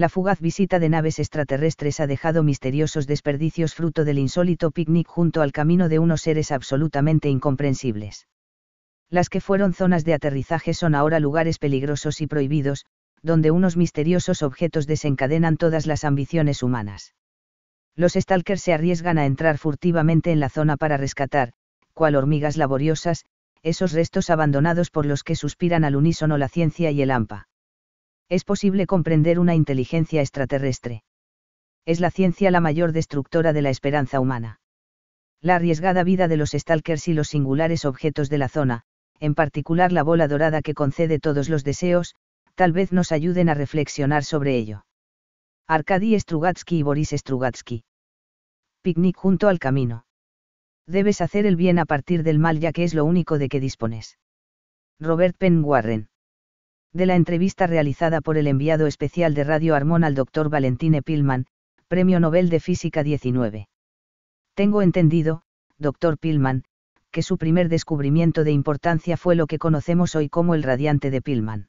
la fugaz visita de naves extraterrestres ha dejado misteriosos desperdicios fruto del insólito picnic junto al camino de unos seres absolutamente incomprensibles. Las que fueron zonas de aterrizaje son ahora lugares peligrosos y prohibidos, donde unos misteriosos objetos desencadenan todas las ambiciones humanas. Los stalkers se arriesgan a entrar furtivamente en la zona para rescatar, cual hormigas laboriosas, esos restos abandonados por los que suspiran al unísono la ciencia y el AMPA es posible comprender una inteligencia extraterrestre. Es la ciencia la mayor destructora de la esperanza humana. La arriesgada vida de los stalkers y los singulares objetos de la zona, en particular la bola dorada que concede todos los deseos, tal vez nos ayuden a reflexionar sobre ello. Arkady Strugatsky y Boris Strugatsky. Picnic junto al camino. Debes hacer el bien a partir del mal ya que es lo único de que dispones. Robert Penn Warren de la entrevista realizada por el enviado especial de Radio Armón al doctor Valentine Pillman, Premio Nobel de Física 19. Tengo entendido, doctor Pillman, que su primer descubrimiento de importancia fue lo que conocemos hoy como el radiante de Pillman.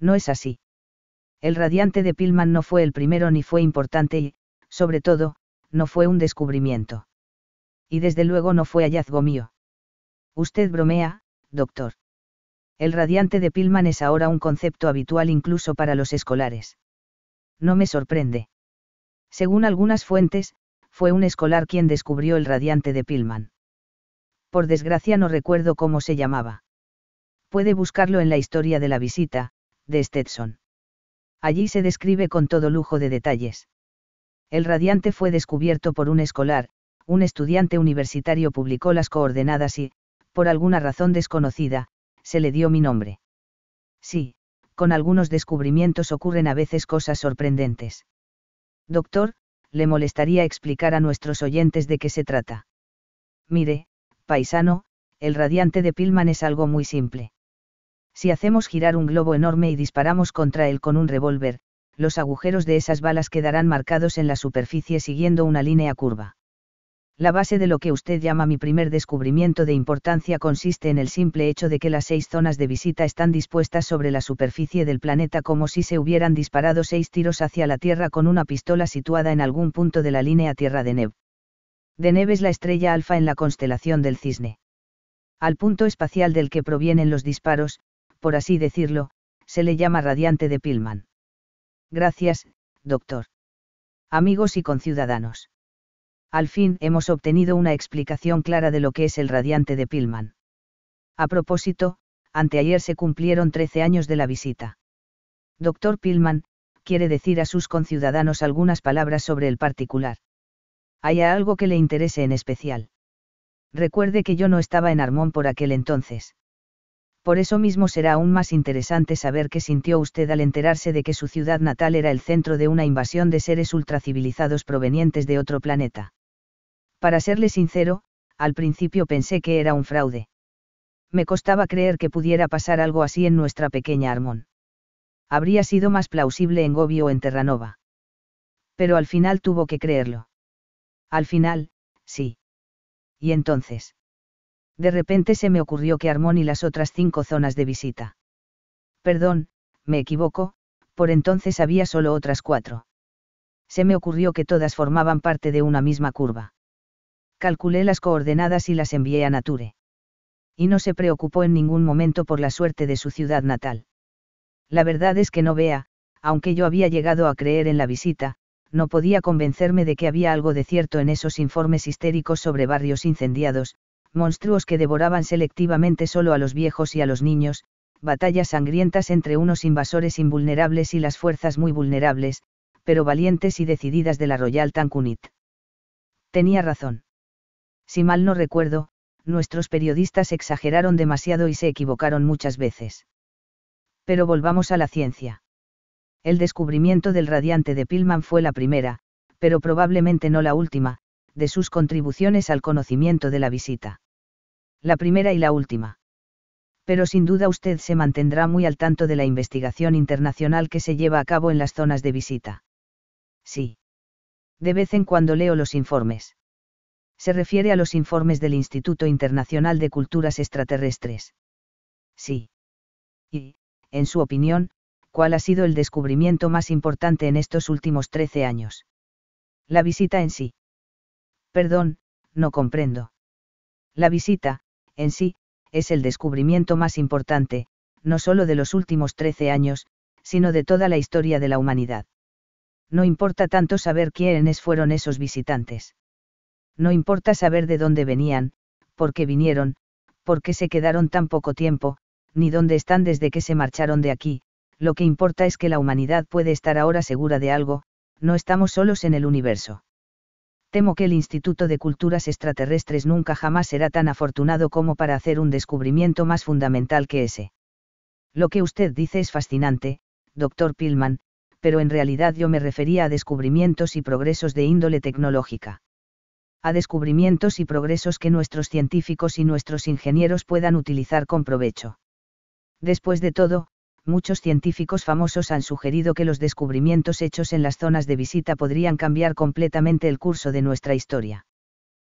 No es así. El radiante de Pillman no fue el primero ni fue importante y, sobre todo, no fue un descubrimiento. Y desde luego no fue hallazgo mío. Usted bromea, doctor. El radiante de Pillman es ahora un concepto habitual incluso para los escolares. No me sorprende. Según algunas fuentes, fue un escolar quien descubrió el radiante de Pillman. Por desgracia no recuerdo cómo se llamaba. Puede buscarlo en la historia de la visita, de Stetson. Allí se describe con todo lujo de detalles. El radiante fue descubierto por un escolar, un estudiante universitario publicó las coordenadas y, por alguna razón desconocida, se le dio mi nombre. Sí, con algunos descubrimientos ocurren a veces cosas sorprendentes. Doctor, le molestaría explicar a nuestros oyentes de qué se trata. Mire, paisano, el radiante de Pillman es algo muy simple. Si hacemos girar un globo enorme y disparamos contra él con un revólver, los agujeros de esas balas quedarán marcados en la superficie siguiendo una línea curva. La base de lo que usted llama mi primer descubrimiento de importancia consiste en el simple hecho de que las seis zonas de visita están dispuestas sobre la superficie del planeta como si se hubieran disparado seis tiros hacia la Tierra con una pistola situada en algún punto de la línea Tierra de Neb. De Neb es la estrella alfa en la constelación del Cisne. Al punto espacial del que provienen los disparos, por así decirlo, se le llama radiante de Pillman. Gracias, doctor. Amigos y conciudadanos al fin hemos obtenido una explicación clara de lo que es el radiante de Pillman. A propósito, anteayer se cumplieron 13 años de la visita. Doctor Pillman, quiere decir a sus conciudadanos algunas palabras sobre el particular. ¿Hay algo que le interese en especial? Recuerde que yo no estaba en Armón por aquel entonces. Por eso mismo será aún más interesante saber qué sintió usted al enterarse de que su ciudad natal era el centro de una invasión de seres ultracivilizados provenientes de otro planeta. Para serle sincero, al principio pensé que era un fraude. Me costaba creer que pudiera pasar algo así en nuestra pequeña Armón. Habría sido más plausible en Gobi o en Terranova. Pero al final tuvo que creerlo. Al final, sí. Y entonces. De repente se me ocurrió que Armón y las otras cinco zonas de visita. Perdón, me equivoco, por entonces había solo otras cuatro. Se me ocurrió que todas formaban parte de una misma curva calculé las coordenadas y las envié a Nature. Y no se preocupó en ningún momento por la suerte de su ciudad natal. La verdad es que no vea, aunque yo había llegado a creer en la visita, no podía convencerme de que había algo de cierto en esos informes histéricos sobre barrios incendiados, monstruos que devoraban selectivamente solo a los viejos y a los niños, batallas sangrientas entre unos invasores invulnerables y las fuerzas muy vulnerables, pero valientes y decididas de la Royal Tancunit. Tenía razón. Si mal no recuerdo, nuestros periodistas exageraron demasiado y se equivocaron muchas veces. Pero volvamos a la ciencia. El descubrimiento del radiante de Pillman fue la primera, pero probablemente no la última, de sus contribuciones al conocimiento de la visita. La primera y la última. Pero sin duda usted se mantendrá muy al tanto de la investigación internacional que se lleva a cabo en las zonas de visita. Sí. De vez en cuando leo los informes se refiere a los informes del Instituto Internacional de Culturas Extraterrestres. Sí. Y, en su opinión, ¿cuál ha sido el descubrimiento más importante en estos últimos 13 años? La visita en sí. Perdón, no comprendo. La visita, en sí, es el descubrimiento más importante, no solo de los últimos 13 años, sino de toda la historia de la humanidad. No importa tanto saber quiénes fueron esos visitantes no importa saber de dónde venían, por qué vinieron, por qué se quedaron tan poco tiempo, ni dónde están desde que se marcharon de aquí, lo que importa es que la humanidad puede estar ahora segura de algo, no estamos solos en el universo. Temo que el Instituto de Culturas Extraterrestres nunca jamás será tan afortunado como para hacer un descubrimiento más fundamental que ese. Lo que usted dice es fascinante, doctor Pillman, pero en realidad yo me refería a descubrimientos y progresos de índole tecnológica a descubrimientos y progresos que nuestros científicos y nuestros ingenieros puedan utilizar con provecho. Después de todo, muchos científicos famosos han sugerido que los descubrimientos hechos en las zonas de visita podrían cambiar completamente el curso de nuestra historia.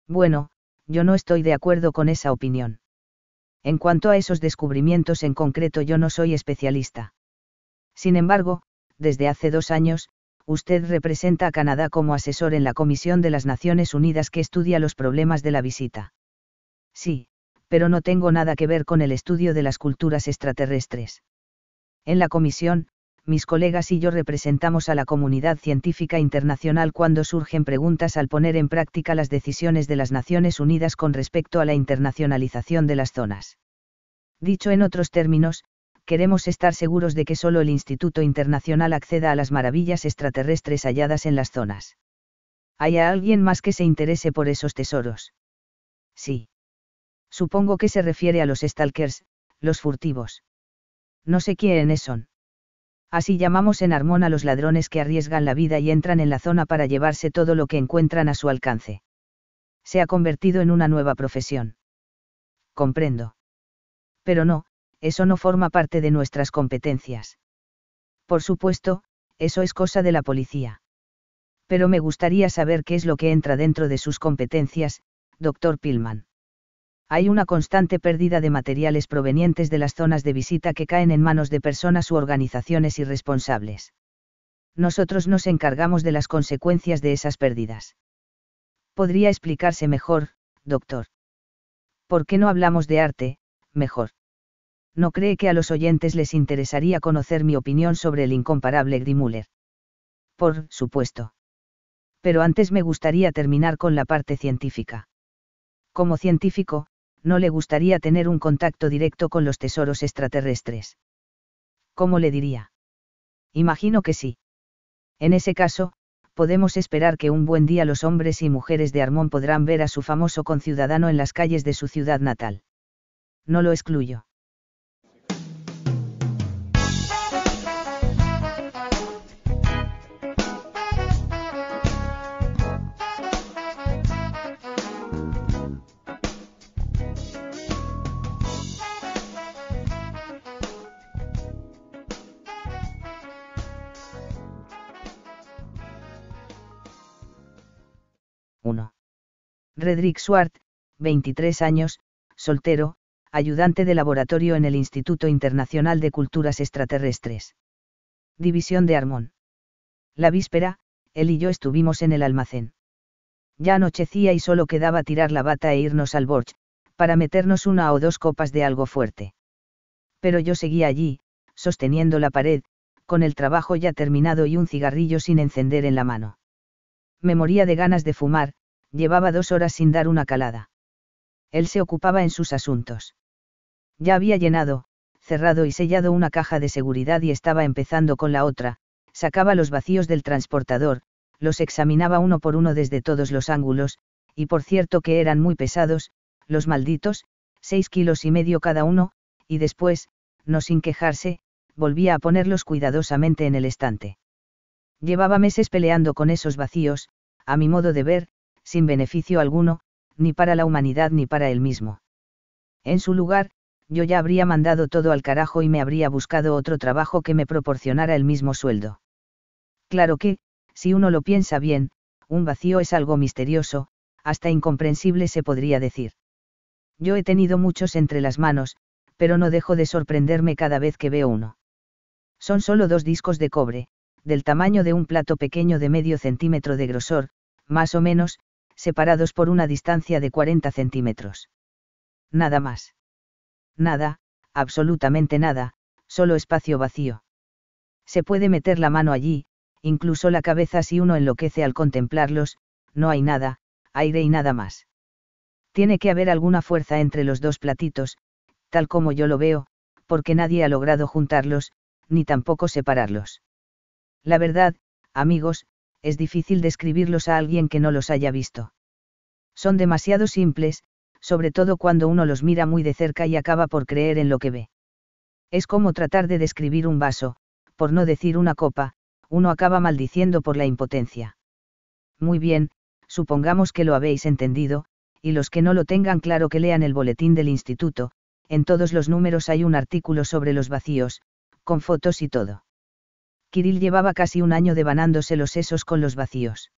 Bueno, yo no estoy de acuerdo con esa opinión. En cuanto a esos descubrimientos en concreto yo no soy especialista. Sin embargo, desde hace dos años, usted representa a Canadá como asesor en la Comisión de las Naciones Unidas que estudia los problemas de la visita. Sí, pero no tengo nada que ver con el estudio de las culturas extraterrestres. En la comisión, mis colegas y yo representamos a la comunidad científica internacional cuando surgen preguntas al poner en práctica las decisiones de las Naciones Unidas con respecto a la internacionalización de las zonas. Dicho en otros términos, queremos estar seguros de que solo el Instituto Internacional acceda a las maravillas extraterrestres halladas en las zonas. ¿Hay alguien más que se interese por esos tesoros? Sí. Supongo que se refiere a los stalkers, los furtivos. No sé quiénes son. Así llamamos en Armón a los ladrones que arriesgan la vida y entran en la zona para llevarse todo lo que encuentran a su alcance. Se ha convertido en una nueva profesión. Comprendo. Pero no, eso no forma parte de nuestras competencias. Por supuesto, eso es cosa de la policía. Pero me gustaría saber qué es lo que entra dentro de sus competencias, doctor Pillman. Hay una constante pérdida de materiales provenientes de las zonas de visita que caen en manos de personas u organizaciones irresponsables. Nosotros nos encargamos de las consecuencias de esas pérdidas. Podría explicarse mejor, doctor. ¿Por qué no hablamos de arte, mejor? no cree que a los oyentes les interesaría conocer mi opinión sobre el incomparable Grimuller. Por supuesto. Pero antes me gustaría terminar con la parte científica. Como científico, no le gustaría tener un contacto directo con los tesoros extraterrestres. ¿Cómo le diría? Imagino que sí. En ese caso, podemos esperar que un buen día los hombres y mujeres de Armón podrán ver a su famoso conciudadano en las calles de su ciudad natal. No lo excluyo. Redrick Swart, 23 años, soltero, ayudante de laboratorio en el Instituto Internacional de Culturas Extraterrestres. División de Armón. La víspera, él y yo estuvimos en el almacén. Ya anochecía y solo quedaba tirar la bata e irnos al Borch, para meternos una o dos copas de algo fuerte. Pero yo seguía allí, sosteniendo la pared, con el trabajo ya terminado y un cigarrillo sin encender en la mano. Me moría de ganas de fumar, llevaba dos horas sin dar una calada. Él se ocupaba en sus asuntos. Ya había llenado, cerrado y sellado una caja de seguridad y estaba empezando con la otra, sacaba los vacíos del transportador, los examinaba uno por uno desde todos los ángulos, y por cierto que eran muy pesados, los malditos, seis kilos y medio cada uno, y después, no sin quejarse, volvía a ponerlos cuidadosamente en el estante. Llevaba meses peleando con esos vacíos, a mi modo de ver, sin beneficio alguno, ni para la humanidad ni para él mismo. En su lugar, yo ya habría mandado todo al carajo y me habría buscado otro trabajo que me proporcionara el mismo sueldo. Claro que, si uno lo piensa bien, un vacío es algo misterioso, hasta incomprensible se podría decir. Yo he tenido muchos entre las manos, pero no dejo de sorprenderme cada vez que veo uno. Son solo dos discos de cobre, del tamaño de un plato pequeño de medio centímetro de grosor, más o menos, separados por una distancia de 40 centímetros. Nada más. Nada, absolutamente nada, solo espacio vacío. Se puede meter la mano allí, incluso la cabeza si uno enloquece al contemplarlos, no hay nada, aire y nada más. Tiene que haber alguna fuerza entre los dos platitos, tal como yo lo veo, porque nadie ha logrado juntarlos, ni tampoco separarlos. La verdad, amigos, es difícil describirlos a alguien que no los haya visto. Son demasiado simples, sobre todo cuando uno los mira muy de cerca y acaba por creer en lo que ve. Es como tratar de describir un vaso, por no decir una copa, uno acaba maldiciendo por la impotencia. Muy bien, supongamos que lo habéis entendido, y los que no lo tengan claro que lean el boletín del instituto, en todos los números hay un artículo sobre los vacíos, con fotos y todo. Kirill llevaba casi un año devanándose los sesos con los vacíos.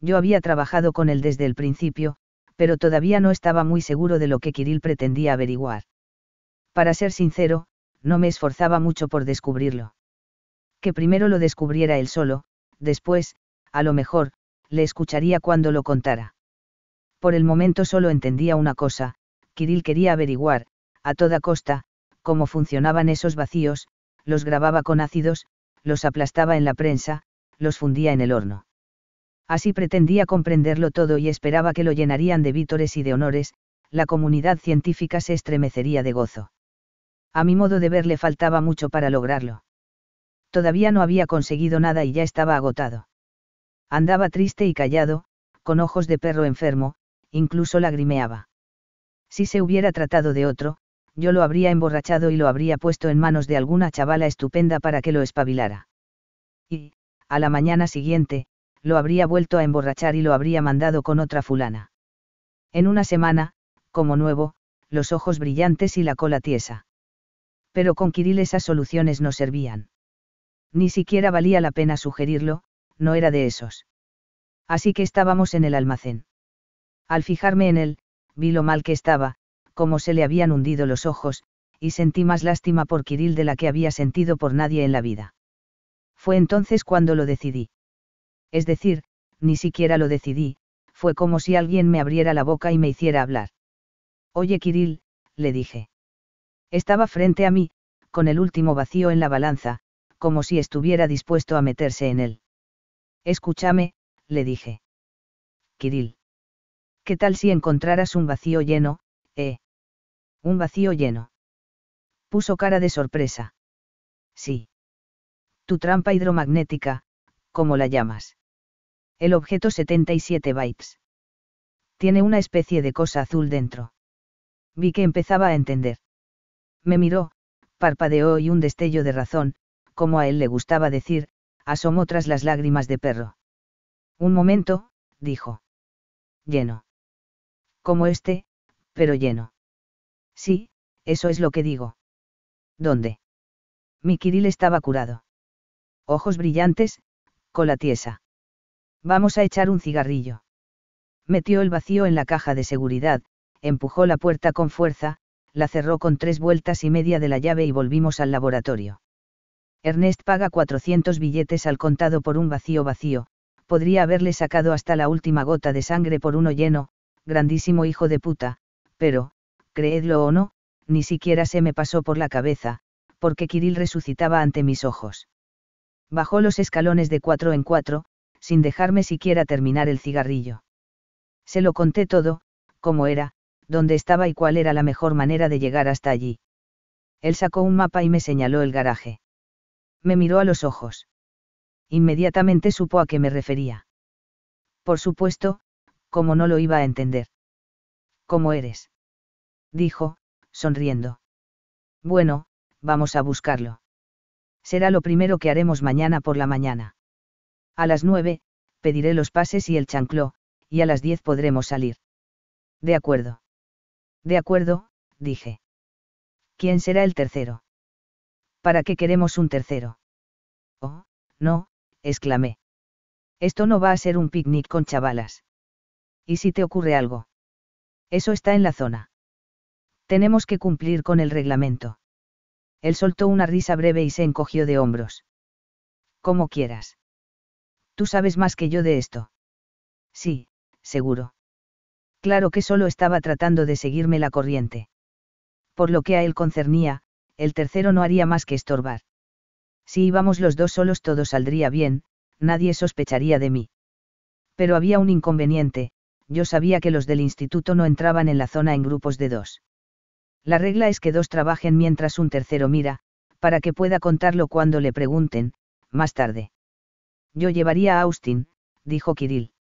Yo había trabajado con él desde el principio, pero todavía no estaba muy seguro de lo que Kirill pretendía averiguar. Para ser sincero, no me esforzaba mucho por descubrirlo. Que primero lo descubriera él solo, después, a lo mejor, le escucharía cuando lo contara. Por el momento solo entendía una cosa, Kirill quería averiguar, a toda costa, cómo funcionaban esos vacíos, los grababa con ácidos, los aplastaba en la prensa, los fundía en el horno. Así pretendía comprenderlo todo y esperaba que lo llenarían de vítores y de honores, la comunidad científica se estremecería de gozo. A mi modo de ver le faltaba mucho para lograrlo. Todavía no había conseguido nada y ya estaba agotado. Andaba triste y callado, con ojos de perro enfermo, incluso lagrimeaba. Si se hubiera tratado de otro, yo lo habría emborrachado y lo habría puesto en manos de alguna chavala estupenda para que lo espabilara. Y, a la mañana siguiente, lo habría vuelto a emborrachar y lo habría mandado con otra fulana. En una semana, como nuevo, los ojos brillantes y la cola tiesa. Pero con Kirill esas soluciones no servían. Ni siquiera valía la pena sugerirlo, no era de esos. Así que estábamos en el almacén. Al fijarme en él, vi lo mal que estaba, como se le habían hundido los ojos, y sentí más lástima por Kiril de la que había sentido por nadie en la vida. Fue entonces cuando lo decidí. Es decir, ni siquiera lo decidí, fue como si alguien me abriera la boca y me hiciera hablar. Oye Kiril, le dije. Estaba frente a mí, con el último vacío en la balanza, como si estuviera dispuesto a meterse en él. Escúchame, le dije. Kiril. ¿Qué tal si encontraras un vacío lleno, eh? Un vacío lleno. Puso cara de sorpresa. Sí. Tu trampa hidromagnética, como la llamas. El objeto 77 bytes. Tiene una especie de cosa azul dentro. Vi que empezaba a entender. Me miró, parpadeó y un destello de razón, como a él le gustaba decir, asomó tras las lágrimas de perro. Un momento, dijo. Lleno. Como este, pero lleno. Sí, eso es lo que digo. ¿Dónde? Mi Kiril estaba curado. Ojos brillantes, cola tiesa. Vamos a echar un cigarrillo. Metió el vacío en la caja de seguridad, empujó la puerta con fuerza, la cerró con tres vueltas y media de la llave y volvimos al laboratorio. Ernest paga 400 billetes al contado por un vacío vacío, podría haberle sacado hasta la última gota de sangre por uno lleno, grandísimo hijo de puta, pero, creedlo o no, ni siquiera se me pasó por la cabeza, porque Kirill resucitaba ante mis ojos. Bajó los escalones de cuatro en cuatro, sin dejarme siquiera terminar el cigarrillo. Se lo conté todo, cómo era, dónde estaba y cuál era la mejor manera de llegar hasta allí. Él sacó un mapa y me señaló el garaje. Me miró a los ojos. Inmediatamente supo a qué me refería. Por supuesto, como no lo iba a entender. ¿Cómo eres? dijo, sonriendo. Bueno, vamos a buscarlo. Será lo primero que haremos mañana por la mañana. A las nueve, pediré los pases y el chancló, y a las diez podremos salir. De acuerdo. De acuerdo, dije. ¿Quién será el tercero? ¿Para qué queremos un tercero? Oh, no, exclamé. Esto no va a ser un picnic con chavalas. ¿Y si te ocurre algo? Eso está en la zona. Tenemos que cumplir con el reglamento. Él soltó una risa breve y se encogió de hombros. Como quieras. Tú sabes más que yo de esto. Sí, seguro. Claro que solo estaba tratando de seguirme la corriente. Por lo que a él concernía, el tercero no haría más que estorbar. Si íbamos los dos solos todo saldría bien, nadie sospecharía de mí. Pero había un inconveniente, yo sabía que los del instituto no entraban en la zona en grupos de dos. La regla es que dos trabajen mientras un tercero mira, para que pueda contarlo cuando le pregunten, más tarde. Yo llevaría a Austin, dijo Kirill.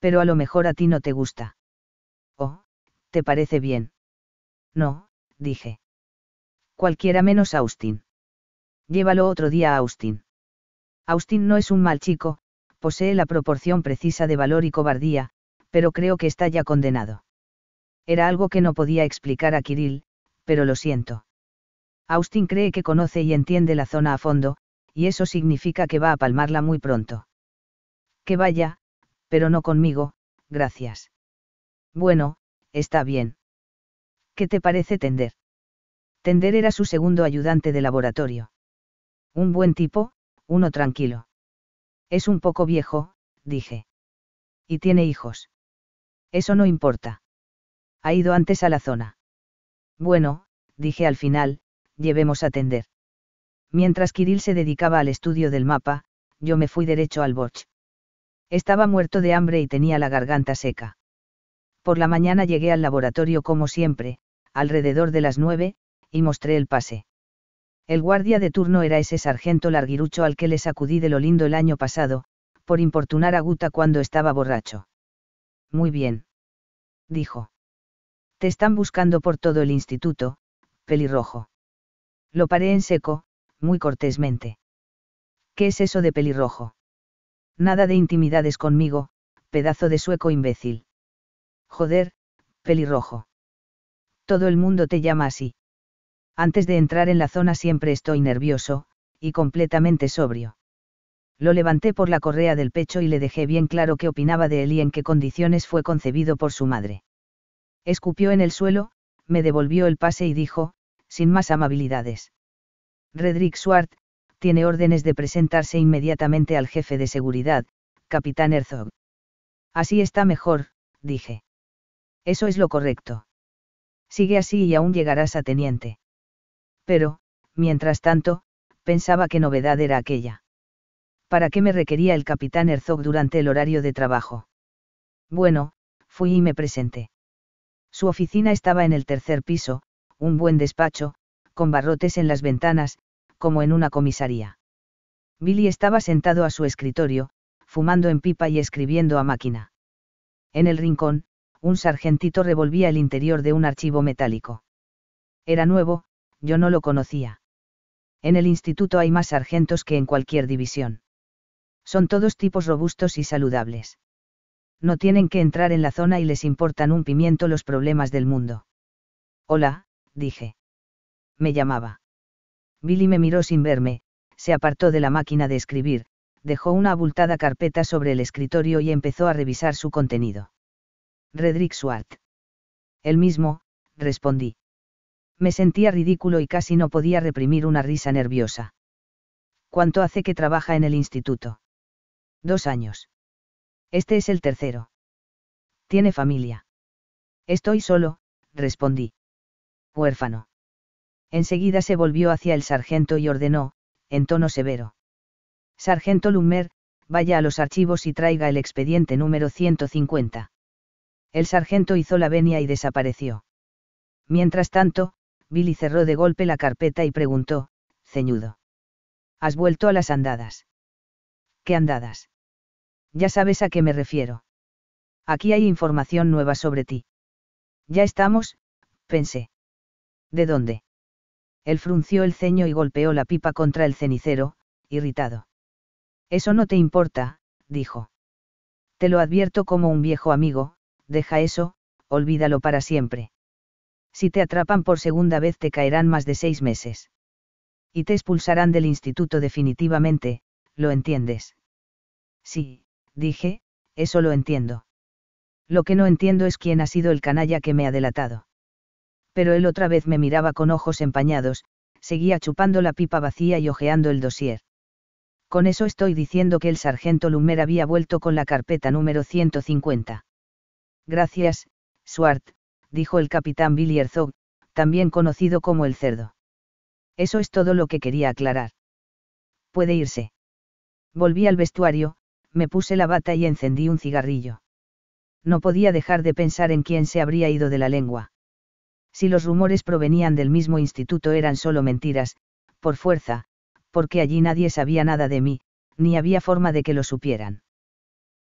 Pero a lo mejor a ti no te gusta. Oh, ¿te parece bien? No, dije. Cualquiera menos Austin. Llévalo otro día a Austin. Austin no es un mal chico, posee la proporción precisa de valor y cobardía, pero creo que está ya condenado. Era algo que no podía explicar a Kirill, pero lo siento. Austin cree que conoce y entiende la zona a fondo, y eso significa que va a palmarla muy pronto. Que vaya, pero no conmigo, gracias. Bueno, está bien. ¿Qué te parece Tender? Tender era su segundo ayudante de laboratorio. Un buen tipo, uno tranquilo. Es un poco viejo, dije. Y tiene hijos. Eso no importa ha ido antes a la zona. Bueno, dije al final, llevemos a tender. Mientras Kirill se dedicaba al estudio del mapa, yo me fui derecho al borch. Estaba muerto de hambre y tenía la garganta seca. Por la mañana llegué al laboratorio como siempre, alrededor de las nueve, y mostré el pase. El guardia de turno era ese sargento larguirucho al que le sacudí de lo lindo el año pasado, por importunar a Guta cuando estaba borracho. Muy bien. Dijo. Te están buscando por todo el instituto, pelirrojo. Lo paré en seco, muy cortésmente. ¿Qué es eso de pelirrojo? Nada de intimidades conmigo, pedazo de sueco imbécil. Joder, pelirrojo. Todo el mundo te llama así. Antes de entrar en la zona siempre estoy nervioso, y completamente sobrio. Lo levanté por la correa del pecho y le dejé bien claro qué opinaba de él y en qué condiciones fue concebido por su madre. Escupió en el suelo, me devolvió el pase y dijo, sin más amabilidades. Redrick Swart, tiene órdenes de presentarse inmediatamente al jefe de seguridad, capitán Herzog. Así está mejor, dije. Eso es lo correcto. Sigue así y aún llegarás a teniente. Pero, mientras tanto, pensaba qué novedad era aquella. ¿Para qué me requería el capitán Herzog durante el horario de trabajo? Bueno, fui y me presenté. Su oficina estaba en el tercer piso, un buen despacho, con barrotes en las ventanas, como en una comisaría. Billy estaba sentado a su escritorio, fumando en pipa y escribiendo a máquina. En el rincón, un sargentito revolvía el interior de un archivo metálico. Era nuevo, yo no lo conocía. En el instituto hay más sargentos que en cualquier división. Son todos tipos robustos y saludables no tienen que entrar en la zona y les importan un pimiento los problemas del mundo. Hola, dije. Me llamaba. Billy me miró sin verme, se apartó de la máquina de escribir, dejó una abultada carpeta sobre el escritorio y empezó a revisar su contenido. Redrick Swart. El mismo, respondí. Me sentía ridículo y casi no podía reprimir una risa nerviosa. ¿Cuánto hace que trabaja en el instituto? Dos años. Este es el tercero. Tiene familia. Estoy solo, respondí. Huérfano. Enseguida se volvió hacia el sargento y ordenó, en tono severo. Sargento Lummer, vaya a los archivos y traiga el expediente número 150. El sargento hizo la venia y desapareció. Mientras tanto, Billy cerró de golpe la carpeta y preguntó, ceñudo. ¿Has vuelto a las andadas? ¿Qué andadas? Ya sabes a qué me refiero. Aquí hay información nueva sobre ti. Ya estamos, pensé. ¿De dónde? Él frunció el ceño y golpeó la pipa contra el cenicero, irritado. Eso no te importa, dijo. Te lo advierto como un viejo amigo, deja eso, olvídalo para siempre. Si te atrapan por segunda vez te caerán más de seis meses. Y te expulsarán del instituto definitivamente, ¿lo entiendes? Sí, dije, eso lo entiendo. Lo que no entiendo es quién ha sido el canalla que me ha delatado. Pero él otra vez me miraba con ojos empañados, seguía chupando la pipa vacía y hojeando el dossier. Con eso estoy diciendo que el sargento Lumer había vuelto con la carpeta número 150. Gracias, Swart, dijo el capitán Billy Herzog, también conocido como el cerdo. Eso es todo lo que quería aclarar. Puede irse. Volví al vestuario, me puse la bata y encendí un cigarrillo. No podía dejar de pensar en quién se habría ido de la lengua. Si los rumores provenían del mismo instituto eran solo mentiras, por fuerza, porque allí nadie sabía nada de mí, ni había forma de que lo supieran.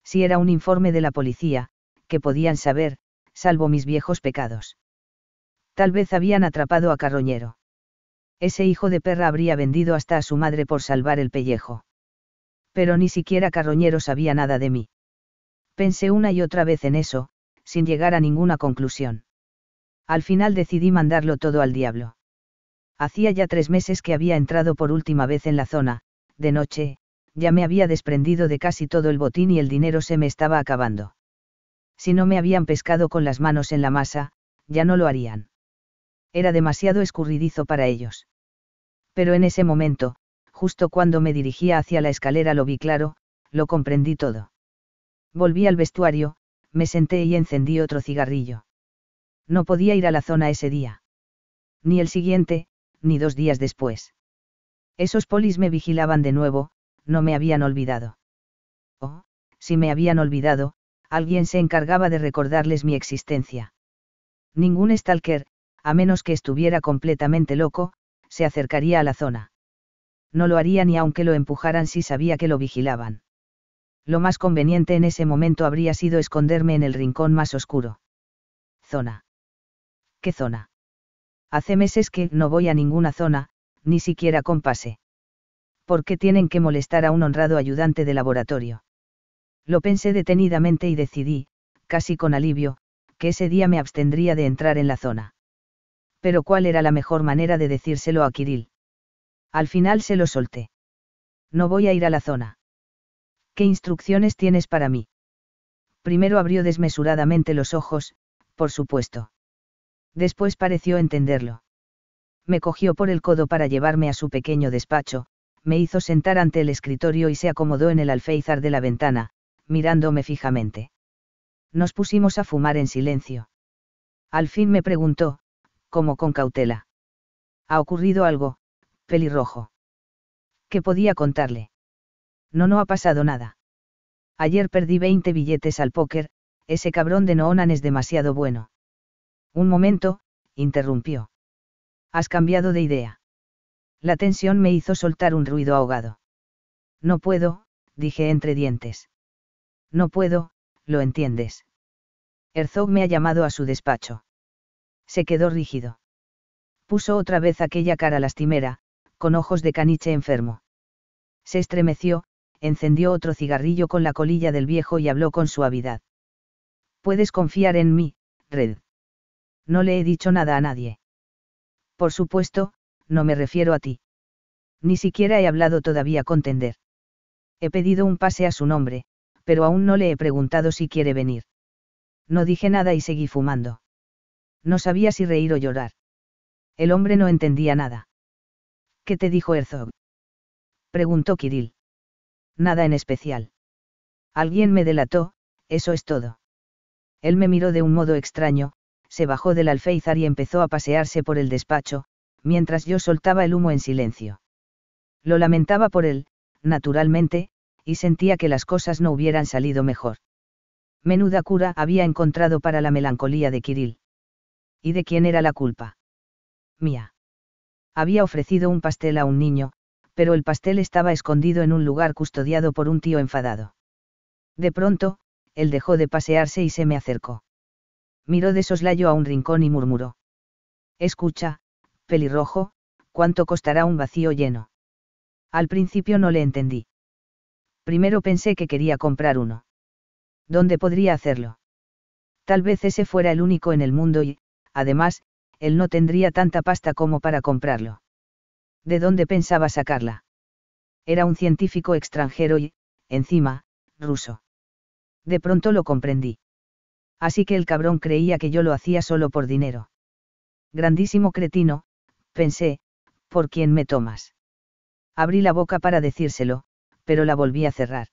Si era un informe de la policía, ¿qué podían saber, salvo mis viejos pecados. Tal vez habían atrapado a Carroñero. Ese hijo de perra habría vendido hasta a su madre por salvar el pellejo pero ni siquiera Carroñero sabía nada de mí. Pensé una y otra vez en eso, sin llegar a ninguna conclusión. Al final decidí mandarlo todo al diablo. Hacía ya tres meses que había entrado por última vez en la zona, de noche, ya me había desprendido de casi todo el botín y el dinero se me estaba acabando. Si no me habían pescado con las manos en la masa, ya no lo harían. Era demasiado escurridizo para ellos. Pero en ese momento, justo cuando me dirigía hacia la escalera lo vi claro, lo comprendí todo. Volví al vestuario, me senté y encendí otro cigarrillo. No podía ir a la zona ese día. Ni el siguiente, ni dos días después. Esos polis me vigilaban de nuevo, no me habían olvidado. Oh, si me habían olvidado, alguien se encargaba de recordarles mi existencia. Ningún stalker, a menos que estuviera completamente loco, se acercaría a la zona no lo haría ni aunque lo empujaran si sabía que lo vigilaban. Lo más conveniente en ese momento habría sido esconderme en el rincón más oscuro. Zona. ¿Qué zona? Hace meses que no voy a ninguna zona, ni siquiera con pase. ¿Por qué tienen que molestar a un honrado ayudante de laboratorio? Lo pensé detenidamente y decidí, casi con alivio, que ese día me abstendría de entrar en la zona. Pero ¿cuál era la mejor manera de decírselo a Kirill? Al final se lo solté. No voy a ir a la zona. ¿Qué instrucciones tienes para mí? Primero abrió desmesuradamente los ojos, por supuesto. Después pareció entenderlo. Me cogió por el codo para llevarme a su pequeño despacho, me hizo sentar ante el escritorio y se acomodó en el alféizar de la ventana, mirándome fijamente. Nos pusimos a fumar en silencio. Al fin me preguntó, como con cautela. ¿Ha ocurrido algo, pelirrojo. ¿Qué podía contarle? No, no ha pasado nada. Ayer perdí 20 billetes al póker, ese cabrón de Noonan es demasiado bueno. Un momento, interrumpió. Has cambiado de idea. La tensión me hizo soltar un ruido ahogado. No puedo, dije entre dientes. No puedo, lo entiendes. Herzog me ha llamado a su despacho. Se quedó rígido. Puso otra vez aquella cara lastimera, con ojos de caniche enfermo. Se estremeció, encendió otro cigarrillo con la colilla del viejo y habló con suavidad. Puedes confiar en mí, Red. No le he dicho nada a nadie. Por supuesto, no me refiero a ti. Ni siquiera he hablado todavía con Tender. He pedido un pase a su nombre, pero aún no le he preguntado si quiere venir. No dije nada y seguí fumando. No sabía si reír o llorar. El hombre no entendía nada. ¿Qué te dijo Herzog? Preguntó Kirill. Nada en especial. Alguien me delató, eso es todo. Él me miró de un modo extraño, se bajó del alféizar y empezó a pasearse por el despacho, mientras yo soltaba el humo en silencio. Lo lamentaba por él, naturalmente, y sentía que las cosas no hubieran salido mejor. Menuda cura había encontrado para la melancolía de Kirill. ¿Y de quién era la culpa? Mía había ofrecido un pastel a un niño, pero el pastel estaba escondido en un lugar custodiado por un tío enfadado. De pronto, él dejó de pasearse y se me acercó. Miró de soslayo a un rincón y murmuró. Escucha, pelirrojo, ¿cuánto costará un vacío lleno? Al principio no le entendí. Primero pensé que quería comprar uno. ¿Dónde podría hacerlo? Tal vez ese fuera el único en el mundo y, además, él no tendría tanta pasta como para comprarlo. ¿De dónde pensaba sacarla? Era un científico extranjero y, encima, ruso. De pronto lo comprendí. Así que el cabrón creía que yo lo hacía solo por dinero. Grandísimo cretino, pensé, ¿por quién me tomas? Abrí la boca para decírselo, pero la volví a cerrar.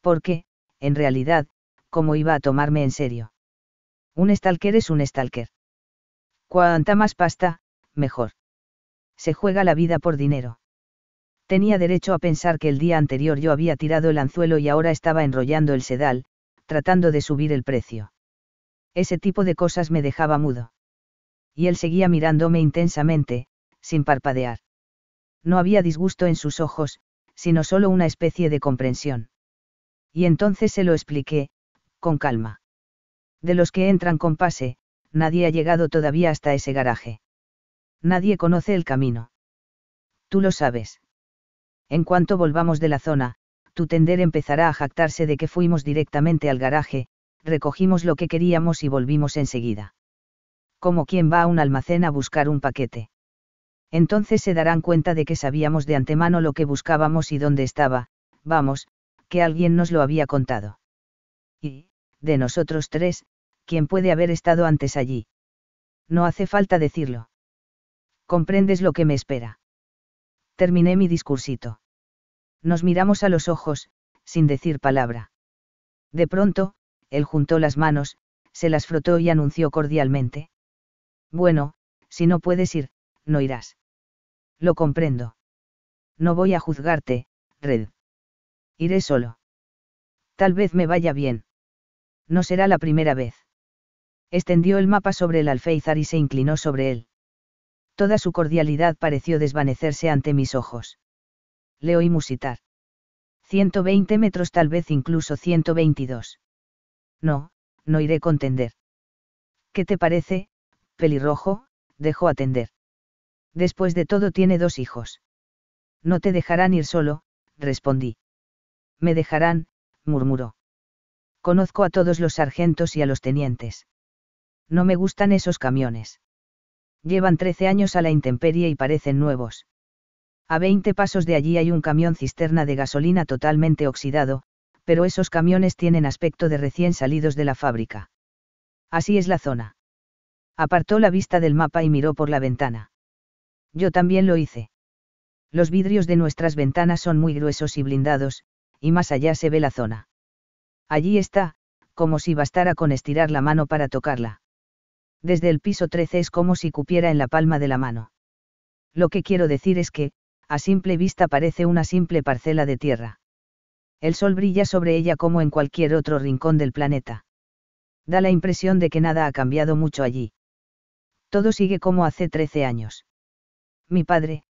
Porque, en realidad, ¿cómo iba a tomarme en serio? Un stalker es un stalker. Cuanta más pasta, mejor. Se juega la vida por dinero. Tenía derecho a pensar que el día anterior yo había tirado el anzuelo y ahora estaba enrollando el sedal, tratando de subir el precio. Ese tipo de cosas me dejaba mudo. Y él seguía mirándome intensamente, sin parpadear. No había disgusto en sus ojos, sino solo una especie de comprensión. Y entonces se lo expliqué, con calma. De los que entran con pase, nadie ha llegado todavía hasta ese garaje. Nadie conoce el camino. Tú lo sabes. En cuanto volvamos de la zona, tu tender empezará a jactarse de que fuimos directamente al garaje, recogimos lo que queríamos y volvimos enseguida. Como quien va a un almacén a buscar un paquete. Entonces se darán cuenta de que sabíamos de antemano lo que buscábamos y dónde estaba, vamos, que alguien nos lo había contado. Y, de nosotros tres, ¿Quién puede haber estado antes allí. No hace falta decirlo. Comprendes lo que me espera. Terminé mi discursito. Nos miramos a los ojos, sin decir palabra. De pronto, él juntó las manos, se las frotó y anunció cordialmente. Bueno, si no puedes ir, no irás. Lo comprendo. No voy a juzgarte, Red. Iré solo. Tal vez me vaya bien. No será la primera vez. Extendió el mapa sobre el alféizar y se inclinó sobre él. Toda su cordialidad pareció desvanecerse ante mis ojos. Le oí musitar. 120 metros, tal vez incluso 122. No, no iré contender. ¿Qué te parece, pelirrojo? Dejó atender. Después de todo tiene dos hijos. No te dejarán ir solo, respondí. Me dejarán, murmuró. Conozco a todos los sargentos y a los tenientes. No me gustan esos camiones. Llevan 13 años a la intemperie y parecen nuevos. A 20 pasos de allí hay un camión cisterna de gasolina totalmente oxidado, pero esos camiones tienen aspecto de recién salidos de la fábrica. Así es la zona. Apartó la vista del mapa y miró por la ventana. Yo también lo hice. Los vidrios de nuestras ventanas son muy gruesos y blindados, y más allá se ve la zona. Allí está, como si bastara con estirar la mano para tocarla desde el piso 13 es como si cupiera en la palma de la mano. Lo que quiero decir es que, a simple vista parece una simple parcela de tierra. El sol brilla sobre ella como en cualquier otro rincón del planeta. Da la impresión de que nada ha cambiado mucho allí. Todo sigue como hace 13 años. Mi padre,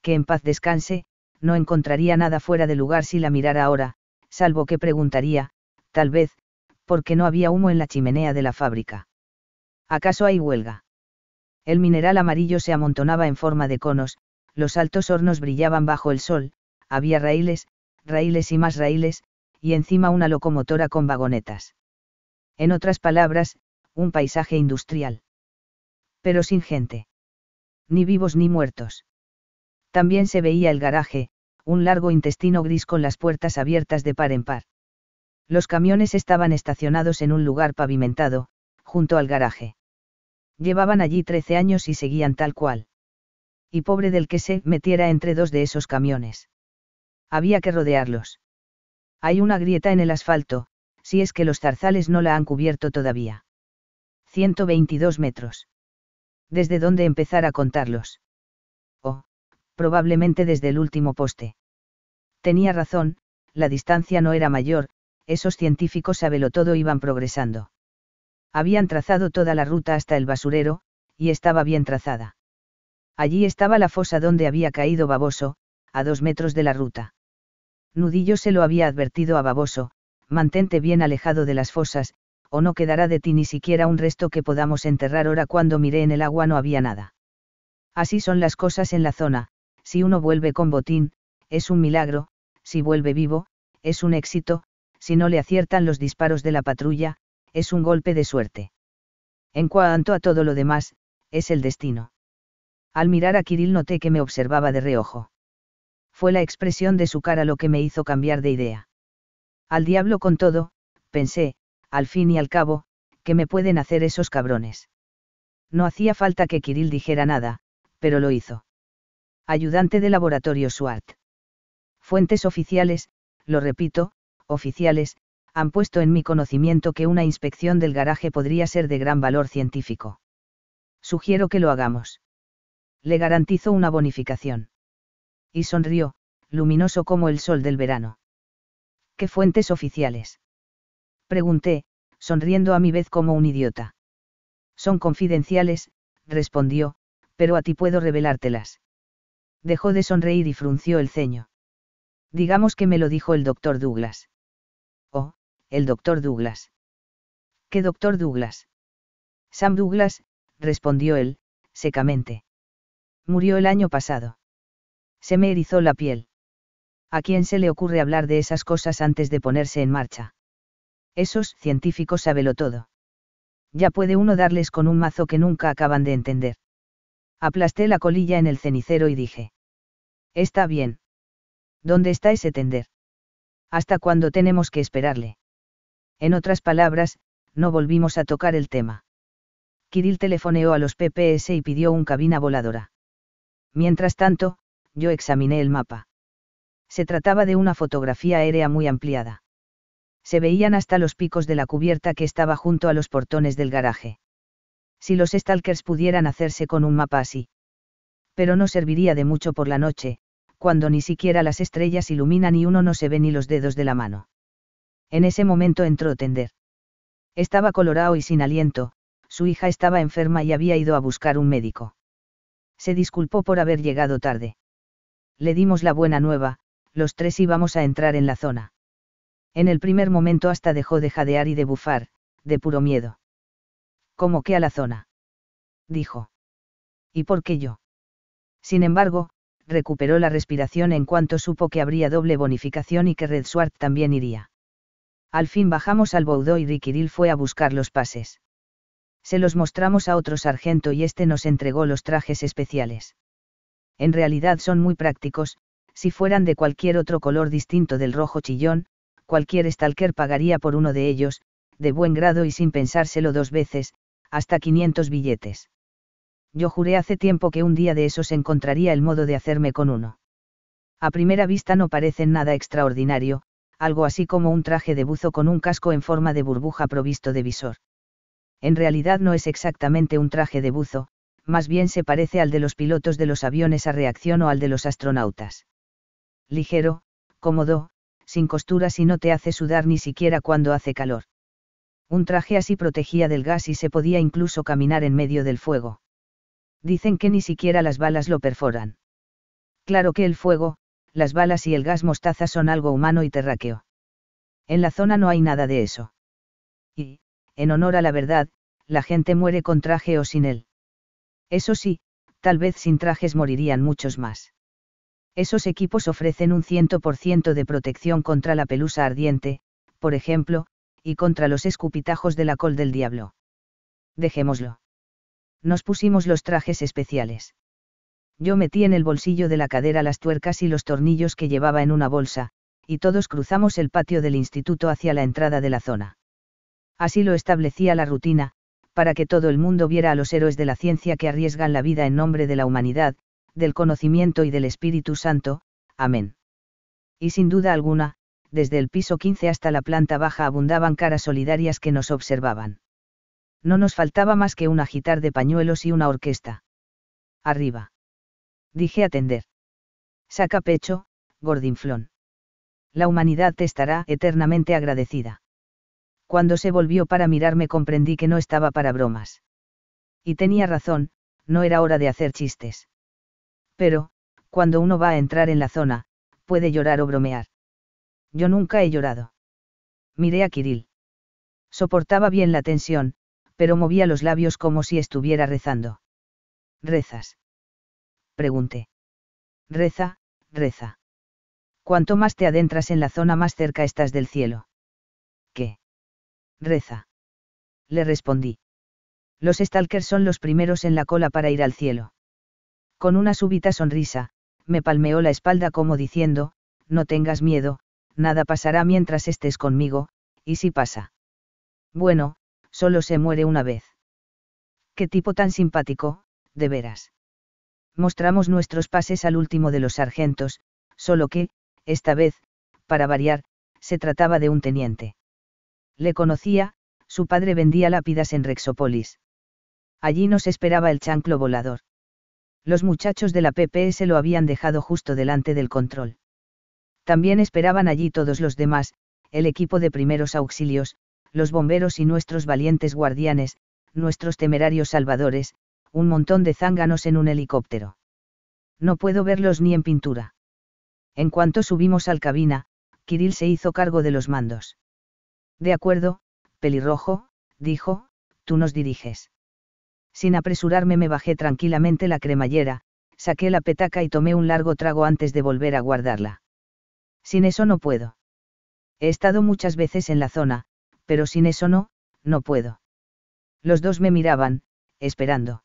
que en paz descanse, no encontraría nada fuera de lugar si la mirara ahora, salvo que preguntaría, tal vez, por qué no había humo en la chimenea de la fábrica. ¿Acaso hay huelga? El mineral amarillo se amontonaba en forma de conos, los altos hornos brillaban bajo el sol, había raíles, raíles y más raíles, y encima una locomotora con vagonetas. En otras palabras, un paisaje industrial. Pero sin gente. Ni vivos ni muertos. También se veía el garaje, un largo intestino gris con las puertas abiertas de par en par. Los camiones estaban estacionados en un lugar pavimentado, junto al garaje. Llevaban allí trece años y seguían tal cual. Y pobre del que se metiera entre dos de esos camiones. Había que rodearlos. Hay una grieta en el asfalto, si es que los zarzales no la han cubierto todavía. 122 metros. ¿Desde dónde empezar a contarlos? Oh, probablemente desde el último poste. Tenía razón, la distancia no era mayor, esos científicos todo iban progresando. Habían trazado toda la ruta hasta el basurero, y estaba bien trazada. Allí estaba la fosa donde había caído Baboso, a dos metros de la ruta. Nudillo se lo había advertido a Baboso, mantente bien alejado de las fosas, o no quedará de ti ni siquiera un resto que podamos enterrar. Ahora cuando miré en el agua no había nada. Así son las cosas en la zona, si uno vuelve con botín, es un milagro, si vuelve vivo, es un éxito, si no le aciertan los disparos de la patrulla, es un golpe de suerte. En cuanto a todo lo demás, es el destino. Al mirar a Kirill noté que me observaba de reojo. Fue la expresión de su cara lo que me hizo cambiar de idea. Al diablo con todo, pensé, al fin y al cabo, que me pueden hacer esos cabrones. No hacía falta que Kirill dijera nada, pero lo hizo. Ayudante de laboratorio SWAT. Fuentes oficiales, lo repito, oficiales, han puesto en mi conocimiento que una inspección del garaje podría ser de gran valor científico. Sugiero que lo hagamos. Le garantizo una bonificación. Y sonrió, luminoso como el sol del verano. ¿Qué fuentes oficiales? Pregunté, sonriendo a mi vez como un idiota. Son confidenciales, respondió, pero a ti puedo revelártelas. Dejó de sonreír y frunció el ceño. Digamos que me lo dijo el doctor Douglas el doctor Douglas. ¿Qué doctor Douglas? Sam Douglas, respondió él, secamente. Murió el año pasado. Se me erizó la piel. ¿A quién se le ocurre hablar de esas cosas antes de ponerse en marcha? Esos científicos sábelo todo. Ya puede uno darles con un mazo que nunca acaban de entender. Aplasté la colilla en el cenicero y dije. Está bien. ¿Dónde está ese tender? ¿Hasta cuándo tenemos que esperarle? En otras palabras, no volvimos a tocar el tema. Kirill telefoneó a los PPS y pidió un cabina voladora. Mientras tanto, yo examiné el mapa. Se trataba de una fotografía aérea muy ampliada. Se veían hasta los picos de la cubierta que estaba junto a los portones del garaje. Si los stalkers pudieran hacerse con un mapa así. Pero no serviría de mucho por la noche, cuando ni siquiera las estrellas iluminan y uno no se ve ni los dedos de la mano. En ese momento entró Tender. Estaba colorado y sin aliento, su hija estaba enferma y había ido a buscar un médico. Se disculpó por haber llegado tarde. Le dimos la buena nueva, los tres íbamos a entrar en la zona. En el primer momento hasta dejó de jadear y de bufar, de puro miedo. ¿Cómo que a la zona? dijo. ¿Y por qué yo? Sin embargo, recuperó la respiración en cuanto supo que habría doble bonificación y que Red Swart también iría. Al fin bajamos al Boudó y Riquiril fue a buscar los pases. Se los mostramos a otro sargento y este nos entregó los trajes especiales. En realidad son muy prácticos, si fueran de cualquier otro color distinto del rojo chillón, cualquier stalker pagaría por uno de ellos, de buen grado y sin pensárselo dos veces, hasta 500 billetes. Yo juré hace tiempo que un día de esos encontraría el modo de hacerme con uno. A primera vista no parecen nada extraordinario, algo así como un traje de buzo con un casco en forma de burbuja provisto de visor. En realidad no es exactamente un traje de buzo, más bien se parece al de los pilotos de los aviones a reacción o al de los astronautas. Ligero, cómodo, sin costuras y no te hace sudar ni siquiera cuando hace calor. Un traje así protegía del gas y se podía incluso caminar en medio del fuego. Dicen que ni siquiera las balas lo perforan. Claro que el fuego, las balas y el gas mostaza son algo humano y terráqueo. En la zona no hay nada de eso. Y, en honor a la verdad, la gente muere con traje o sin él. Eso sí, tal vez sin trajes morirían muchos más. Esos equipos ofrecen un 100% de protección contra la pelusa ardiente, por ejemplo, y contra los escupitajos de la col del diablo. Dejémoslo. Nos pusimos los trajes especiales. Yo metí en el bolsillo de la cadera las tuercas y los tornillos que llevaba en una bolsa, y todos cruzamos el patio del instituto hacia la entrada de la zona. Así lo establecía la rutina, para que todo el mundo viera a los héroes de la ciencia que arriesgan la vida en nombre de la humanidad, del conocimiento y del Espíritu Santo, amén. Y sin duda alguna, desde el piso 15 hasta la planta baja abundaban caras solidarias que nos observaban. No nos faltaba más que un agitar de pañuelos y una orquesta. Arriba dije atender. Saca pecho, gordinflón. La humanidad te estará eternamente agradecida. Cuando se volvió para mirarme comprendí que no estaba para bromas. Y tenía razón, no era hora de hacer chistes. Pero, cuando uno va a entrar en la zona, puede llorar o bromear. Yo nunca he llorado. Miré a Kirill. Soportaba bien la tensión, pero movía los labios como si estuviera rezando. Rezas pregunté. Reza, reza. Cuanto más te adentras en la zona más cerca estás del cielo. ¿Qué? Reza. Le respondí. Los stalkers son los primeros en la cola para ir al cielo. Con una súbita sonrisa, me palmeó la espalda como diciendo, no tengas miedo, nada pasará mientras estés conmigo, y si pasa. Bueno, solo se muere una vez. Qué tipo tan simpático, de veras mostramos nuestros pases al último de los sargentos, solo que, esta vez, para variar, se trataba de un teniente. Le conocía, su padre vendía lápidas en Rexopolis. Allí nos esperaba el chanclo volador. Los muchachos de la PPS lo habían dejado justo delante del control. También esperaban allí todos los demás, el equipo de primeros auxilios, los bomberos y nuestros valientes guardianes, nuestros temerarios salvadores, un montón de zánganos en un helicóptero. No puedo verlos ni en pintura. En cuanto subimos al cabina, Kirill se hizo cargo de los mandos. De acuerdo, pelirrojo, dijo, tú nos diriges. Sin apresurarme me bajé tranquilamente la cremallera, saqué la petaca y tomé un largo trago antes de volver a guardarla. Sin eso no puedo. He estado muchas veces en la zona, pero sin eso no, no puedo. Los dos me miraban, esperando.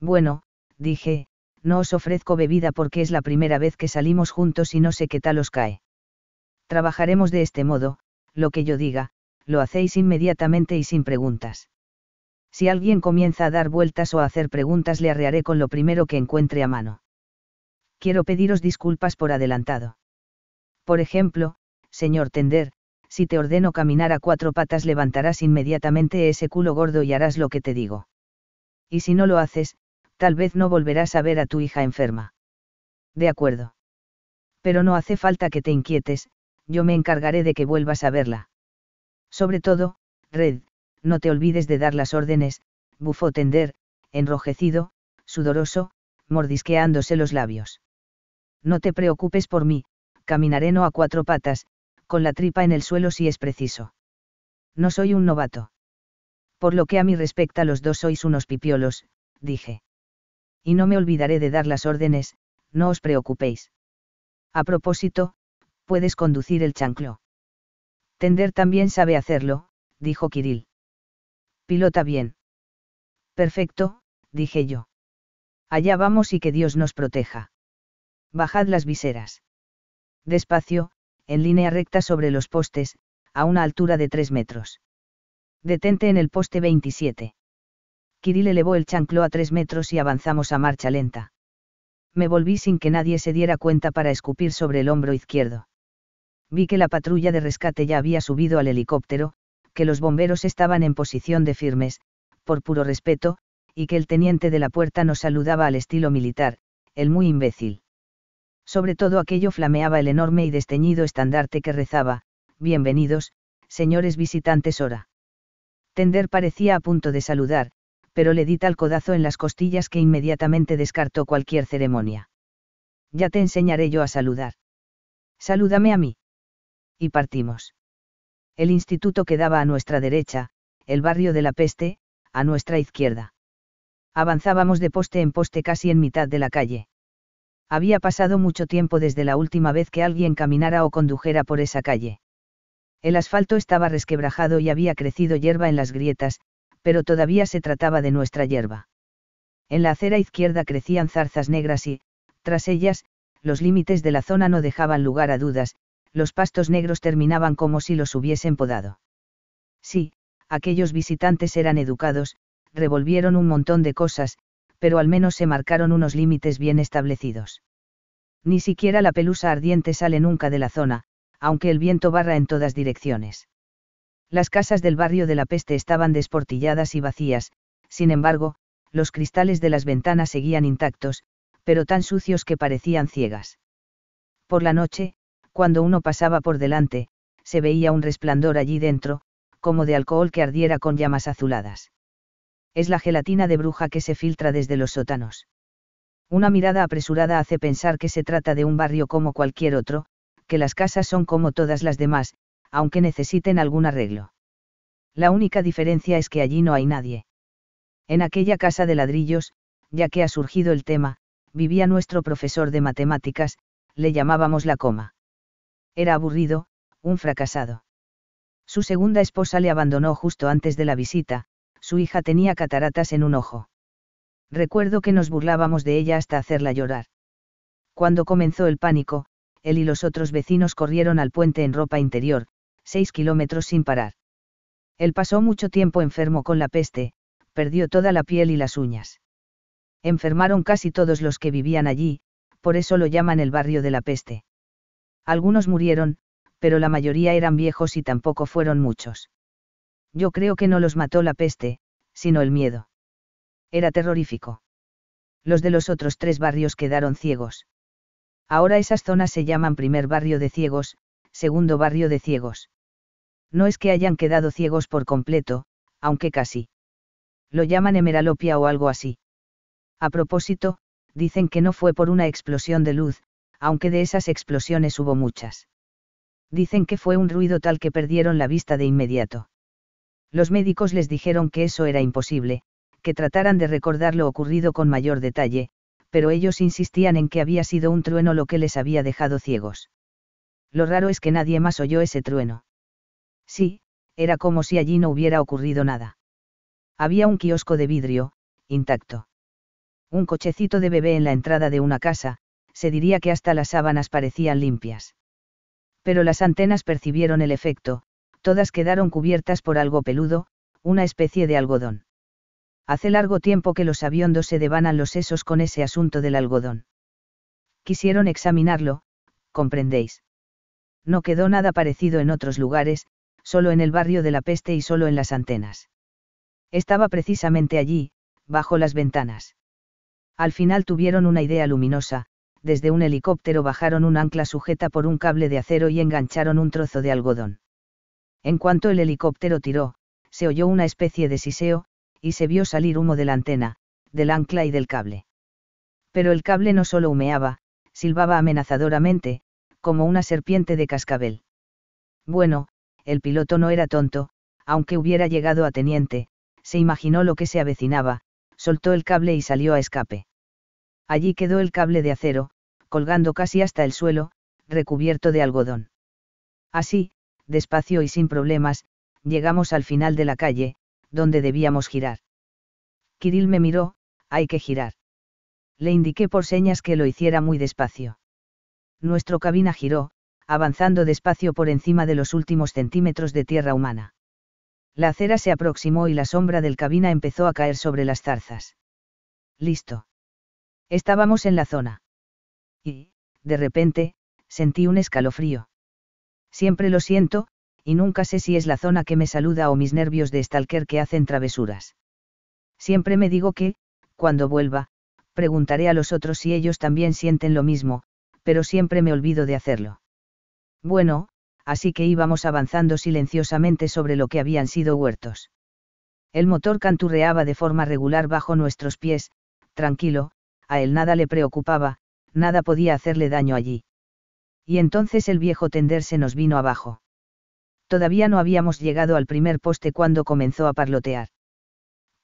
Bueno, dije, no os ofrezco bebida porque es la primera vez que salimos juntos y no sé qué tal os cae. Trabajaremos de este modo, lo que yo diga, lo hacéis inmediatamente y sin preguntas. Si alguien comienza a dar vueltas o a hacer preguntas le arrearé con lo primero que encuentre a mano. Quiero pediros disculpas por adelantado. Por ejemplo, señor Tender, si te ordeno caminar a cuatro patas levantarás inmediatamente ese culo gordo y harás lo que te digo. Y si no lo haces, tal vez no volverás a ver a tu hija enferma. De acuerdo. Pero no hace falta que te inquietes, yo me encargaré de que vuelvas a verla. Sobre todo, Red, no te olvides de dar las órdenes, bufó Tender, enrojecido, sudoroso, mordisqueándose los labios. No te preocupes por mí, caminaré no a cuatro patas, con la tripa en el suelo si es preciso. No soy un novato. Por lo que a mí respecta los dos sois unos pipiolos, dije y no me olvidaré de dar las órdenes, no os preocupéis. A propósito, puedes conducir el chanclo. Tender también sabe hacerlo, dijo Kirill. Pilota bien. Perfecto, dije yo. Allá vamos y que Dios nos proteja. Bajad las viseras. Despacio, en línea recta sobre los postes, a una altura de tres metros. Detente en el poste 27. Kirill elevó el chanclo a tres metros y avanzamos a marcha lenta. Me volví sin que nadie se diera cuenta para escupir sobre el hombro izquierdo. Vi que la patrulla de rescate ya había subido al helicóptero, que los bomberos estaban en posición de firmes, por puro respeto, y que el teniente de la puerta nos saludaba al estilo militar, el muy imbécil. Sobre todo aquello flameaba el enorme y desteñido estandarte que rezaba, Bienvenidos, señores visitantes hora. Tender parecía a punto de saludar, pero le di tal codazo en las costillas que inmediatamente descartó cualquier ceremonia. Ya te enseñaré yo a saludar. Salúdame a mí. Y partimos. El instituto quedaba a nuestra derecha, el barrio de la peste, a nuestra izquierda. Avanzábamos de poste en poste casi en mitad de la calle. Había pasado mucho tiempo desde la última vez que alguien caminara o condujera por esa calle. El asfalto estaba resquebrajado y había crecido hierba en las grietas, pero todavía se trataba de nuestra hierba. En la acera izquierda crecían zarzas negras y, tras ellas, los límites de la zona no dejaban lugar a dudas, los pastos negros terminaban como si los hubiesen podado. Sí, aquellos visitantes eran educados, revolvieron un montón de cosas, pero al menos se marcaron unos límites bien establecidos. Ni siquiera la pelusa ardiente sale nunca de la zona, aunque el viento barra en todas direcciones. Las casas del barrio de la peste estaban desportilladas y vacías, sin embargo, los cristales de las ventanas seguían intactos, pero tan sucios que parecían ciegas. Por la noche, cuando uno pasaba por delante, se veía un resplandor allí dentro, como de alcohol que ardiera con llamas azuladas. Es la gelatina de bruja que se filtra desde los sótanos. Una mirada apresurada hace pensar que se trata de un barrio como cualquier otro, que las casas son como todas las demás, aunque necesiten algún arreglo. La única diferencia es que allí no hay nadie. En aquella casa de ladrillos, ya que ha surgido el tema, vivía nuestro profesor de matemáticas, le llamábamos la coma. Era aburrido, un fracasado. Su segunda esposa le abandonó justo antes de la visita, su hija tenía cataratas en un ojo. Recuerdo que nos burlábamos de ella hasta hacerla llorar. Cuando comenzó el pánico, él y los otros vecinos corrieron al puente en ropa interior, 6 kilómetros sin parar. Él pasó mucho tiempo enfermo con la peste, perdió toda la piel y las uñas. Enfermaron casi todos los que vivían allí, por eso lo llaman el barrio de la peste. Algunos murieron, pero la mayoría eran viejos y tampoco fueron muchos. Yo creo que no los mató la peste, sino el miedo. Era terrorífico. Los de los otros tres barrios quedaron ciegos. Ahora esas zonas se llaman primer barrio de ciegos, segundo barrio de ciegos. No es que hayan quedado ciegos por completo, aunque casi. Lo llaman hemeralopia o algo así. A propósito, dicen que no fue por una explosión de luz, aunque de esas explosiones hubo muchas. Dicen que fue un ruido tal que perdieron la vista de inmediato. Los médicos les dijeron que eso era imposible, que trataran de recordar lo ocurrido con mayor detalle, pero ellos insistían en que había sido un trueno lo que les había dejado ciegos. Lo raro es que nadie más oyó ese trueno. Sí, era como si allí no hubiera ocurrido nada. Había un kiosco de vidrio, intacto. Un cochecito de bebé en la entrada de una casa, se diría que hasta las sábanas parecían limpias. Pero las antenas percibieron el efecto, todas quedaron cubiertas por algo peludo, una especie de algodón. Hace largo tiempo que los aviondos se devanan los sesos con ese asunto del algodón. Quisieron examinarlo, comprendéis. No quedó nada parecido en otros lugares, solo en el barrio de la peste y solo en las antenas. Estaba precisamente allí, bajo las ventanas. Al final tuvieron una idea luminosa, desde un helicóptero bajaron un ancla sujeta por un cable de acero y engancharon un trozo de algodón. En cuanto el helicóptero tiró, se oyó una especie de siseo, y se vio salir humo de la antena, del ancla y del cable. Pero el cable no solo humeaba, silbaba amenazadoramente, como una serpiente de cascabel. Bueno, el piloto no era tonto, aunque hubiera llegado a teniente, se imaginó lo que se avecinaba, soltó el cable y salió a escape. Allí quedó el cable de acero, colgando casi hasta el suelo, recubierto de algodón. Así, despacio y sin problemas, llegamos al final de la calle, donde debíamos girar. Kirill me miró, hay que girar. Le indiqué por señas que lo hiciera muy despacio. Nuestro cabina giró, avanzando despacio por encima de los últimos centímetros de tierra humana. La acera se aproximó y la sombra del cabina empezó a caer sobre las zarzas. Listo. Estábamos en la zona. Y, de repente, sentí un escalofrío. Siempre lo siento, y nunca sé si es la zona que me saluda o mis nervios de stalker que hacen travesuras. Siempre me digo que, cuando vuelva, preguntaré a los otros si ellos también sienten lo mismo, pero siempre me olvido de hacerlo. Bueno, así que íbamos avanzando silenciosamente sobre lo que habían sido huertos. El motor canturreaba de forma regular bajo nuestros pies, tranquilo, a él nada le preocupaba, nada podía hacerle daño allí. Y entonces el viejo tender se nos vino abajo. Todavía no habíamos llegado al primer poste cuando comenzó a parlotear.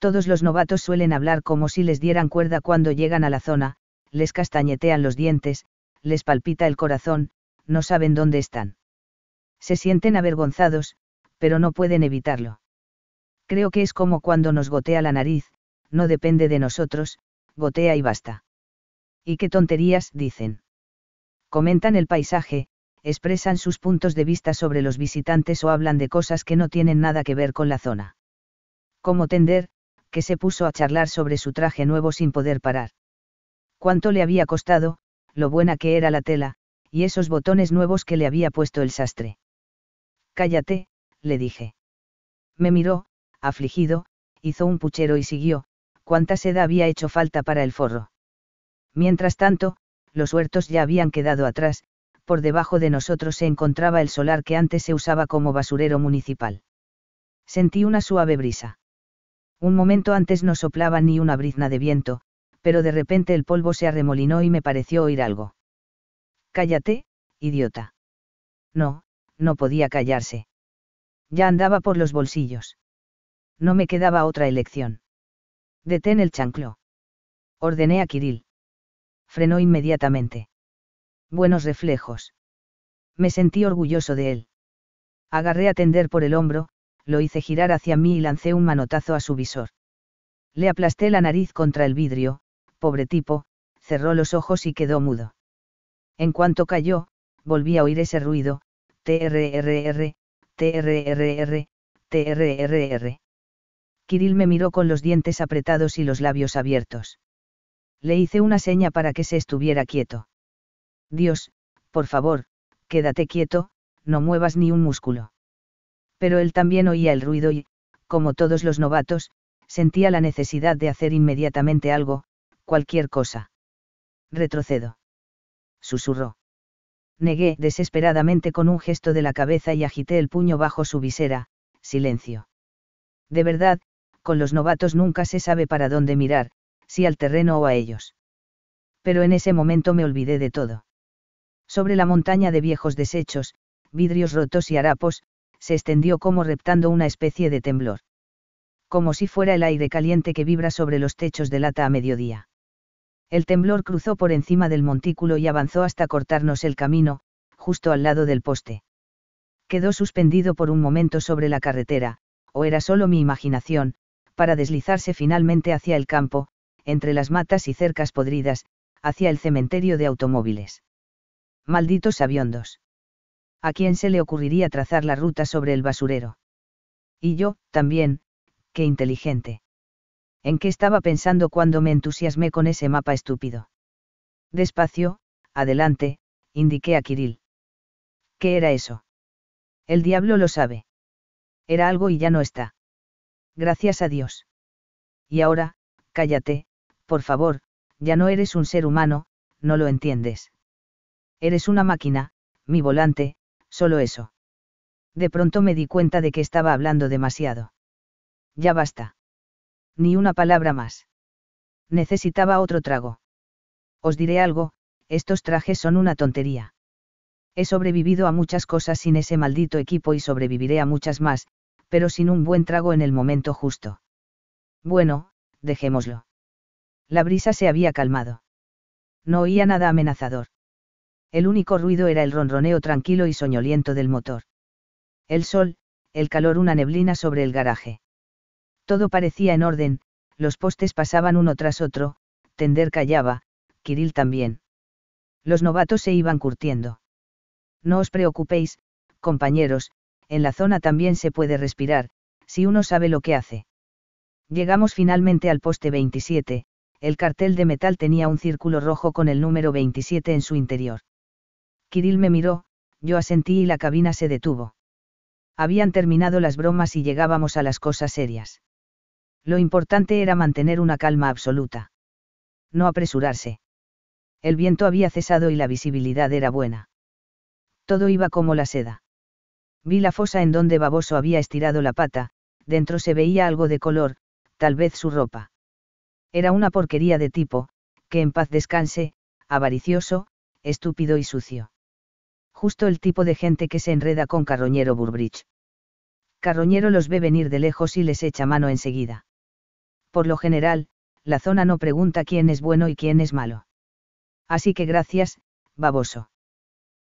Todos los novatos suelen hablar como si les dieran cuerda cuando llegan a la zona, les castañetean los dientes, les palpita el corazón, no saben dónde están. Se sienten avergonzados, pero no pueden evitarlo. Creo que es como cuando nos gotea la nariz, no depende de nosotros, gotea y basta. ¿Y qué tonterías dicen? Comentan el paisaje, expresan sus puntos de vista sobre los visitantes o hablan de cosas que no tienen nada que ver con la zona. Como Tender, que se puso a charlar sobre su traje nuevo sin poder parar. Cuánto le había costado, lo buena que era la tela, y esos botones nuevos que le había puesto el sastre. Cállate, le dije. Me miró, afligido, hizo un puchero y siguió, cuánta seda había hecho falta para el forro. Mientras tanto, los huertos ya habían quedado atrás, por debajo de nosotros se encontraba el solar que antes se usaba como basurero municipal. Sentí una suave brisa. Un momento antes no soplaba ni una brizna de viento, pero de repente el polvo se arremolinó y me pareció oír algo. Cállate, idiota. No, no podía callarse. Ya andaba por los bolsillos. No me quedaba otra elección. Detén el chanclo. Ordené a Kirill. Frenó inmediatamente. Buenos reflejos. Me sentí orgulloso de él. Agarré a Tender por el hombro, lo hice girar hacia mí y lancé un manotazo a su visor. Le aplasté la nariz contra el vidrio, pobre tipo, cerró los ojos y quedó mudo. En cuanto cayó, volví a oír ese ruido, TRRR, TRRR, TRRR. Kirill me miró con los dientes apretados y los labios abiertos. Le hice una seña para que se estuviera quieto. Dios, por favor, quédate quieto, no muevas ni un músculo. Pero él también oía el ruido y, como todos los novatos, sentía la necesidad de hacer inmediatamente algo, cualquier cosa. Retrocedo susurró. Negué desesperadamente con un gesto de la cabeza y agité el puño bajo su visera, silencio. De verdad, con los novatos nunca se sabe para dónde mirar, si al terreno o a ellos. Pero en ese momento me olvidé de todo. Sobre la montaña de viejos desechos, vidrios rotos y harapos, se extendió como reptando una especie de temblor. Como si fuera el aire caliente que vibra sobre los techos de lata a mediodía. El temblor cruzó por encima del montículo y avanzó hasta cortarnos el camino, justo al lado del poste. Quedó suspendido por un momento sobre la carretera, o era solo mi imaginación, para deslizarse finalmente hacia el campo, entre las matas y cercas podridas, hacia el cementerio de automóviles. Malditos aviondos. ¿A quién se le ocurriría trazar la ruta sobre el basurero? Y yo, también, qué inteligente en qué estaba pensando cuando me entusiasmé con ese mapa estúpido. Despacio, adelante, indiqué a Kirill. ¿Qué era eso? El diablo lo sabe. Era algo y ya no está. Gracias a Dios. Y ahora, cállate, por favor, ya no eres un ser humano, no lo entiendes. Eres una máquina, mi volante, solo eso. De pronto me di cuenta de que estaba hablando demasiado. Ya basta. Ni una palabra más. Necesitaba otro trago. Os diré algo, estos trajes son una tontería. He sobrevivido a muchas cosas sin ese maldito equipo y sobreviviré a muchas más, pero sin un buen trago en el momento justo. Bueno, dejémoslo. La brisa se había calmado. No oía nada amenazador. El único ruido era el ronroneo tranquilo y soñoliento del motor. El sol, el calor, una neblina sobre el garaje. Todo parecía en orden, los postes pasaban uno tras otro, Tender callaba, Kirill también. Los novatos se iban curtiendo. No os preocupéis, compañeros, en la zona también se puede respirar, si uno sabe lo que hace. Llegamos finalmente al poste 27, el cartel de metal tenía un círculo rojo con el número 27 en su interior. Kirill me miró, yo asentí y la cabina se detuvo. Habían terminado las bromas y llegábamos a las cosas serias. Lo importante era mantener una calma absoluta. No apresurarse. El viento había cesado y la visibilidad era buena. Todo iba como la seda. Vi la fosa en donde Baboso había estirado la pata, dentro se veía algo de color, tal vez su ropa. Era una porquería de tipo, que en paz descanse, avaricioso, estúpido y sucio. Justo el tipo de gente que se enreda con Carroñero Burbridge. Carroñero los ve venir de lejos y les echa mano enseguida por lo general, la zona no pregunta quién es bueno y quién es malo. Así que gracias, baboso.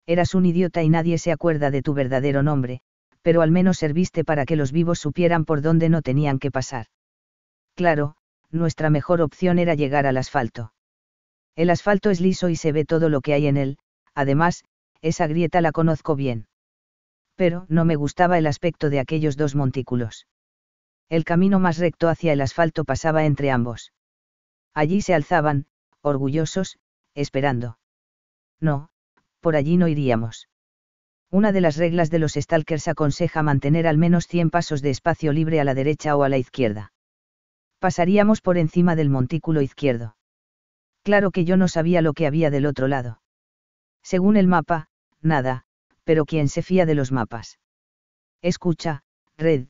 Eras un idiota y nadie se acuerda de tu verdadero nombre, pero al menos serviste para que los vivos supieran por dónde no tenían que pasar. Claro, nuestra mejor opción era llegar al asfalto. El asfalto es liso y se ve todo lo que hay en él, además, esa grieta la conozco bien. Pero no me gustaba el aspecto de aquellos dos montículos. El camino más recto hacia el asfalto pasaba entre ambos. Allí se alzaban, orgullosos, esperando. No, por allí no iríamos. Una de las reglas de los stalkers aconseja mantener al menos 100 pasos de espacio libre a la derecha o a la izquierda. Pasaríamos por encima del montículo izquierdo. Claro que yo no sabía lo que había del otro lado. Según el mapa, nada, pero ¿quién se fía de los mapas? Escucha, Red,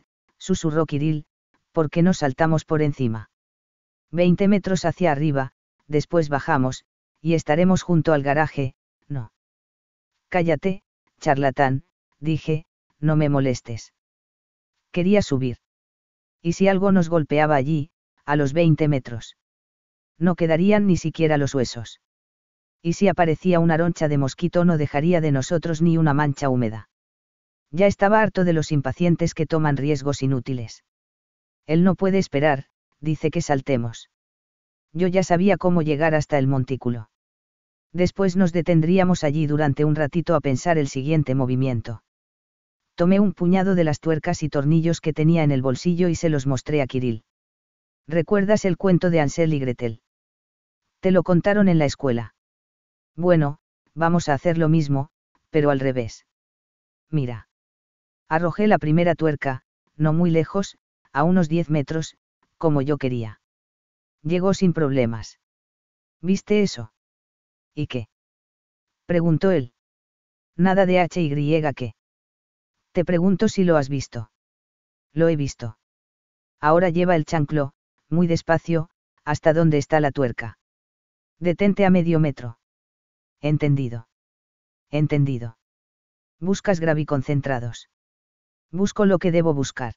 susurró Kirill, ¿por qué no saltamos por encima? Veinte metros hacia arriba, después bajamos, y estaremos junto al garaje, no. Cállate, charlatán, dije, no me molestes. Quería subir. ¿Y si algo nos golpeaba allí, a los veinte metros? No quedarían ni siquiera los huesos. ¿Y si aparecía una roncha de mosquito no dejaría de nosotros ni una mancha húmeda? Ya estaba harto de los impacientes que toman riesgos inútiles. Él no puede esperar, dice que saltemos. Yo ya sabía cómo llegar hasta el montículo. Después nos detendríamos allí durante un ratito a pensar el siguiente movimiento. Tomé un puñado de las tuercas y tornillos que tenía en el bolsillo y se los mostré a Kirill. ¿Recuerdas el cuento de Ansel y Gretel? Te lo contaron en la escuela. Bueno, vamos a hacer lo mismo, pero al revés. Mira. Arrojé la primera tuerca, no muy lejos, a unos diez metros, como yo quería. Llegó sin problemas. ¿Viste eso? ¿Y qué? Preguntó él. Nada de HY que. Te pregunto si lo has visto. Lo he visto. Ahora lleva el chanclo, muy despacio, hasta donde está la tuerca. Detente a medio metro. Entendido. Entendido. Buscas concentrados. Busco lo que debo buscar.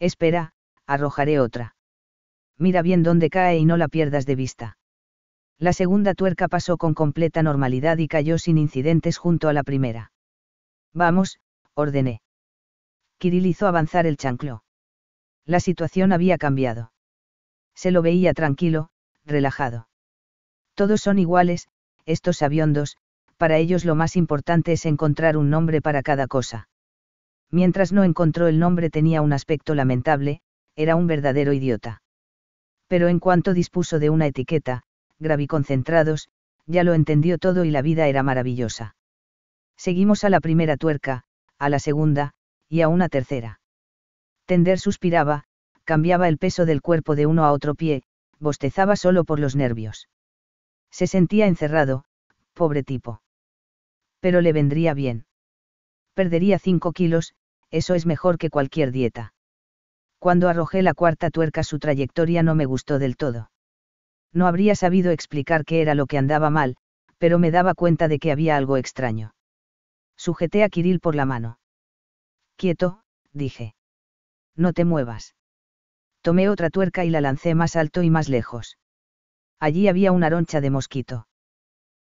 Espera, arrojaré otra. Mira bien dónde cae y no la pierdas de vista. La segunda tuerca pasó con completa normalidad y cayó sin incidentes junto a la primera. Vamos, ordené. Kirill hizo avanzar el chanclo. La situación había cambiado. Se lo veía tranquilo, relajado. Todos son iguales, estos sabiondos, para ellos lo más importante es encontrar un nombre para cada cosa mientras no encontró el nombre tenía un aspecto lamentable, era un verdadero idiota. Pero en cuanto dispuso de una etiqueta, graviconcentrados, ya lo entendió todo y la vida era maravillosa. Seguimos a la primera tuerca, a la segunda, y a una tercera. Tender suspiraba, cambiaba el peso del cuerpo de uno a otro pie, bostezaba solo por los nervios. Se sentía encerrado, pobre tipo. Pero le vendría bien perdería 5 kilos, eso es mejor que cualquier dieta. Cuando arrojé la cuarta tuerca su trayectoria no me gustó del todo. No habría sabido explicar qué era lo que andaba mal, pero me daba cuenta de que había algo extraño. Sujeté a Kirill por la mano. Quieto, dije. No te muevas. Tomé otra tuerca y la lancé más alto y más lejos. Allí había una roncha de mosquito.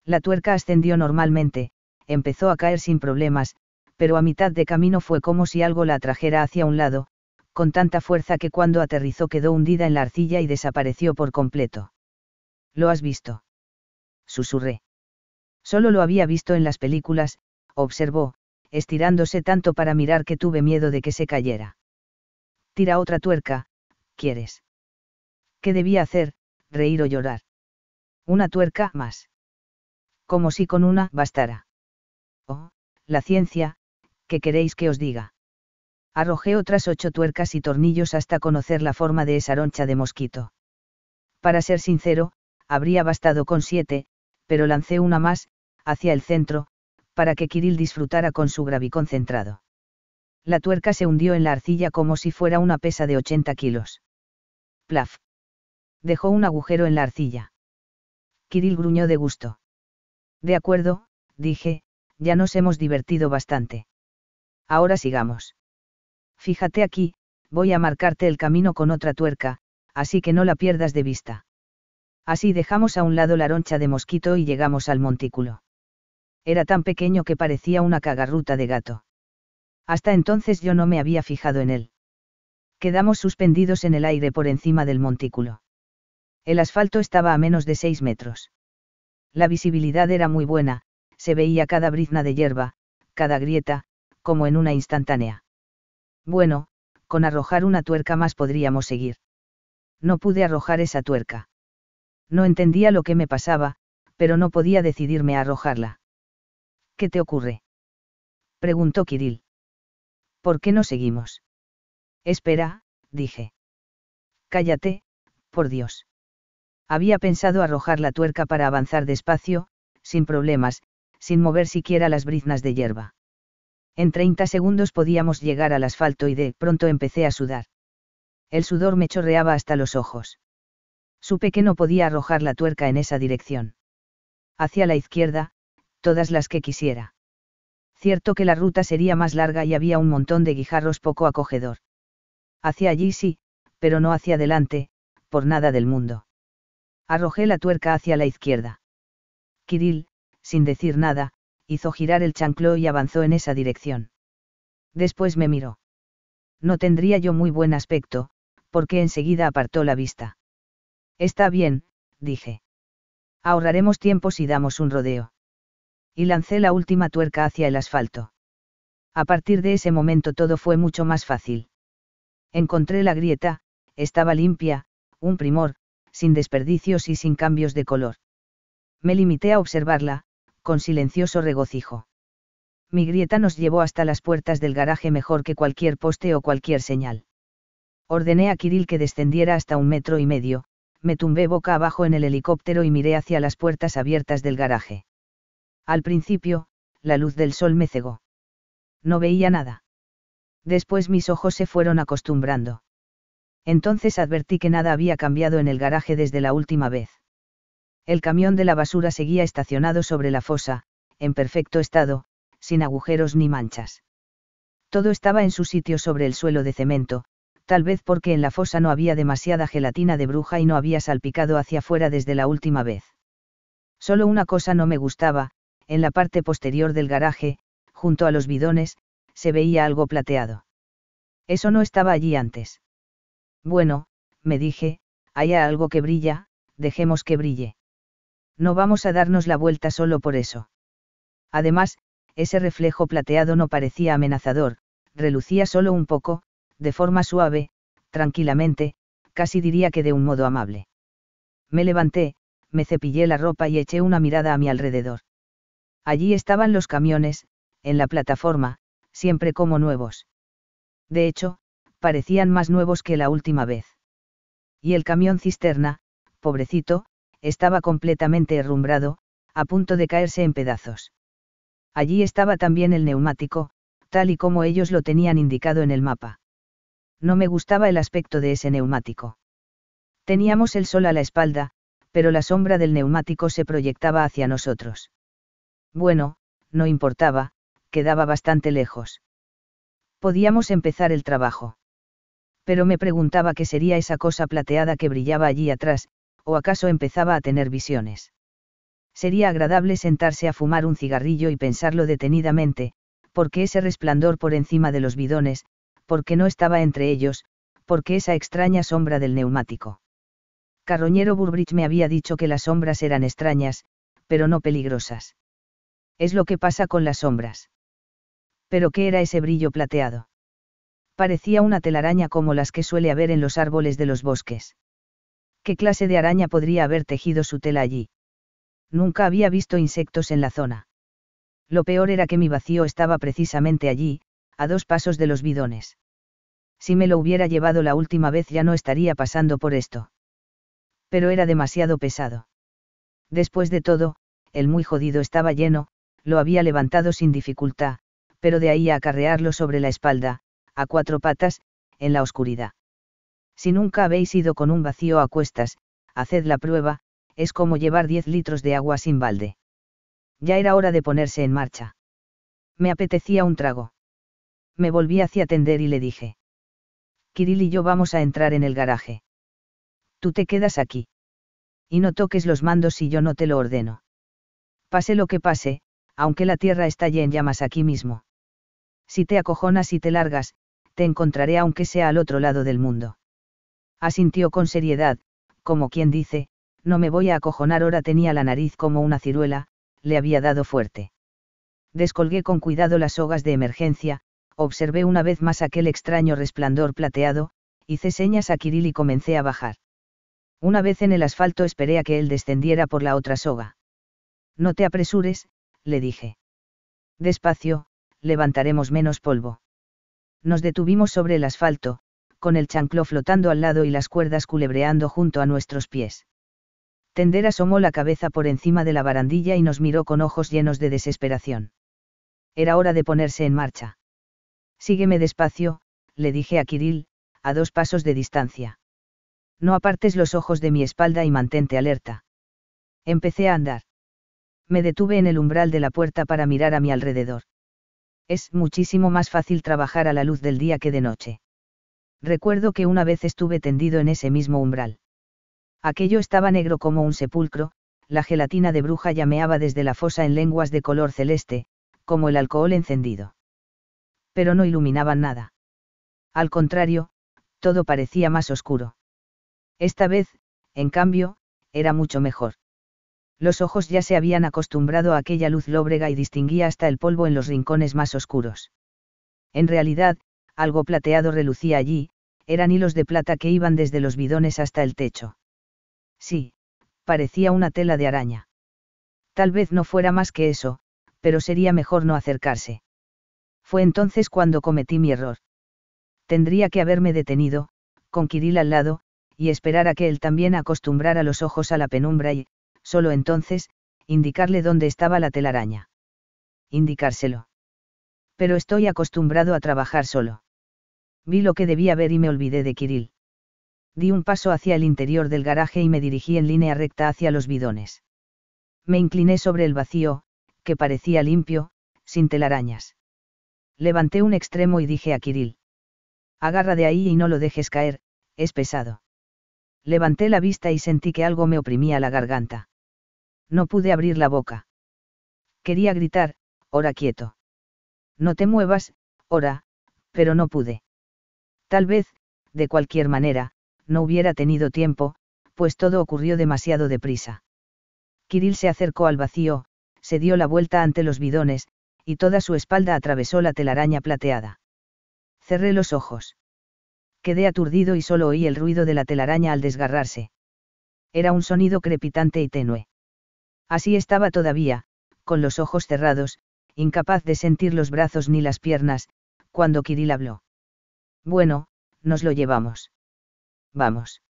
La tuerca ascendió normalmente, empezó a caer sin problemas, pero a mitad de camino fue como si algo la atrajera hacia un lado, con tanta fuerza que cuando aterrizó quedó hundida en la arcilla y desapareció por completo. ¿Lo has visto? Susurré. Solo lo había visto en las películas, observó, estirándose tanto para mirar que tuve miedo de que se cayera. Tira otra tuerca, ¿quieres? ¿Qué debía hacer, reír o llorar? Una tuerca más. Como si con una bastara. Oh, la ciencia, queréis que os diga. Arrojé otras ocho tuercas y tornillos hasta conocer la forma de esa roncha de mosquito. Para ser sincero, habría bastado con siete, pero lancé una más, hacia el centro, para que Kirill disfrutara con su concentrado. La tuerca se hundió en la arcilla como si fuera una pesa de 80 kilos. Plaf. Dejó un agujero en la arcilla. Kirill gruñó de gusto. De acuerdo, dije, ya nos hemos divertido bastante. Ahora sigamos. Fíjate aquí, voy a marcarte el camino con otra tuerca, así que no la pierdas de vista. Así dejamos a un lado la roncha de mosquito y llegamos al montículo. Era tan pequeño que parecía una cagarruta de gato. Hasta entonces yo no me había fijado en él. Quedamos suspendidos en el aire por encima del montículo. El asfalto estaba a menos de seis metros. La visibilidad era muy buena, se veía cada brizna de hierba, cada grieta, como en una instantánea. Bueno, con arrojar una tuerca más podríamos seguir. No pude arrojar esa tuerca. No entendía lo que me pasaba, pero no podía decidirme a arrojarla. ¿Qué te ocurre? preguntó Kirill. ¿Por qué no seguimos? Espera, dije. Cállate, por Dios. Había pensado arrojar la tuerca para avanzar despacio, sin problemas, sin mover siquiera las briznas de hierba. En 30 segundos podíamos llegar al asfalto y de pronto empecé a sudar. El sudor me chorreaba hasta los ojos. Supe que no podía arrojar la tuerca en esa dirección. Hacia la izquierda, todas las que quisiera. Cierto que la ruta sería más larga y había un montón de guijarros poco acogedor. Hacia allí sí, pero no hacia adelante, por nada del mundo. Arrojé la tuerca hacia la izquierda. Kirill, sin decir nada, hizo girar el chancló y avanzó en esa dirección. Después me miró. No tendría yo muy buen aspecto, porque enseguida apartó la vista. Está bien, dije. Ahorraremos tiempo si damos un rodeo. Y lancé la última tuerca hacia el asfalto. A partir de ese momento todo fue mucho más fácil. Encontré la grieta, estaba limpia, un primor, sin desperdicios y sin cambios de color. Me limité a observarla, con silencioso regocijo. Mi grieta nos llevó hasta las puertas del garaje mejor que cualquier poste o cualquier señal. Ordené a Kirill que descendiera hasta un metro y medio, me tumbé boca abajo en el helicóptero y miré hacia las puertas abiertas del garaje. Al principio, la luz del sol me cegó. No veía nada. Después mis ojos se fueron acostumbrando. Entonces advertí que nada había cambiado en el garaje desde la última vez. El camión de la basura seguía estacionado sobre la fosa, en perfecto estado, sin agujeros ni manchas. Todo estaba en su sitio sobre el suelo de cemento, tal vez porque en la fosa no había demasiada gelatina de bruja y no había salpicado hacia afuera desde la última vez. Solo una cosa no me gustaba, en la parte posterior del garaje, junto a los bidones, se veía algo plateado. Eso no estaba allí antes. Bueno, me dije, hay algo que brilla, dejemos que brille. No vamos a darnos la vuelta solo por eso. Además, ese reflejo plateado no parecía amenazador, relucía solo un poco, de forma suave, tranquilamente, casi diría que de un modo amable. Me levanté, me cepillé la ropa y eché una mirada a mi alrededor. Allí estaban los camiones, en la plataforma, siempre como nuevos. De hecho, parecían más nuevos que la última vez. Y el camión cisterna, pobrecito, estaba completamente herrumbrado, a punto de caerse en pedazos. Allí estaba también el neumático, tal y como ellos lo tenían indicado en el mapa. No me gustaba el aspecto de ese neumático. Teníamos el sol a la espalda, pero la sombra del neumático se proyectaba hacia nosotros. Bueno, no importaba, quedaba bastante lejos. Podíamos empezar el trabajo. Pero me preguntaba qué sería esa cosa plateada que brillaba allí atrás, o acaso empezaba a tener visiones. Sería agradable sentarse a fumar un cigarrillo y pensarlo detenidamente, porque ese resplandor por encima de los bidones, porque no estaba entre ellos, porque esa extraña sombra del neumático. Carroñero Burbridge me había dicho que las sombras eran extrañas, pero no peligrosas. Es lo que pasa con las sombras. Pero ¿qué era ese brillo plateado? Parecía una telaraña como las que suele haber en los árboles de los bosques. ¿Qué clase de araña podría haber tejido su tela allí? Nunca había visto insectos en la zona. Lo peor era que mi vacío estaba precisamente allí, a dos pasos de los bidones. Si me lo hubiera llevado la última vez ya no estaría pasando por esto. Pero era demasiado pesado. Después de todo, el muy jodido estaba lleno, lo había levantado sin dificultad, pero de ahí a acarrearlo sobre la espalda, a cuatro patas, en la oscuridad. Si nunca habéis ido con un vacío a cuestas, haced la prueba, es como llevar 10 litros de agua sin balde. Ya era hora de ponerse en marcha. Me apetecía un trago. Me volví hacia Tender y le dije. Kirill y yo vamos a entrar en el garaje. Tú te quedas aquí. Y no toques los mandos si yo no te lo ordeno. Pase lo que pase, aunque la tierra estalle en llamas aquí mismo. Si te acojonas y te largas, te encontraré aunque sea al otro lado del mundo asintió con seriedad, como quien dice, no me voy a acojonar ahora tenía la nariz como una ciruela, le había dado fuerte. Descolgué con cuidado las sogas de emergencia, observé una vez más aquel extraño resplandor plateado, hice señas a Kirill y comencé a bajar. Una vez en el asfalto esperé a que él descendiera por la otra soga. No te apresures, le dije. Despacio, levantaremos menos polvo. Nos detuvimos sobre el asfalto, con el chanclo flotando al lado y las cuerdas culebreando junto a nuestros pies. Tender asomó la cabeza por encima de la barandilla y nos miró con ojos llenos de desesperación. Era hora de ponerse en marcha. Sígueme despacio, le dije a Kirill, a dos pasos de distancia. No apartes los ojos de mi espalda y mantente alerta. Empecé a andar. Me detuve en el umbral de la puerta para mirar a mi alrededor. Es muchísimo más fácil trabajar a la luz del día que de noche. Recuerdo que una vez estuve tendido en ese mismo umbral. Aquello estaba negro como un sepulcro, la gelatina de bruja llameaba desde la fosa en lenguas de color celeste, como el alcohol encendido. Pero no iluminaban nada. Al contrario, todo parecía más oscuro. Esta vez, en cambio, era mucho mejor. Los ojos ya se habían acostumbrado a aquella luz lóbrega y distinguía hasta el polvo en los rincones más oscuros. En realidad, algo plateado relucía allí, eran hilos de plata que iban desde los bidones hasta el techo. Sí, parecía una tela de araña. Tal vez no fuera más que eso, pero sería mejor no acercarse. Fue entonces cuando cometí mi error. Tendría que haberme detenido, con Kirill al lado, y esperar a que él también acostumbrara los ojos a la penumbra y, solo entonces, indicarle dónde estaba la telaraña. Indicárselo. Pero estoy acostumbrado a trabajar solo vi lo que debía ver y me olvidé de Kirill. Di un paso hacia el interior del garaje y me dirigí en línea recta hacia los bidones. Me incliné sobre el vacío, que parecía limpio, sin telarañas. Levanté un extremo y dije a Kirill. Agarra de ahí y no lo dejes caer, es pesado. Levanté la vista y sentí que algo me oprimía la garganta. No pude abrir la boca. Quería gritar, ora quieto. No te muevas, ora, pero no pude. Tal vez, de cualquier manera, no hubiera tenido tiempo, pues todo ocurrió demasiado deprisa. Kirill se acercó al vacío, se dio la vuelta ante los bidones, y toda su espalda atravesó la telaraña plateada. Cerré los ojos. Quedé aturdido y solo oí el ruido de la telaraña al desgarrarse. Era un sonido crepitante y tenue. Así estaba todavía, con los ojos cerrados, incapaz de sentir los brazos ni las piernas, cuando Kirill habló. Bueno, nos lo llevamos. Vamos.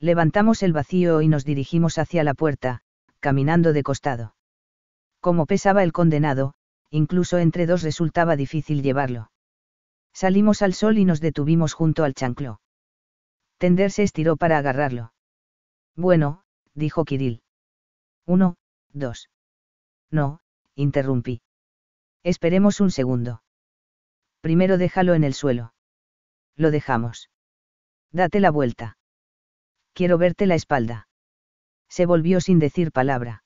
Levantamos el vacío y nos dirigimos hacia la puerta, caminando de costado. Como pesaba el condenado, incluso entre dos resultaba difícil llevarlo. Salimos al sol y nos detuvimos junto al chancló. Tender se estiró para agarrarlo. Bueno, dijo Kirill. Uno, dos. No, interrumpí. Esperemos un segundo. Primero déjalo en el suelo lo dejamos. Date la vuelta. Quiero verte la espalda. Se volvió sin decir palabra.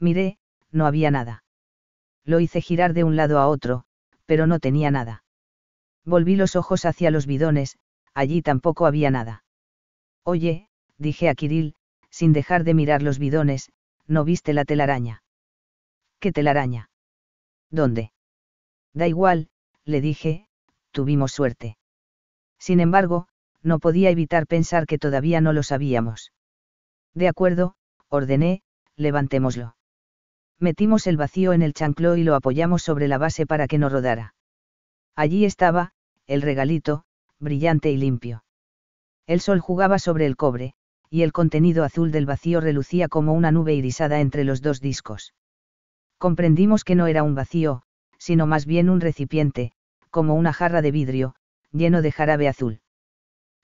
Miré, no había nada. Lo hice girar de un lado a otro, pero no tenía nada. Volví los ojos hacia los bidones, allí tampoco había nada. Oye, dije a Kirill, sin dejar de mirar los bidones, ¿no viste la telaraña? ¿Qué telaraña? ¿Dónde? Da igual, le dije, tuvimos suerte. Sin embargo, no podía evitar pensar que todavía no lo sabíamos. De acuerdo, ordené, levantémoslo. Metimos el vacío en el chancló y lo apoyamos sobre la base para que no rodara. Allí estaba, el regalito, brillante y limpio. El sol jugaba sobre el cobre, y el contenido azul del vacío relucía como una nube irisada entre los dos discos. Comprendimos que no era un vacío, sino más bien un recipiente, como una jarra de vidrio, lleno de jarabe azul.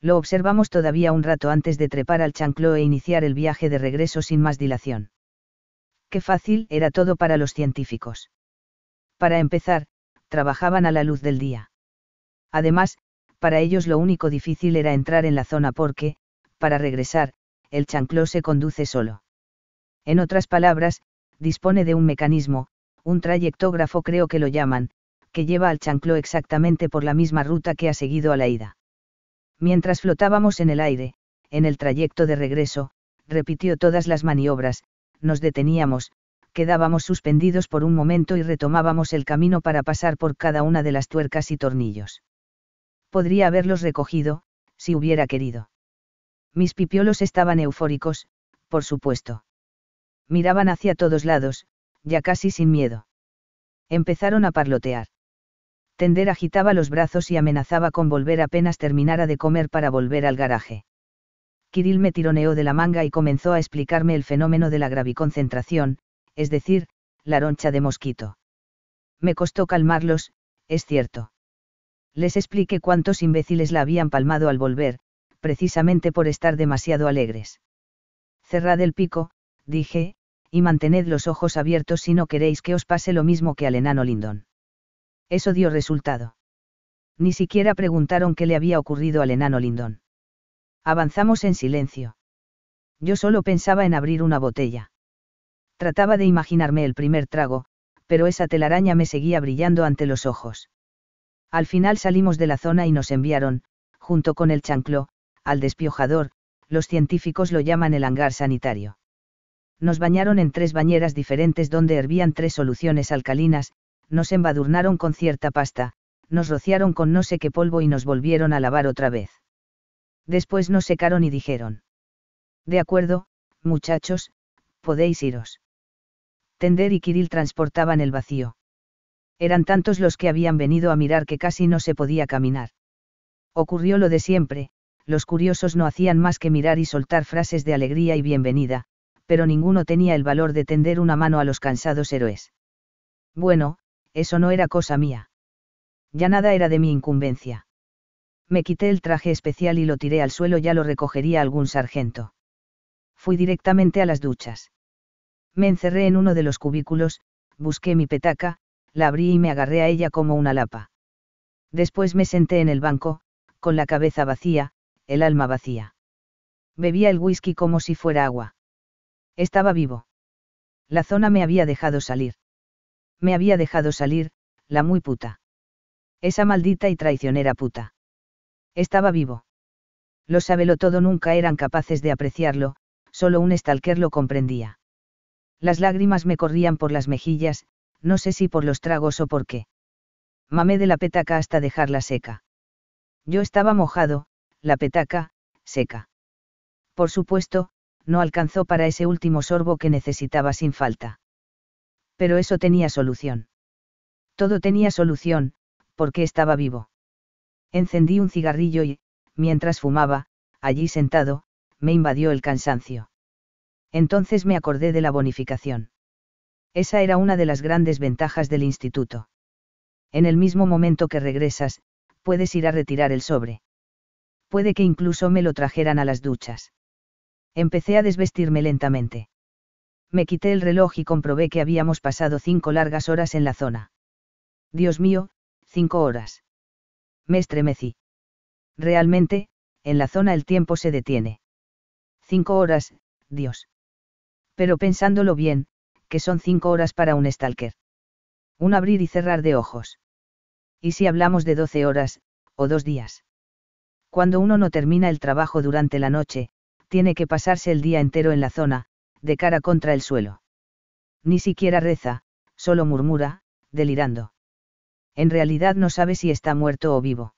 Lo observamos todavía un rato antes de trepar al chancló e iniciar el viaje de regreso sin más dilación. Qué fácil era todo para los científicos. Para empezar, trabajaban a la luz del día. Además, para ellos lo único difícil era entrar en la zona porque, para regresar, el chancló se conduce solo. En otras palabras, dispone de un mecanismo, un trayectógrafo creo que lo llaman, que lleva al chancló exactamente por la misma ruta que ha seguido a la ida. Mientras flotábamos en el aire, en el trayecto de regreso, repitió todas las maniobras, nos deteníamos, quedábamos suspendidos por un momento y retomábamos el camino para pasar por cada una de las tuercas y tornillos. Podría haberlos recogido, si hubiera querido. Mis pipiolos estaban eufóricos, por supuesto. Miraban hacia todos lados, ya casi sin miedo. Empezaron a parlotear. Tender agitaba los brazos y amenazaba con volver apenas terminara de comer para volver al garaje. Kirill me tironeó de la manga y comenzó a explicarme el fenómeno de la graviconcentración, es decir, la roncha de mosquito. Me costó calmarlos, es cierto. Les expliqué cuántos imbéciles la habían palmado al volver, precisamente por estar demasiado alegres. Cerrad el pico, dije, y mantened los ojos abiertos si no queréis que os pase lo mismo que al enano Lindon. Eso dio resultado. Ni siquiera preguntaron qué le había ocurrido al enano Lindón. Avanzamos en silencio. Yo solo pensaba en abrir una botella. Trataba de imaginarme el primer trago, pero esa telaraña me seguía brillando ante los ojos. Al final salimos de la zona y nos enviaron, junto con el chanclo, al despiojador, los científicos lo llaman el hangar sanitario. Nos bañaron en tres bañeras diferentes donde hervían tres soluciones alcalinas, nos embadurnaron con cierta pasta, nos rociaron con no sé qué polvo y nos volvieron a lavar otra vez. Después nos secaron y dijeron. De acuerdo, muchachos, podéis iros. Tender y Kirill transportaban el vacío. Eran tantos los que habían venido a mirar que casi no se podía caminar. Ocurrió lo de siempre, los curiosos no hacían más que mirar y soltar frases de alegría y bienvenida, pero ninguno tenía el valor de tender una mano a los cansados héroes. Bueno, eso no era cosa mía. Ya nada era de mi incumbencia. Me quité el traje especial y lo tiré al suelo, ya lo recogería algún sargento. Fui directamente a las duchas. Me encerré en uno de los cubículos, busqué mi petaca, la abrí y me agarré a ella como una lapa. Después me senté en el banco, con la cabeza vacía, el alma vacía. Bebía el whisky como si fuera agua. Estaba vivo. La zona me había dejado salir me había dejado salir, la muy puta. Esa maldita y traicionera puta. Estaba vivo. Lo sabelo todo nunca eran capaces de apreciarlo, solo un stalker lo comprendía. Las lágrimas me corrían por las mejillas, no sé si por los tragos o por qué. Mamé de la petaca hasta dejarla seca. Yo estaba mojado, la petaca, seca. Por supuesto, no alcanzó para ese último sorbo que necesitaba sin falta pero eso tenía solución. Todo tenía solución, porque estaba vivo. Encendí un cigarrillo y, mientras fumaba, allí sentado, me invadió el cansancio. Entonces me acordé de la bonificación. Esa era una de las grandes ventajas del instituto. En el mismo momento que regresas, puedes ir a retirar el sobre. Puede que incluso me lo trajeran a las duchas. Empecé a desvestirme lentamente me quité el reloj y comprobé que habíamos pasado cinco largas horas en la zona. Dios mío, cinco horas. Me estremecí. Realmente, en la zona el tiempo se detiene. Cinco horas, Dios. Pero pensándolo bien, que son cinco horas para un stalker. Un abrir y cerrar de ojos. ¿Y si hablamos de doce horas, o dos días? Cuando uno no termina el trabajo durante la noche, tiene que pasarse el día entero en la zona, de cara contra el suelo. Ni siquiera reza, solo murmura, delirando. En realidad no sabe si está muerto o vivo.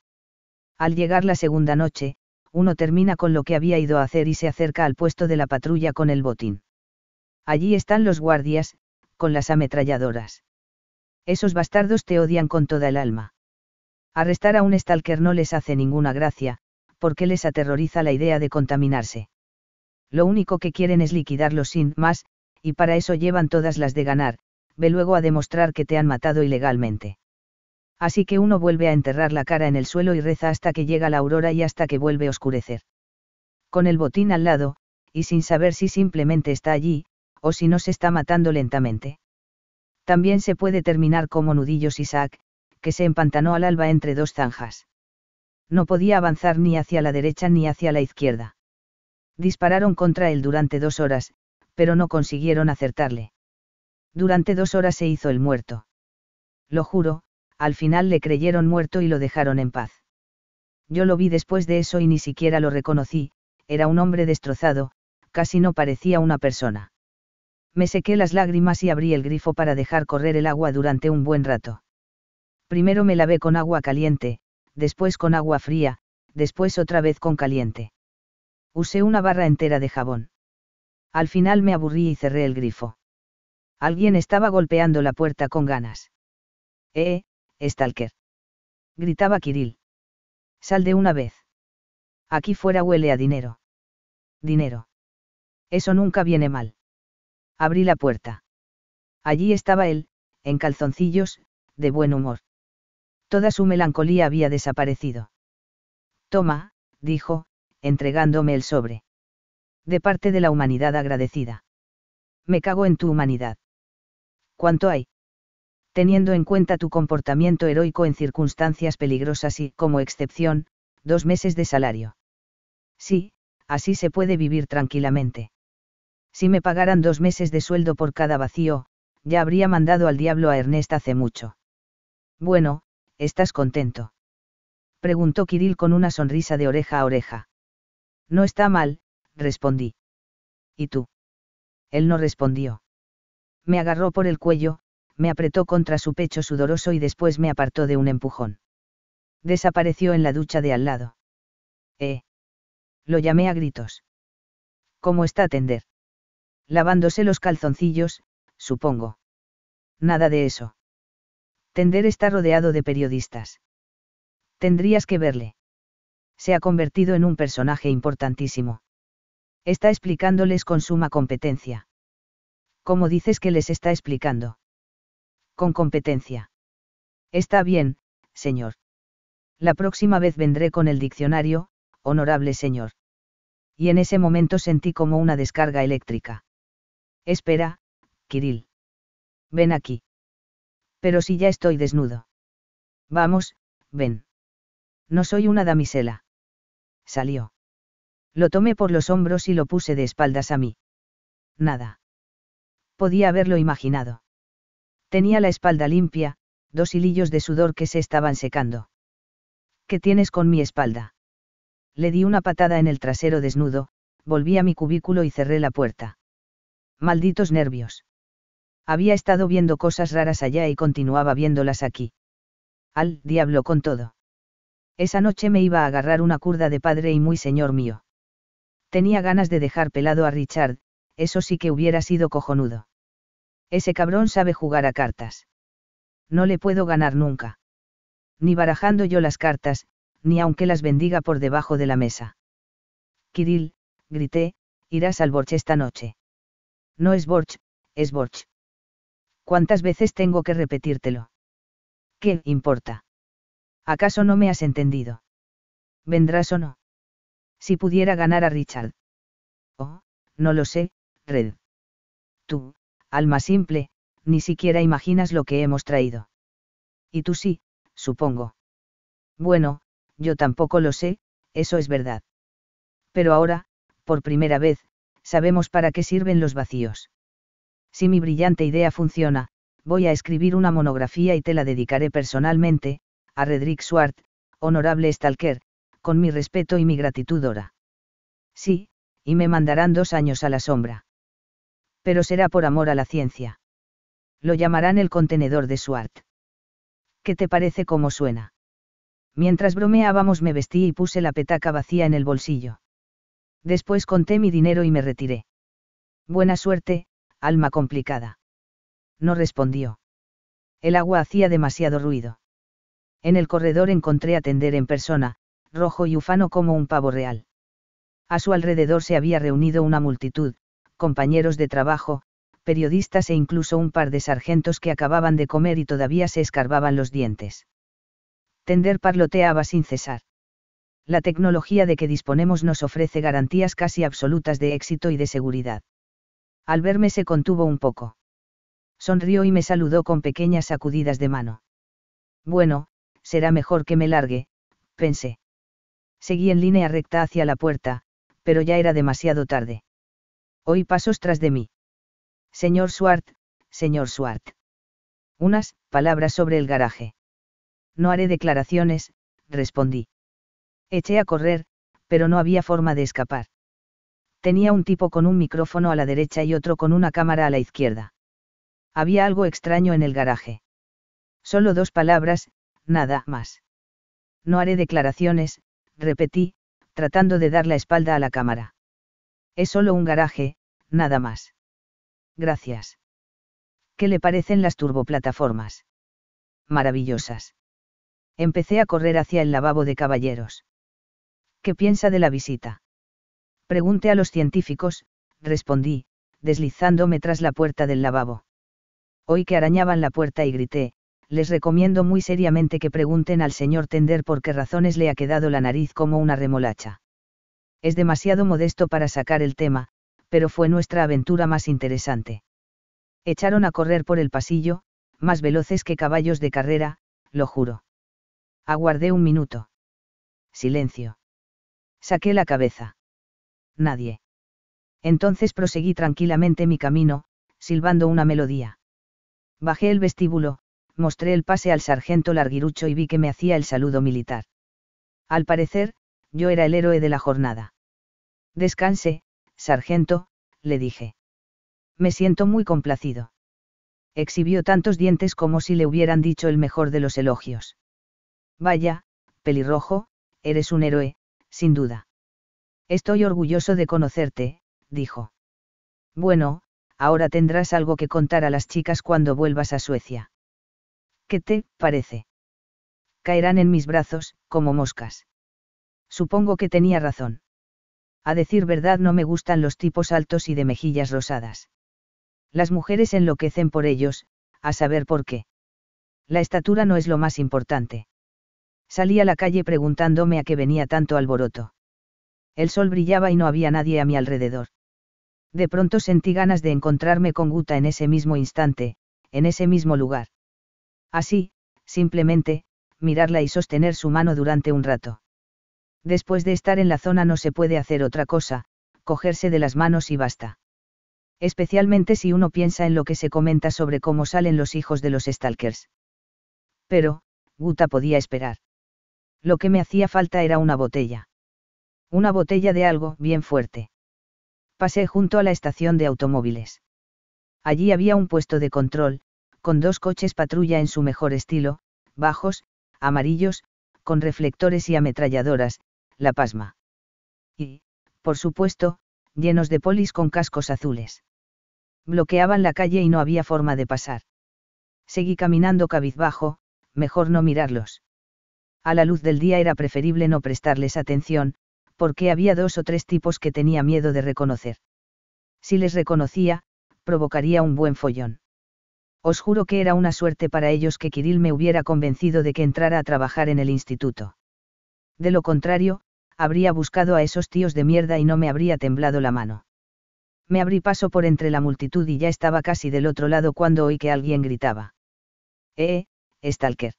Al llegar la segunda noche, uno termina con lo que había ido a hacer y se acerca al puesto de la patrulla con el botín. Allí están los guardias, con las ametralladoras. Esos bastardos te odian con toda el alma. Arrestar a un stalker no les hace ninguna gracia, porque les aterroriza la idea de contaminarse. Lo único que quieren es liquidarlo sin más, y para eso llevan todas las de ganar, ve luego a demostrar que te han matado ilegalmente. Así que uno vuelve a enterrar la cara en el suelo y reza hasta que llega la aurora y hasta que vuelve a oscurecer. Con el botín al lado, y sin saber si simplemente está allí, o si no se está matando lentamente. También se puede terminar como nudillos Isaac, que se empantanó al alba entre dos zanjas. No podía avanzar ni hacia la derecha ni hacia la izquierda. Dispararon contra él durante dos horas, pero no consiguieron acertarle. Durante dos horas se hizo el muerto. Lo juro, al final le creyeron muerto y lo dejaron en paz. Yo lo vi después de eso y ni siquiera lo reconocí, era un hombre destrozado, casi no parecía una persona. Me sequé las lágrimas y abrí el grifo para dejar correr el agua durante un buen rato. Primero me lavé con agua caliente, después con agua fría, después otra vez con caliente. Usé una barra entera de jabón. Al final me aburrí y cerré el grifo. Alguien estaba golpeando la puerta con ganas. Eh, ¡Eh, Stalker! gritaba Kirill. Sal de una vez. Aquí fuera huele a dinero. Dinero. Eso nunca viene mal. Abrí la puerta. Allí estaba él, en calzoncillos, de buen humor. Toda su melancolía había desaparecido. Toma, dijo, entregándome el sobre. De parte de la humanidad agradecida. Me cago en tu humanidad. ¿Cuánto hay? Teniendo en cuenta tu comportamiento heroico en circunstancias peligrosas y, como excepción, dos meses de salario. Sí, así se puede vivir tranquilamente. Si me pagaran dos meses de sueldo por cada vacío, ya habría mandado al diablo a Ernest hace mucho. Bueno, ¿estás contento? Preguntó Kirill con una sonrisa de oreja a oreja. No está mal, respondí. ¿Y tú? Él no respondió. Me agarró por el cuello, me apretó contra su pecho sudoroso y después me apartó de un empujón. Desapareció en la ducha de al lado. Eh. Lo llamé a gritos. ¿Cómo está Tender? Lavándose los calzoncillos, supongo. Nada de eso. Tender está rodeado de periodistas. Tendrías que verle se ha convertido en un personaje importantísimo. Está explicándoles con suma competencia. ¿Cómo dices que les está explicando? Con competencia. Está bien, señor. La próxima vez vendré con el diccionario, honorable señor. Y en ese momento sentí como una descarga eléctrica. Espera, Kirill. Ven aquí. Pero si ya estoy desnudo. Vamos, ven. No soy una damisela salió. Lo tomé por los hombros y lo puse de espaldas a mí. Nada. Podía haberlo imaginado. Tenía la espalda limpia, dos hilillos de sudor que se estaban secando. ¿Qué tienes con mi espalda? Le di una patada en el trasero desnudo, volví a mi cubículo y cerré la puerta. Malditos nervios. Había estado viendo cosas raras allá y continuaba viéndolas aquí. Al diablo con todo. Esa noche me iba a agarrar una curda de padre y muy señor mío. Tenía ganas de dejar pelado a Richard, eso sí que hubiera sido cojonudo. Ese cabrón sabe jugar a cartas. No le puedo ganar nunca. Ni barajando yo las cartas, ni aunque las bendiga por debajo de la mesa. Kirill, grité, irás al Borch esta noche. No es Borch, es Borch. ¿Cuántas veces tengo que repetírtelo? ¿Qué importa? ¿Acaso no me has entendido? ¿Vendrás o no? Si pudiera ganar a Richard. Oh, no lo sé, Red. Tú, alma simple, ni siquiera imaginas lo que hemos traído. Y tú sí, supongo. Bueno, yo tampoco lo sé, eso es verdad. Pero ahora, por primera vez, sabemos para qué sirven los vacíos. Si mi brillante idea funciona, voy a escribir una monografía y te la dedicaré personalmente, a Redrick Swart, honorable Stalker, con mi respeto y mi gratitud ahora. Sí, y me mandarán dos años a la sombra. Pero será por amor a la ciencia. Lo llamarán el contenedor de Swart. ¿Qué te parece cómo suena? Mientras bromeábamos me vestí y puse la petaca vacía en el bolsillo. Después conté mi dinero y me retiré. Buena suerte, alma complicada. No respondió. El agua hacía demasiado ruido. En el corredor encontré a Tender en persona, rojo y ufano como un pavo real. A su alrededor se había reunido una multitud, compañeros de trabajo, periodistas e incluso un par de sargentos que acababan de comer y todavía se escarbaban los dientes. Tender parloteaba sin cesar. La tecnología de que disponemos nos ofrece garantías casi absolutas de éxito y de seguridad. Al verme se contuvo un poco. Sonrió y me saludó con pequeñas sacudidas de mano. Bueno, será mejor que me largue, pensé. Seguí en línea recta hacia la puerta, pero ya era demasiado tarde. Oí pasos tras de mí. Señor Swart, señor Swart. Unas palabras sobre el garaje. No haré declaraciones, respondí. Eché a correr, pero no había forma de escapar. Tenía un tipo con un micrófono a la derecha y otro con una cámara a la izquierda. Había algo extraño en el garaje. Solo dos palabras, nada más. No haré declaraciones, repetí, tratando de dar la espalda a la cámara. Es solo un garaje, nada más. Gracias. ¿Qué le parecen las turboplataformas? Maravillosas. Empecé a correr hacia el lavabo de caballeros. ¿Qué piensa de la visita? Pregunté a los científicos, respondí, deslizándome tras la puerta del lavabo. Oí que arañaban la puerta y grité, les recomiendo muy seriamente que pregunten al señor Tender por qué razones le ha quedado la nariz como una remolacha. Es demasiado modesto para sacar el tema, pero fue nuestra aventura más interesante. Echaron a correr por el pasillo, más veloces que caballos de carrera, lo juro. Aguardé un minuto. Silencio. Saqué la cabeza. Nadie. Entonces proseguí tranquilamente mi camino, silbando una melodía. Bajé el vestíbulo, mostré el pase al sargento Larguirucho y vi que me hacía el saludo militar. Al parecer, yo era el héroe de la jornada. Descanse, sargento, le dije. Me siento muy complacido. Exhibió tantos dientes como si le hubieran dicho el mejor de los elogios. Vaya, pelirrojo, eres un héroe, sin duda. Estoy orgulloso de conocerte, dijo. Bueno, ahora tendrás algo que contar a las chicas cuando vuelvas a Suecia. ¿Qué te parece? Caerán en mis brazos, como moscas. Supongo que tenía razón. A decir verdad no me gustan los tipos altos y de mejillas rosadas. Las mujeres enloquecen por ellos, a saber por qué. La estatura no es lo más importante. Salí a la calle preguntándome a qué venía tanto alboroto. El sol brillaba y no había nadie a mi alrededor. De pronto sentí ganas de encontrarme con Guta en ese mismo instante, en ese mismo lugar. Así, simplemente, mirarla y sostener su mano durante un rato. Después de estar en la zona no se puede hacer otra cosa, cogerse de las manos y basta. Especialmente si uno piensa en lo que se comenta sobre cómo salen los hijos de los stalkers. Pero, Guta podía esperar. Lo que me hacía falta era una botella. Una botella de algo bien fuerte. Pasé junto a la estación de automóviles. Allí había un puesto de control, con dos coches patrulla en su mejor estilo, bajos, amarillos, con reflectores y ametralladoras, la pasma. Y, por supuesto, llenos de polis con cascos azules. Bloqueaban la calle y no había forma de pasar. Seguí caminando cabizbajo, mejor no mirarlos. A la luz del día era preferible no prestarles atención, porque había dos o tres tipos que tenía miedo de reconocer. Si les reconocía, provocaría un buen follón. Os juro que era una suerte para ellos que Kirill me hubiera convencido de que entrara a trabajar en el instituto. De lo contrario, habría buscado a esos tíos de mierda y no me habría temblado la mano. Me abrí paso por entre la multitud y ya estaba casi del otro lado cuando oí que alguien gritaba. Eh, eh Stalker.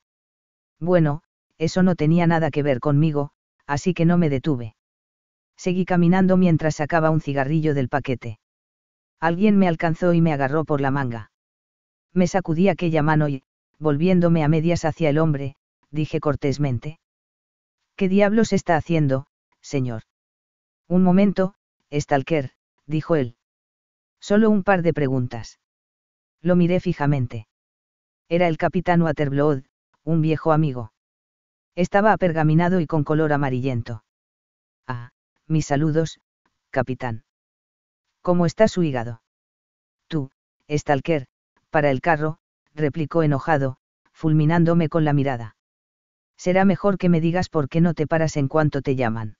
Bueno, eso no tenía nada que ver conmigo, así que no me detuve. Seguí caminando mientras sacaba un cigarrillo del paquete. Alguien me alcanzó y me agarró por la manga. Me sacudí aquella mano y, volviéndome a medias hacia el hombre, dije cortésmente. ¿Qué diablos está haciendo, señor? Un momento, Stalker, dijo él. Solo un par de preguntas. Lo miré fijamente. Era el capitán Waterblood, un viejo amigo. Estaba apergaminado y con color amarillento. Ah, mis saludos, capitán. ¿Cómo está su hígado? Tú, Stalker, para el carro, replicó enojado, fulminándome con la mirada. Será mejor que me digas por qué no te paras en cuanto te llaman.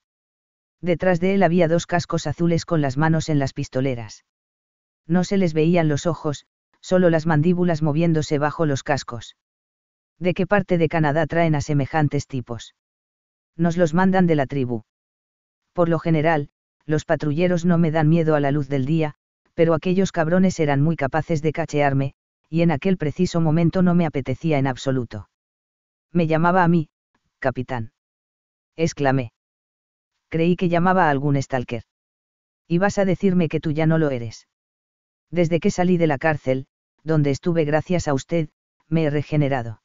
Detrás de él había dos cascos azules con las manos en las pistoleras. No se les veían los ojos, solo las mandíbulas moviéndose bajo los cascos. ¿De qué parte de Canadá traen a semejantes tipos? Nos los mandan de la tribu. Por lo general, los patrulleros no me dan miedo a la luz del día, pero aquellos cabrones eran muy capaces de cachearme, y en aquel preciso momento no me apetecía en absoluto. Me llamaba a mí, capitán. Exclamé. Creí que llamaba a algún stalker. Y vas a decirme que tú ya no lo eres. Desde que salí de la cárcel, donde estuve gracias a usted, me he regenerado.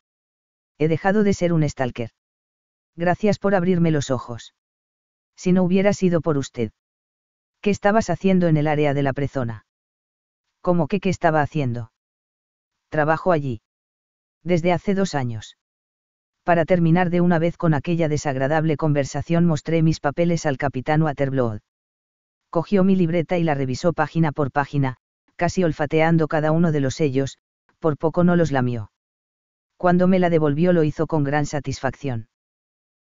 He dejado de ser un stalker. Gracias por abrirme los ojos. Si no hubiera sido por usted. ¿Qué estabas haciendo en el área de la prezona? ¿Cómo que qué estaba haciendo? trabajo allí. Desde hace dos años. Para terminar de una vez con aquella desagradable conversación mostré mis papeles al capitán Waterblood. Cogió mi libreta y la revisó página por página, casi olfateando cada uno de los sellos, por poco no los lamió. Cuando me la devolvió lo hizo con gran satisfacción.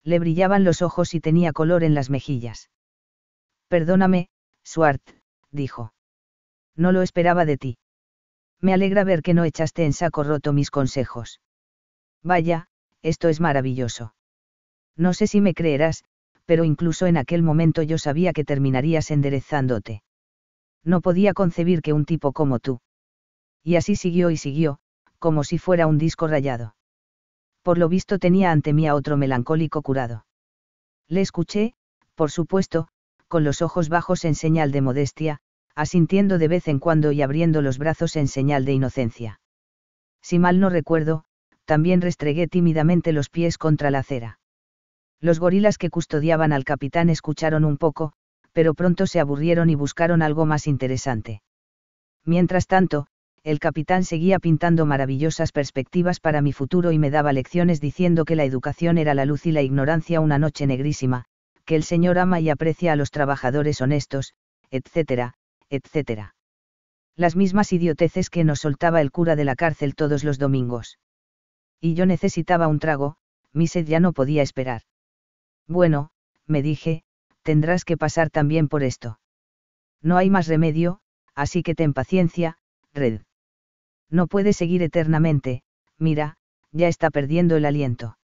Le brillaban los ojos y tenía color en las mejillas. Perdóname, Swart, dijo. No lo esperaba de ti me alegra ver que no echaste en saco roto mis consejos. Vaya, esto es maravilloso. No sé si me creerás, pero incluso en aquel momento yo sabía que terminarías enderezándote. No podía concebir que un tipo como tú. Y así siguió y siguió, como si fuera un disco rayado. Por lo visto tenía ante mí a otro melancólico curado. Le escuché, por supuesto, con los ojos bajos en señal de modestia, asintiendo de vez en cuando y abriendo los brazos en señal de inocencia. Si mal no recuerdo, también restregué tímidamente los pies contra la acera. Los gorilas que custodiaban al capitán escucharon un poco, pero pronto se aburrieron y buscaron algo más interesante. Mientras tanto, el capitán seguía pintando maravillosas perspectivas para mi futuro y me daba lecciones diciendo que la educación era la luz y la ignorancia una noche negrísima, que el Señor ama y aprecia a los trabajadores honestos, etcétera etcétera. Las mismas idioteces que nos soltaba el cura de la cárcel todos los domingos. Y yo necesitaba un trago, mi sed ya no podía esperar. Bueno, me dije, tendrás que pasar también por esto. No hay más remedio, así que ten paciencia, Red. No puede seguir eternamente, mira, ya está perdiendo el aliento.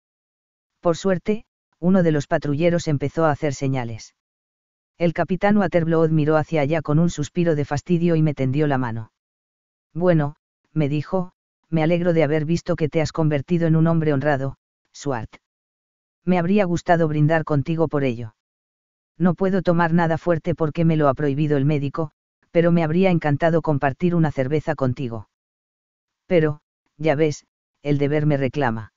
Por suerte, uno de los patrulleros empezó a hacer señales. El capitán Waterblood miró hacia allá con un suspiro de fastidio y me tendió la mano. Bueno, me dijo, me alegro de haber visto que te has convertido en un hombre honrado, Swart. Me habría gustado brindar contigo por ello. No puedo tomar nada fuerte porque me lo ha prohibido el médico, pero me habría encantado compartir una cerveza contigo. Pero, ya ves, el deber me reclama.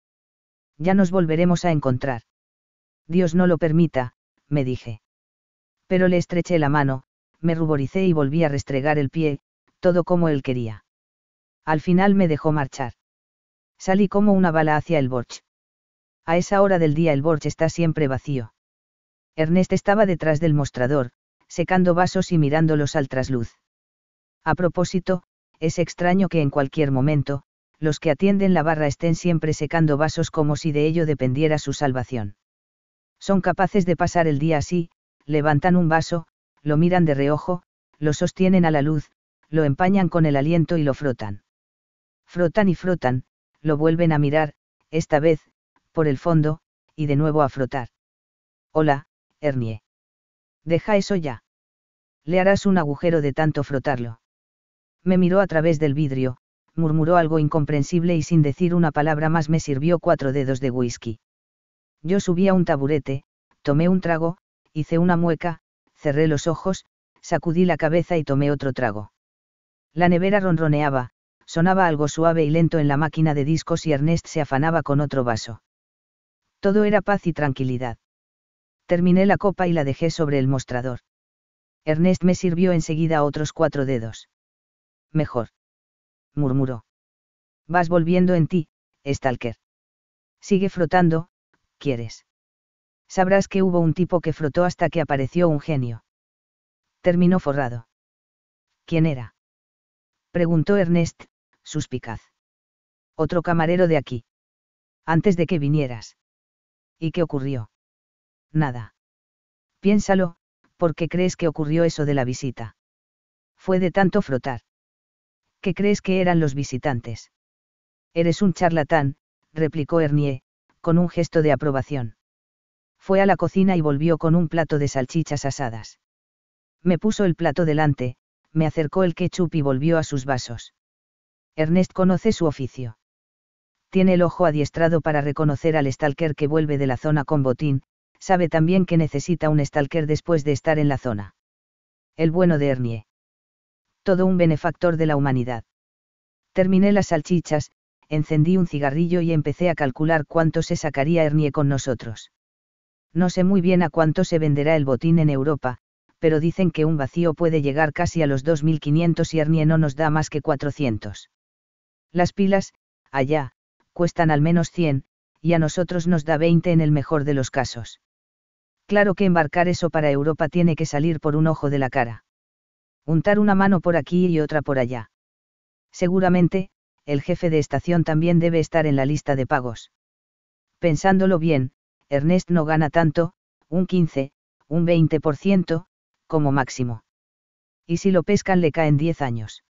Ya nos volveremos a encontrar. Dios no lo permita, me dije pero le estreché la mano, me ruboricé y volví a restregar el pie, todo como él quería. Al final me dejó marchar. Salí como una bala hacia el Borch. A esa hora del día el Borch está siempre vacío. Ernest estaba detrás del mostrador, secando vasos y mirándolos al trasluz. A propósito, es extraño que en cualquier momento, los que atienden la barra estén siempre secando vasos como si de ello dependiera su salvación. Son capaces de pasar el día así, levantan un vaso, lo miran de reojo, lo sostienen a la luz, lo empañan con el aliento y lo frotan. Frotan y frotan, lo vuelven a mirar, esta vez, por el fondo, y de nuevo a frotar. Hola, Hernie. Deja eso ya. Le harás un agujero de tanto frotarlo. Me miró a través del vidrio, murmuró algo incomprensible y sin decir una palabra más me sirvió cuatro dedos de whisky. Yo subí a un taburete, tomé un trago, hice una mueca, cerré los ojos, sacudí la cabeza y tomé otro trago. La nevera ronroneaba, sonaba algo suave y lento en la máquina de discos y Ernest se afanaba con otro vaso. Todo era paz y tranquilidad. Terminé la copa y la dejé sobre el mostrador. Ernest me sirvió enseguida otros cuatro dedos. Mejor. murmuró. Vas volviendo en ti, Stalker. Sigue frotando, ¿quieres? sabrás que hubo un tipo que frotó hasta que apareció un genio. Terminó forrado. ¿Quién era? Preguntó Ernest, suspicaz. Otro camarero de aquí. Antes de que vinieras. ¿Y qué ocurrió? Nada. Piénsalo, ¿por qué crees que ocurrió eso de la visita? Fue de tanto frotar. ¿Qué crees que eran los visitantes? Eres un charlatán, replicó Hernier, con un gesto de aprobación fue a la cocina y volvió con un plato de salchichas asadas. Me puso el plato delante, me acercó el ketchup y volvió a sus vasos. Ernest conoce su oficio. Tiene el ojo adiestrado para reconocer al stalker que vuelve de la zona con botín, sabe también que necesita un stalker después de estar en la zona. El bueno de Ernie. Todo un benefactor de la humanidad. Terminé las salchichas, encendí un cigarrillo y empecé a calcular cuánto se sacaría Ernie con nosotros. No sé muy bien a cuánto se venderá el botín en Europa, pero dicen que un vacío puede llegar casi a los 2.500 y Ernie no nos da más que 400. Las pilas, allá, cuestan al menos 100, y a nosotros nos da 20 en el mejor de los casos. Claro que embarcar eso para Europa tiene que salir por un ojo de la cara. Untar una mano por aquí y otra por allá. Seguramente, el jefe de estación también debe estar en la lista de pagos. Pensándolo bien, Ernest no gana tanto, un 15, un 20%, como máximo. Y si lo pescan le caen 10 años.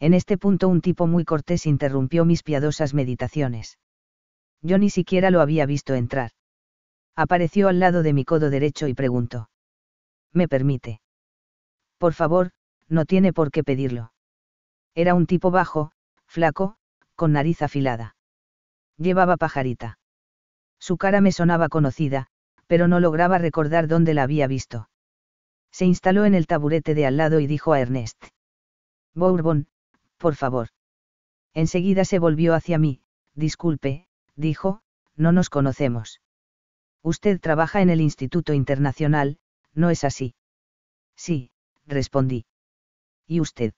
En este punto un tipo muy cortés interrumpió mis piadosas meditaciones. Yo ni siquiera lo había visto entrar. Apareció al lado de mi codo derecho y preguntó. ¿Me permite? Por favor, no tiene por qué pedirlo. Era un tipo bajo, flaco, con nariz afilada. Llevaba pajarita. Su cara me sonaba conocida, pero no lograba recordar dónde la había visto. Se instaló en el taburete de al lado y dijo a Ernest. Bourbon, por favor. Enseguida se volvió hacia mí, disculpe, dijo, no nos conocemos. Usted trabaja en el Instituto Internacional, ¿no es así? Sí, respondí. ¿Y usted?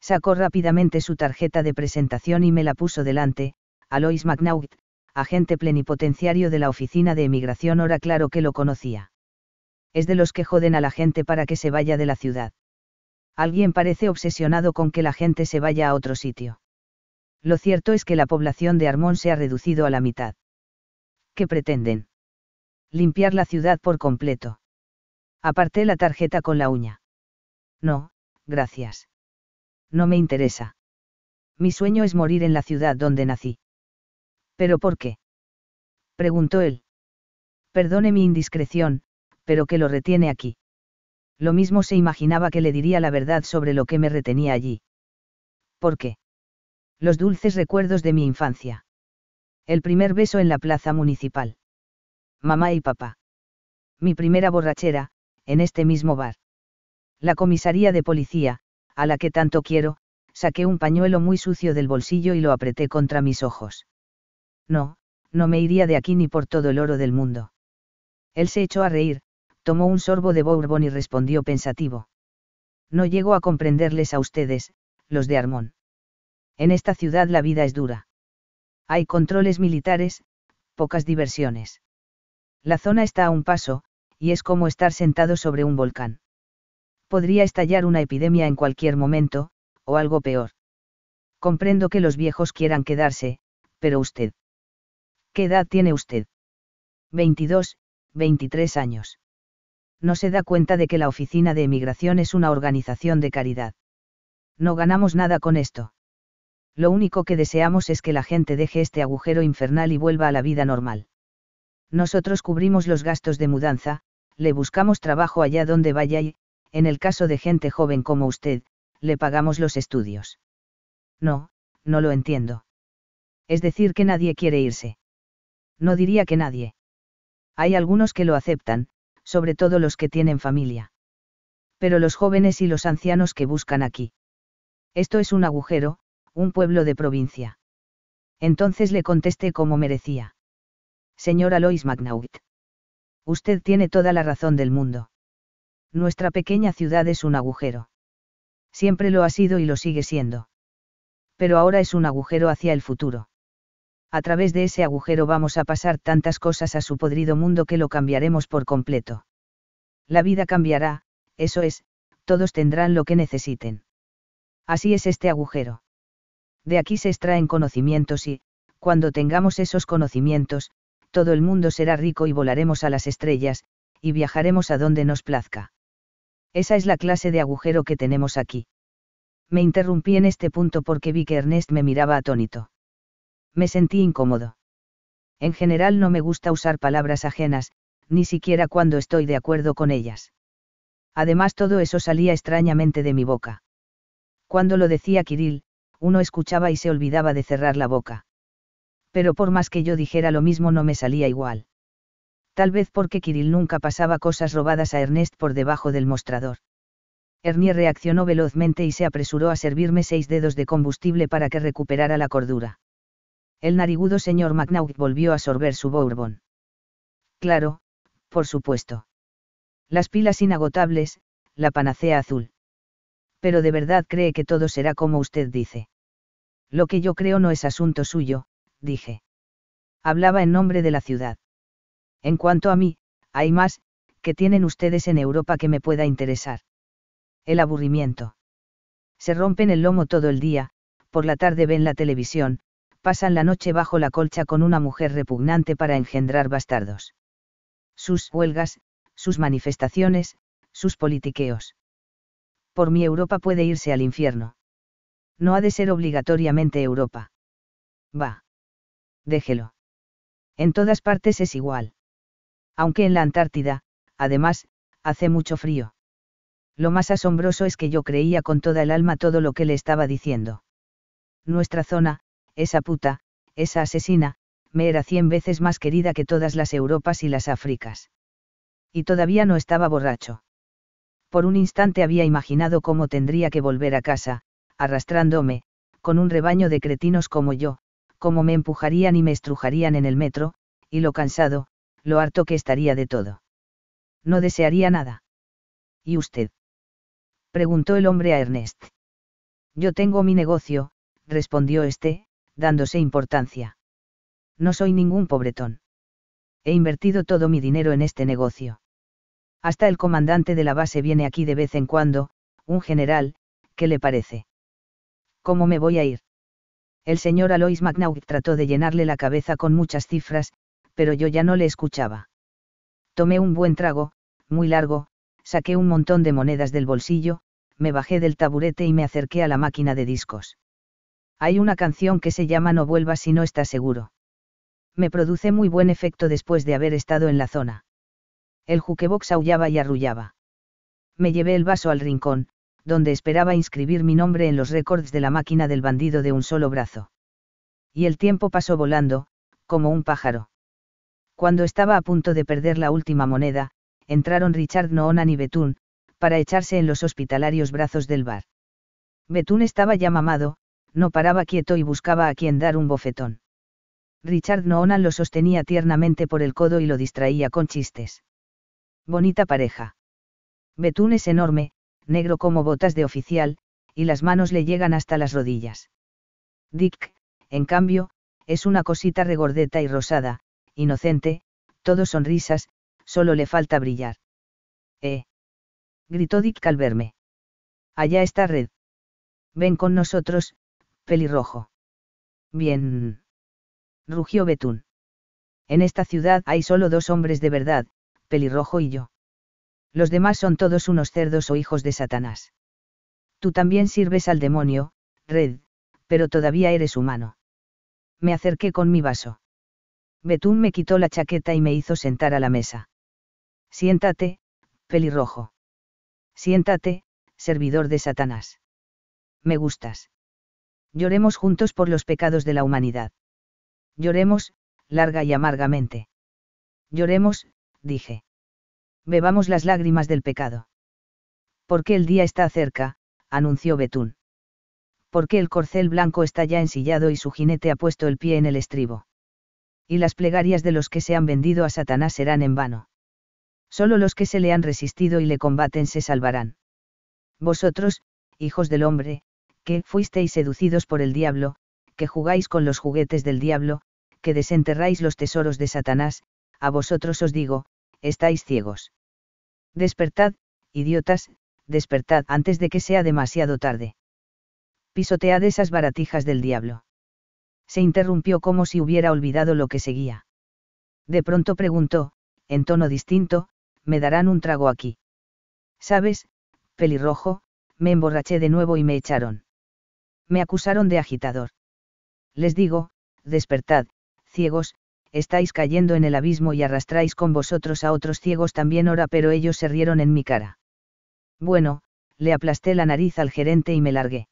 Sacó rápidamente su tarjeta de presentación y me la puso delante, Alois McNaught, agente plenipotenciario de la Oficina de Emigración, ahora claro que lo conocía. Es de los que joden a la gente para que se vaya de la ciudad. Alguien parece obsesionado con que la gente se vaya a otro sitio. Lo cierto es que la población de Armón se ha reducido a la mitad. ¿Qué pretenden? Limpiar la ciudad por completo. Aparté la tarjeta con la uña. No, gracias. No me interesa. Mi sueño es morir en la ciudad donde nací. ¿Pero por qué? preguntó él. Perdone mi indiscreción, pero que lo retiene aquí. Lo mismo se imaginaba que le diría la verdad sobre lo que me retenía allí. ¿Por qué? Los dulces recuerdos de mi infancia. El primer beso en la plaza municipal. Mamá y papá. Mi primera borrachera, en este mismo bar. La comisaría de policía, a la que tanto quiero, saqué un pañuelo muy sucio del bolsillo y lo apreté contra mis ojos. No, no me iría de aquí ni por todo el oro del mundo. Él se echó a reír, tomó un sorbo de Bourbon y respondió pensativo. No llego a comprenderles a ustedes, los de Armón. En esta ciudad la vida es dura. Hay controles militares, pocas diversiones. La zona está a un paso, y es como estar sentado sobre un volcán. Podría estallar una epidemia en cualquier momento, o algo peor. Comprendo que los viejos quieran quedarse, pero usted. ¿Qué edad tiene usted? 22, 23 años. No se da cuenta de que la Oficina de Emigración es una organización de caridad. No ganamos nada con esto. Lo único que deseamos es que la gente deje este agujero infernal y vuelva a la vida normal. Nosotros cubrimos los gastos de mudanza, le buscamos trabajo allá donde vaya y, en el caso de gente joven como usted, le pagamos los estudios. No, no lo entiendo. Es decir, que nadie quiere irse no diría que nadie. Hay algunos que lo aceptan, sobre todo los que tienen familia. Pero los jóvenes y los ancianos que buscan aquí. Esto es un agujero, un pueblo de provincia. Entonces le contesté como merecía. Señora Lois McNaught. Usted tiene toda la razón del mundo. Nuestra pequeña ciudad es un agujero. Siempre lo ha sido y lo sigue siendo. Pero ahora es un agujero hacia el futuro a través de ese agujero vamos a pasar tantas cosas a su podrido mundo que lo cambiaremos por completo. La vida cambiará, eso es, todos tendrán lo que necesiten. Así es este agujero. De aquí se extraen conocimientos y, cuando tengamos esos conocimientos, todo el mundo será rico y volaremos a las estrellas, y viajaremos a donde nos plazca. Esa es la clase de agujero que tenemos aquí. Me interrumpí en este punto porque vi que Ernest me miraba atónito me sentí incómodo. En general no me gusta usar palabras ajenas, ni siquiera cuando estoy de acuerdo con ellas. Además todo eso salía extrañamente de mi boca. Cuando lo decía Kirill, uno escuchaba y se olvidaba de cerrar la boca. Pero por más que yo dijera lo mismo no me salía igual. Tal vez porque Kirill nunca pasaba cosas robadas a Ernest por debajo del mostrador. Ernie reaccionó velozmente y se apresuró a servirme seis dedos de combustible para que recuperara la cordura. El narigudo señor McNaught volvió a sorber su bourbon. Claro, por supuesto. Las pilas inagotables, la panacea azul. Pero de verdad cree que todo será como usted dice. Lo que yo creo no es asunto suyo, dije. Hablaba en nombre de la ciudad. En cuanto a mí, hay más, que tienen ustedes en Europa que me pueda interesar. El aburrimiento. Se rompen el lomo todo el día, por la tarde ven la televisión, pasan la noche bajo la colcha con una mujer repugnante para engendrar bastardos. Sus huelgas, sus manifestaciones, sus politiqueos. Por mi Europa puede irse al infierno. No ha de ser obligatoriamente Europa. Va. Déjelo. En todas partes es igual. Aunque en la Antártida, además, hace mucho frío. Lo más asombroso es que yo creía con toda el alma todo lo que le estaba diciendo. Nuestra zona, esa puta, esa asesina, me era cien veces más querida que todas las Europas y las Áfricas. Y todavía no estaba borracho. Por un instante había imaginado cómo tendría que volver a casa, arrastrándome, con un rebaño de cretinos como yo, cómo me empujarían y me estrujarían en el metro, y lo cansado, lo harto que estaría de todo. No desearía nada. ¿Y usted? preguntó el hombre a Ernest. Yo tengo mi negocio, respondió este, dándose importancia. No soy ningún pobretón. He invertido todo mi dinero en este negocio. Hasta el comandante de la base viene aquí de vez en cuando, un general, ¿qué le parece? ¿Cómo me voy a ir? El señor Alois McNaught trató de llenarle la cabeza con muchas cifras, pero yo ya no le escuchaba. Tomé un buen trago, muy largo, saqué un montón de monedas del bolsillo, me bajé del taburete y me acerqué a la máquina de discos. Hay una canción que se llama No vuelvas si no estás seguro. Me produce muy buen efecto después de haber estado en la zona. El jukebox aullaba y arrullaba. Me llevé el vaso al rincón, donde esperaba inscribir mi nombre en los récords de la máquina del bandido de un solo brazo. Y el tiempo pasó volando, como un pájaro. Cuando estaba a punto de perder la última moneda, entraron Richard Noonan y Betún, para echarse en los hospitalarios brazos del bar. Betún estaba ya mamado, no paraba quieto y buscaba a quien dar un bofetón. Richard Noonan lo sostenía tiernamente por el codo y lo distraía con chistes. Bonita pareja. Betún es enorme, negro como botas de oficial, y las manos le llegan hasta las rodillas. Dick, en cambio, es una cosita regordeta y rosada, inocente, todo sonrisas, solo le falta brillar. ¡Eh! gritó Dick al verme. Allá está Red. Ven con nosotros, pelirrojo. Bien. Rugió Betún. En esta ciudad hay solo dos hombres de verdad, pelirrojo y yo. Los demás son todos unos cerdos o hijos de Satanás. Tú también sirves al demonio, Red, pero todavía eres humano. Me acerqué con mi vaso. Betún me quitó la chaqueta y me hizo sentar a la mesa. Siéntate, pelirrojo. Siéntate, servidor de Satanás. Me gustas. Lloremos juntos por los pecados de la humanidad. Lloremos, larga y amargamente. Lloremos, dije. Bebamos las lágrimas del pecado. Porque el día está cerca, anunció Betún. Porque el corcel blanco está ya ensillado y su jinete ha puesto el pie en el estribo. Y las plegarias de los que se han vendido a Satanás serán en vano. Solo los que se le han resistido y le combaten se salvarán. Vosotros, hijos del hombre, que fuisteis seducidos por el diablo, que jugáis con los juguetes del diablo, que desenterráis los tesoros de Satanás, a vosotros os digo, estáis ciegos. Despertad, idiotas, despertad antes de que sea demasiado tarde. Pisotead esas baratijas del diablo. Se interrumpió como si hubiera olvidado lo que seguía. De pronto preguntó, en tono distinto, me darán un trago aquí. ¿Sabes, pelirrojo? Me emborraché de nuevo y me echaron me acusaron de agitador. Les digo, despertad, ciegos, estáis cayendo en el abismo y arrastráis con vosotros a otros ciegos también ahora, pero ellos se rieron en mi cara. Bueno, le aplasté la nariz al gerente y me largué.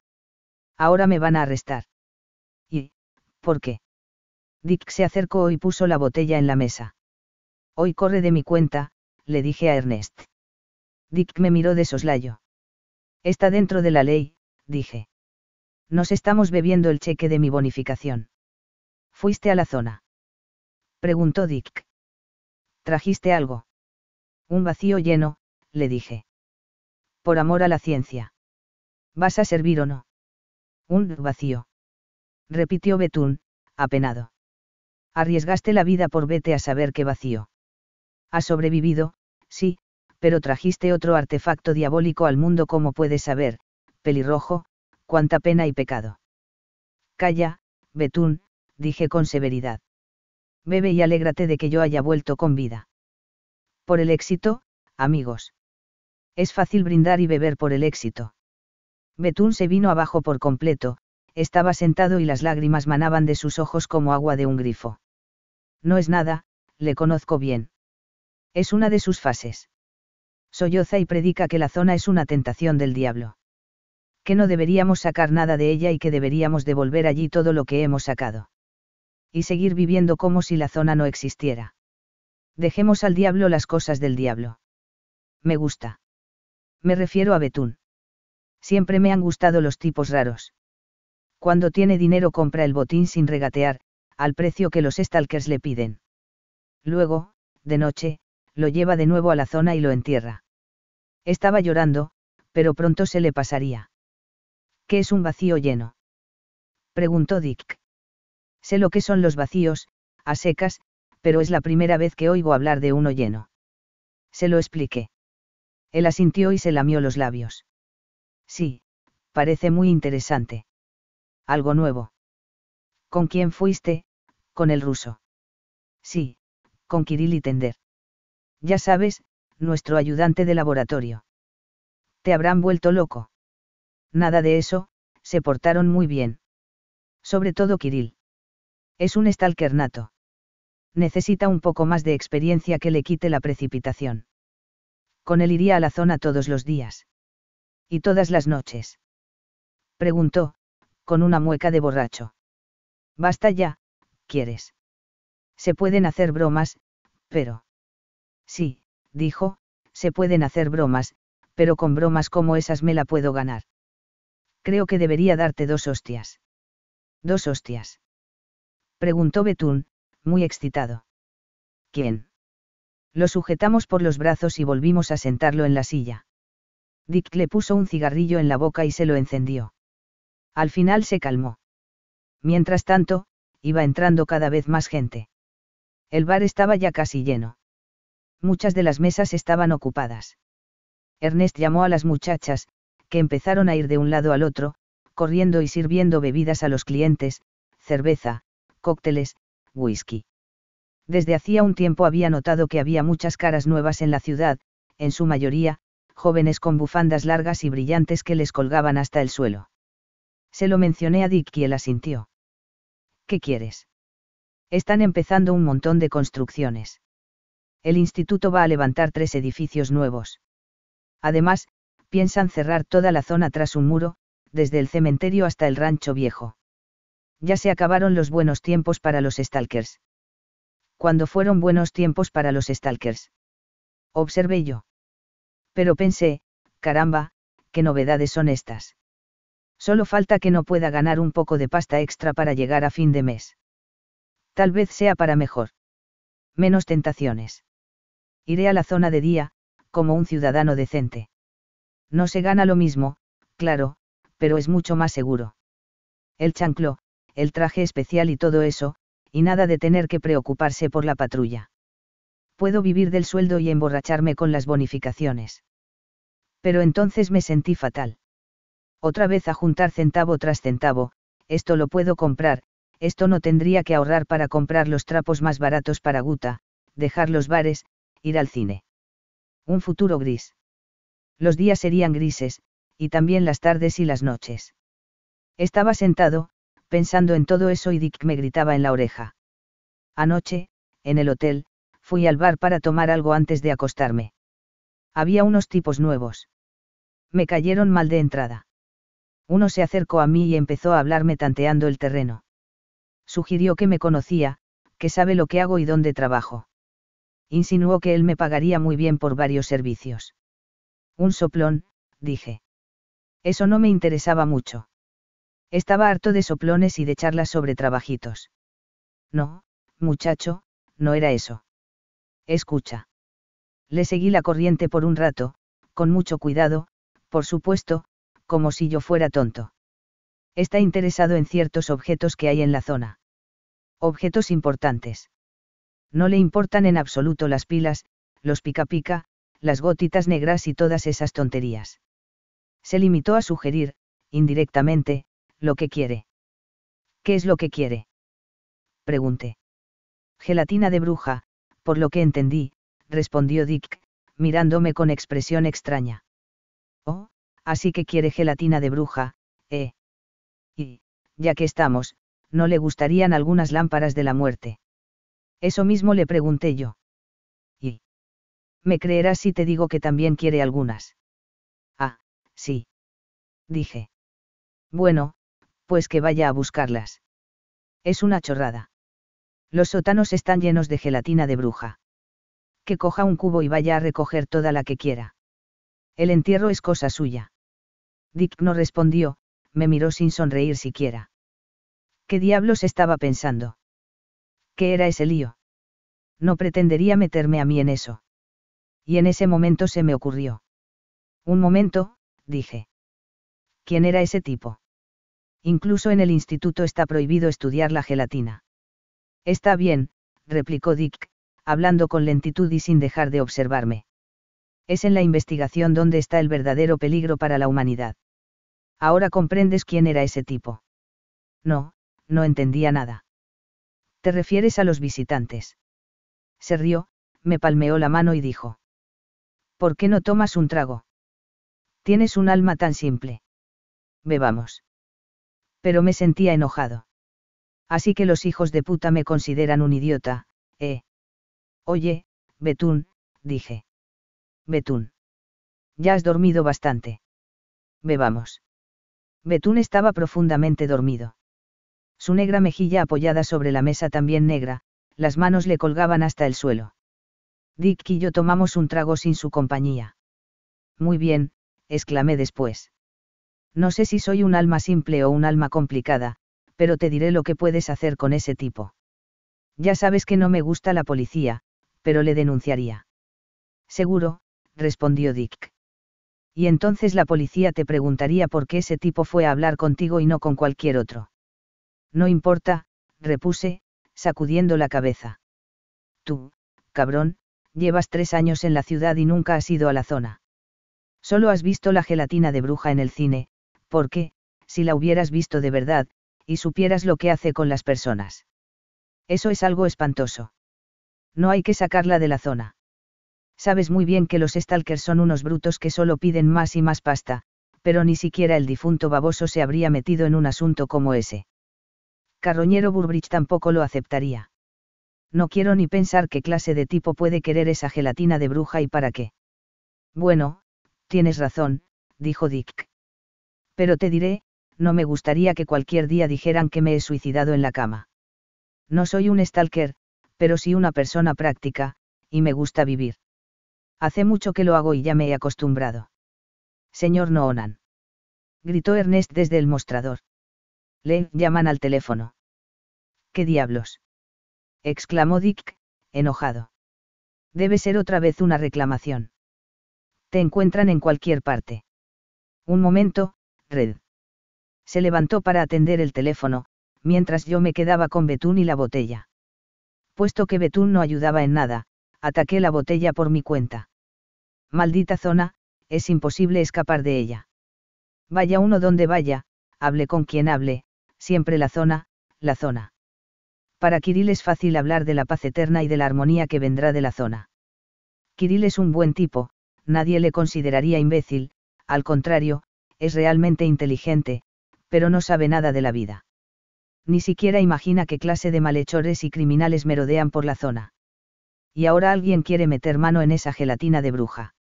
Ahora me van a arrestar. ¿Y? ¿Por qué? Dick se acercó y puso la botella en la mesa. Hoy corre de mi cuenta, le dije a Ernest. Dick me miró de soslayo. Está dentro de la ley, dije. Nos estamos bebiendo el cheque de mi bonificación. ¿Fuiste a la zona? Preguntó Dick. ¿Trajiste algo? Un vacío lleno, le dije. Por amor a la ciencia. ¿Vas a servir o no? Un vacío. Repitió Betún, apenado. Arriesgaste la vida por vete a saber qué vacío. Has sobrevivido, sí, pero trajiste otro artefacto diabólico al mundo como puedes saber, pelirrojo, cuánta pena y pecado. Calla, Betún, dije con severidad. Bebe y alégrate de que yo haya vuelto con vida. Por el éxito, amigos. Es fácil brindar y beber por el éxito. Betún se vino abajo por completo, estaba sentado y las lágrimas manaban de sus ojos como agua de un grifo. No es nada, le conozco bien. Es una de sus fases. Solloza y predica que la zona es una tentación del diablo que no deberíamos sacar nada de ella y que deberíamos devolver allí todo lo que hemos sacado. Y seguir viviendo como si la zona no existiera. Dejemos al diablo las cosas del diablo. Me gusta. Me refiero a Betún. Siempre me han gustado los tipos raros. Cuando tiene dinero compra el botín sin regatear, al precio que los stalkers le piden. Luego, de noche, lo lleva de nuevo a la zona y lo entierra. Estaba llorando, pero pronto se le pasaría. ¿Qué es un vacío lleno? Preguntó Dick. Sé lo que son los vacíos, a secas, pero es la primera vez que oigo hablar de uno lleno. Se lo expliqué. Él asintió y se lamió los labios. Sí, parece muy interesante. Algo nuevo. ¿Con quién fuiste? Con el ruso. Sí, con Kirill y Tender. Ya sabes, nuestro ayudante de laboratorio. Te habrán vuelto loco nada de eso, se portaron muy bien. Sobre todo Kirill. Es un stalker nato. Necesita un poco más de experiencia que le quite la precipitación. Con él iría a la zona todos los días. ¿Y todas las noches? Preguntó, con una mueca de borracho. Basta ya, ¿quieres? Se pueden hacer bromas, pero... Sí, dijo, se pueden hacer bromas, pero con bromas como esas me la puedo ganar creo que debería darte dos hostias. ¿Dos hostias? Preguntó Betún, muy excitado. ¿Quién? Lo sujetamos por los brazos y volvimos a sentarlo en la silla. Dick le puso un cigarrillo en la boca y se lo encendió. Al final se calmó. Mientras tanto, iba entrando cada vez más gente. El bar estaba ya casi lleno. Muchas de las mesas estaban ocupadas. Ernest llamó a las muchachas, que empezaron a ir de un lado al otro, corriendo y sirviendo bebidas a los clientes, cerveza, cócteles, whisky. Desde hacía un tiempo había notado que había muchas caras nuevas en la ciudad, en su mayoría, jóvenes con bufandas largas y brillantes que les colgaban hasta el suelo. Se lo mencioné a Dick y él asintió. ¿Qué quieres? Están empezando un montón de construcciones. El instituto va a levantar tres edificios nuevos. Además, piensan cerrar toda la zona tras un muro, desde el cementerio hasta el rancho viejo. Ya se acabaron los buenos tiempos para los stalkers. Cuando fueron buenos tiempos para los stalkers. Observé yo. Pero pensé, caramba, qué novedades son estas. Solo falta que no pueda ganar un poco de pasta extra para llegar a fin de mes. Tal vez sea para mejor. Menos tentaciones. Iré a la zona de día, como un ciudadano decente. No se gana lo mismo, claro, pero es mucho más seguro. El chancló, el traje especial y todo eso, y nada de tener que preocuparse por la patrulla. Puedo vivir del sueldo y emborracharme con las bonificaciones. Pero entonces me sentí fatal. Otra vez a juntar centavo tras centavo, esto lo puedo comprar, esto no tendría que ahorrar para comprar los trapos más baratos para Guta, dejar los bares, ir al cine. Un futuro gris. Los días serían grises, y también las tardes y las noches. Estaba sentado, pensando en todo eso y Dick me gritaba en la oreja. Anoche, en el hotel, fui al bar para tomar algo antes de acostarme. Había unos tipos nuevos. Me cayeron mal de entrada. Uno se acercó a mí y empezó a hablarme tanteando el terreno. Sugirió que me conocía, que sabe lo que hago y dónde trabajo. Insinuó que él me pagaría muy bien por varios servicios. Un soplón, dije. Eso no me interesaba mucho. Estaba harto de soplones y de charlas sobre trabajitos. No, muchacho, no era eso. Escucha. Le seguí la corriente por un rato, con mucho cuidado, por supuesto, como si yo fuera tonto. Está interesado en ciertos objetos que hay en la zona. Objetos importantes. No le importan en absoluto las pilas, los pica pica, las gotitas negras y todas esas tonterías. Se limitó a sugerir, indirectamente, lo que quiere. ¿Qué es lo que quiere? Pregunté. Gelatina de bruja, por lo que entendí, respondió Dick, mirándome con expresión extraña. Oh, así que quiere gelatina de bruja, ¿eh? Y, ya que estamos, ¿no le gustarían algunas lámparas de la muerte? Eso mismo le pregunté yo me creerás si te digo que también quiere algunas. Ah, sí. Dije. Bueno, pues que vaya a buscarlas. Es una chorrada. Los sótanos están llenos de gelatina de bruja. Que coja un cubo y vaya a recoger toda la que quiera. El entierro es cosa suya. Dick no respondió, me miró sin sonreír siquiera. ¿Qué diablos estaba pensando? ¿Qué era ese lío? No pretendería meterme a mí en eso y en ese momento se me ocurrió. Un momento, dije. ¿Quién era ese tipo? Incluso en el instituto está prohibido estudiar la gelatina. Está bien, replicó Dick, hablando con lentitud y sin dejar de observarme. Es en la investigación donde está el verdadero peligro para la humanidad. Ahora comprendes quién era ese tipo. No, no entendía nada. ¿Te refieres a los visitantes? Se rió, me palmeó la mano y dijo. ¿Por qué no tomas un trago? Tienes un alma tan simple. Bebamos. Pero me sentía enojado. Así que los hijos de puta me consideran un idiota, ¿eh? Oye, Betún, dije. Betún. Ya has dormido bastante. Bebamos. Betún estaba profundamente dormido. Su negra mejilla apoyada sobre la mesa también negra, las manos le colgaban hasta el suelo. Dick y yo tomamos un trago sin su compañía. Muy bien, exclamé después. No sé si soy un alma simple o un alma complicada, pero te diré lo que puedes hacer con ese tipo. Ya sabes que no me gusta la policía, pero le denunciaría. Seguro, respondió Dick. Y entonces la policía te preguntaría por qué ese tipo fue a hablar contigo y no con cualquier otro. No importa, repuse, sacudiendo la cabeza. Tú, cabrón, llevas tres años en la ciudad y nunca has ido a la zona. Solo has visto la gelatina de bruja en el cine, porque, si la hubieras visto de verdad, y supieras lo que hace con las personas. Eso es algo espantoso. No hay que sacarla de la zona. Sabes muy bien que los stalkers son unos brutos que solo piden más y más pasta, pero ni siquiera el difunto baboso se habría metido en un asunto como ese. Carroñero Burbridge tampoco lo aceptaría no quiero ni pensar qué clase de tipo puede querer esa gelatina de bruja y para qué. Bueno, tienes razón, dijo Dick. Pero te diré, no me gustaría que cualquier día dijeran que me he suicidado en la cama. No soy un stalker, pero sí una persona práctica, y me gusta vivir. Hace mucho que lo hago y ya me he acostumbrado. Señor Noonan. Gritó Ernest desde el mostrador. Le llaman al teléfono. ¿Qué diablos? exclamó Dick, enojado. Debe ser otra vez una reclamación. Te encuentran en cualquier parte. Un momento, Red. Se levantó para atender el teléfono, mientras yo me quedaba con Betún y la botella. Puesto que Betún no ayudaba en nada, ataqué la botella por mi cuenta. Maldita zona, es imposible escapar de ella. Vaya uno donde vaya, hable con quien hable, siempre la zona, la zona para Kirill es fácil hablar de la paz eterna y de la armonía que vendrá de la zona. Kirill es un buen tipo, nadie le consideraría imbécil, al contrario, es realmente inteligente, pero no sabe nada de la vida. Ni siquiera imagina qué clase de malhechores y criminales merodean por la zona. Y ahora alguien quiere meter mano en esa gelatina de bruja.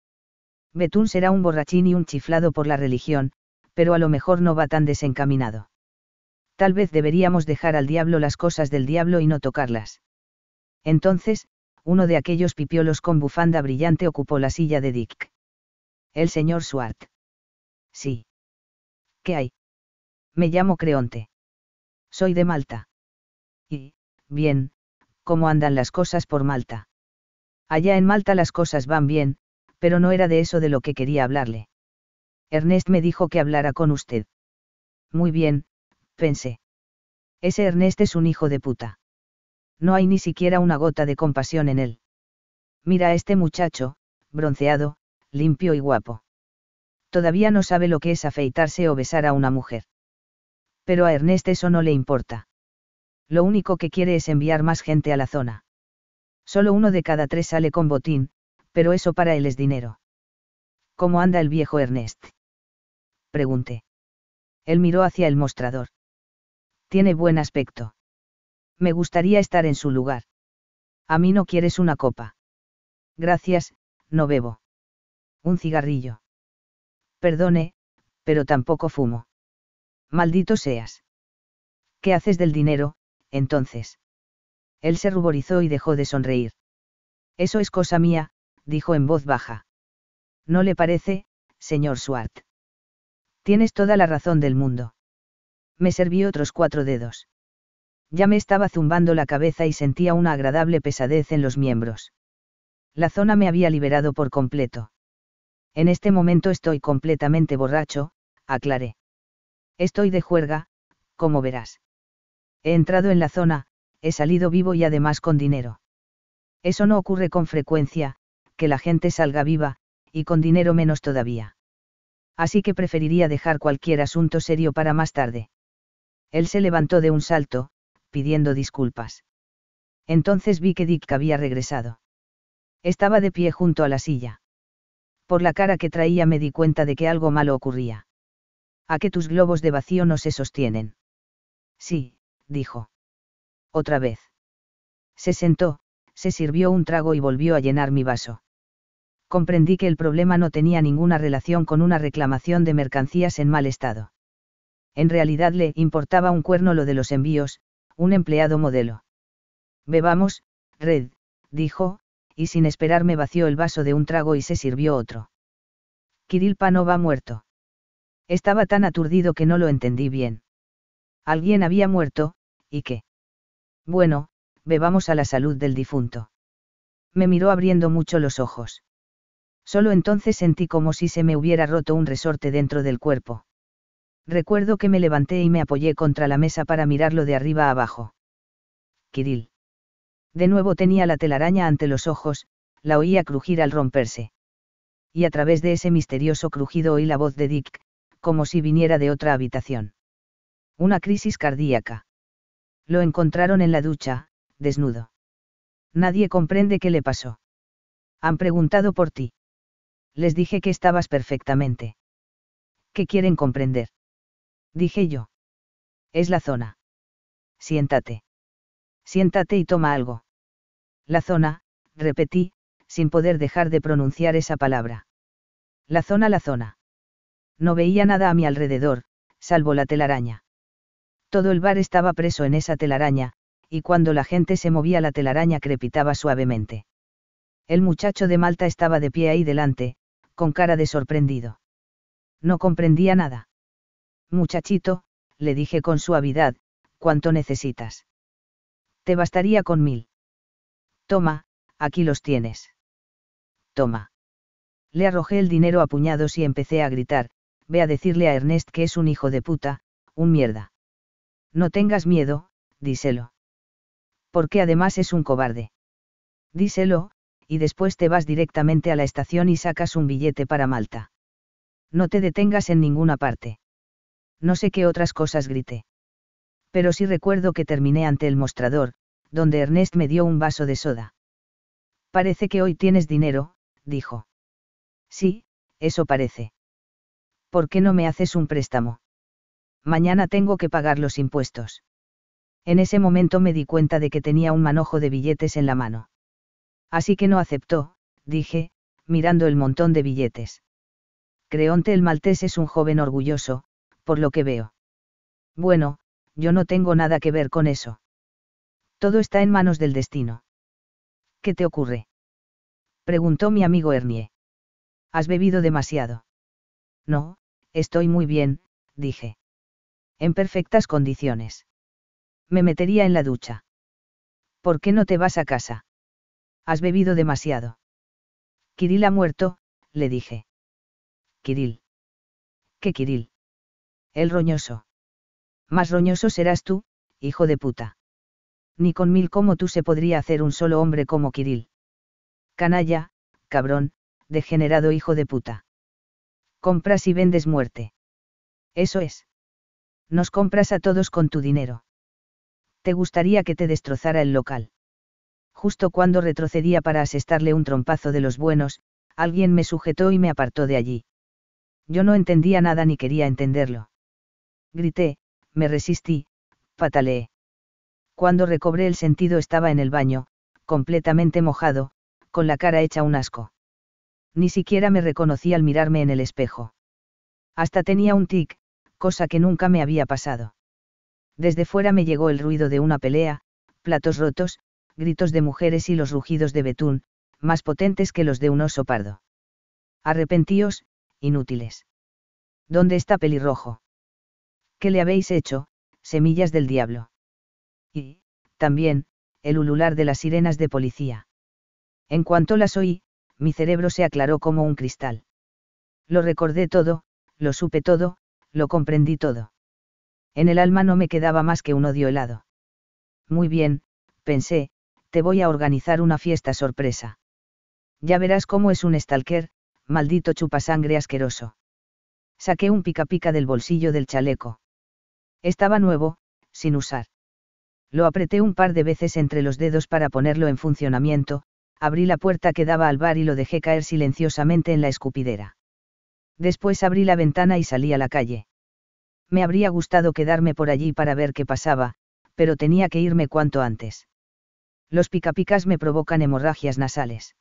Betún será un borrachín y un chiflado por la religión, pero a lo mejor no va tan desencaminado tal vez deberíamos dejar al diablo las cosas del diablo y no tocarlas. Entonces, uno de aquellos pipiolos con bufanda brillante ocupó la silla de Dick. El señor Swart. Sí. ¿Qué hay? Me llamo Creonte. Soy de Malta. Y, bien, ¿cómo andan las cosas por Malta? Allá en Malta las cosas van bien, pero no era de eso de lo que quería hablarle. Ernest me dijo que hablara con usted. Muy bien, pensé. Ese Ernest es un hijo de puta. No hay ni siquiera una gota de compasión en él. Mira a este muchacho, bronceado, limpio y guapo. Todavía no sabe lo que es afeitarse o besar a una mujer. Pero a Ernest eso no le importa. Lo único que quiere es enviar más gente a la zona. Solo uno de cada tres sale con botín, pero eso para él es dinero. ¿Cómo anda el viejo Ernest? Pregunté. Él miró hacia el mostrador tiene buen aspecto. Me gustaría estar en su lugar. A mí no quieres una copa. Gracias, no bebo. Un cigarrillo. Perdone, pero tampoco fumo. Maldito seas. ¿Qué haces del dinero, entonces? Él se ruborizó y dejó de sonreír. Eso es cosa mía, dijo en voz baja. ¿No le parece, señor Swart? Tienes toda la razón del mundo me serví otros cuatro dedos. Ya me estaba zumbando la cabeza y sentía una agradable pesadez en los miembros. La zona me había liberado por completo. En este momento estoy completamente borracho, aclaré. Estoy de juerga, como verás. He entrado en la zona, he salido vivo y además con dinero. Eso no ocurre con frecuencia, que la gente salga viva, y con dinero menos todavía. Así que preferiría dejar cualquier asunto serio para más tarde. Él se levantó de un salto, pidiendo disculpas. Entonces vi que Dick había regresado. Estaba de pie junto a la silla. Por la cara que traía me di cuenta de que algo malo ocurría. A que tus globos de vacío no se sostienen. Sí, dijo. Otra vez. Se sentó, se sirvió un trago y volvió a llenar mi vaso. Comprendí que el problema no tenía ninguna relación con una reclamación de mercancías en mal estado. En realidad le importaba un cuerno lo de los envíos, un empleado modelo. Bebamos, Red, dijo, y sin esperar me vació el vaso de un trago y se sirvió otro. Kirilpa no ha muerto. Estaba tan aturdido que no lo entendí bien. Alguien había muerto, ¿y qué? Bueno, bebamos a la salud del difunto. Me miró abriendo mucho los ojos. Solo entonces sentí como si se me hubiera roto un resorte dentro del cuerpo. Recuerdo que me levanté y me apoyé contra la mesa para mirarlo de arriba abajo. Kirill. De nuevo tenía la telaraña ante los ojos, la oía crujir al romperse. Y a través de ese misterioso crujido oí la voz de Dick, como si viniera de otra habitación. Una crisis cardíaca. Lo encontraron en la ducha, desnudo. Nadie comprende qué le pasó. Han preguntado por ti. Les dije que estabas perfectamente. ¿Qué quieren comprender? Dije yo. Es la zona. Siéntate. Siéntate y toma algo. La zona, repetí, sin poder dejar de pronunciar esa palabra. La zona, la zona. No veía nada a mi alrededor, salvo la telaraña. Todo el bar estaba preso en esa telaraña, y cuando la gente se movía la telaraña crepitaba suavemente. El muchacho de Malta estaba de pie ahí delante, con cara de sorprendido. No comprendía nada. Muchachito, le dije con suavidad, ¿cuánto necesitas? Te bastaría con mil. Toma, aquí los tienes. Toma. Le arrojé el dinero a puñados y empecé a gritar, ve a decirle a Ernest que es un hijo de puta, un mierda. No tengas miedo, díselo. Porque además es un cobarde. Díselo, y después te vas directamente a la estación y sacas un billete para Malta. No te detengas en ninguna parte no sé qué otras cosas grité. Pero sí recuerdo que terminé ante el mostrador, donde Ernest me dio un vaso de soda. Parece que hoy tienes dinero, dijo. Sí, eso parece. ¿Por qué no me haces un préstamo? Mañana tengo que pagar los impuestos. En ese momento me di cuenta de que tenía un manojo de billetes en la mano. Así que no aceptó, dije, mirando el montón de billetes. Creonte el Maltés es un joven orgulloso, por lo que veo. Bueno, yo no tengo nada que ver con eso. Todo está en manos del destino. ¿Qué te ocurre? Preguntó mi amigo Ernie. ¿Has bebido demasiado? No, estoy muy bien, dije. En perfectas condiciones. Me metería en la ducha. ¿Por qué no te vas a casa? Has bebido demasiado. Kiril ha muerto, le dije. Kiril. ¿Qué Kirill? el roñoso. Más roñoso serás tú, hijo de puta. Ni con mil como tú se podría hacer un solo hombre como Kirill. Canalla, cabrón, degenerado hijo de puta. Compras y vendes muerte. Eso es. Nos compras a todos con tu dinero. Te gustaría que te destrozara el local. Justo cuando retrocedía para asestarle un trompazo de los buenos, alguien me sujetó y me apartó de allí. Yo no entendía nada ni quería entenderlo. Grité, me resistí, pataleé. Cuando recobré el sentido estaba en el baño, completamente mojado, con la cara hecha un asco. Ni siquiera me reconocí al mirarme en el espejo. Hasta tenía un tic, cosa que nunca me había pasado. Desde fuera me llegó el ruido de una pelea, platos rotos, gritos de mujeres y los rugidos de betún, más potentes que los de un oso pardo. Arrepentíos, inútiles. ¿Dónde está pelirrojo? ¿qué le habéis hecho, semillas del diablo? Y, también, el ulular de las sirenas de policía. En cuanto las oí, mi cerebro se aclaró como un cristal. Lo recordé todo, lo supe todo, lo comprendí todo. En el alma no me quedaba más que un odio helado. Muy bien, pensé, te voy a organizar una fiesta sorpresa. Ya verás cómo es un stalker, maldito chupasangre asqueroso. Saqué un pica pica del bolsillo del chaleco. Estaba nuevo, sin usar. Lo apreté un par de veces entre los dedos para ponerlo en funcionamiento, abrí la puerta que daba al bar y lo dejé caer silenciosamente en la escupidera. Después abrí la ventana y salí a la calle. Me habría gustado quedarme por allí para ver qué pasaba, pero tenía que irme cuanto antes. Los picapicas me provocan hemorragias nasales.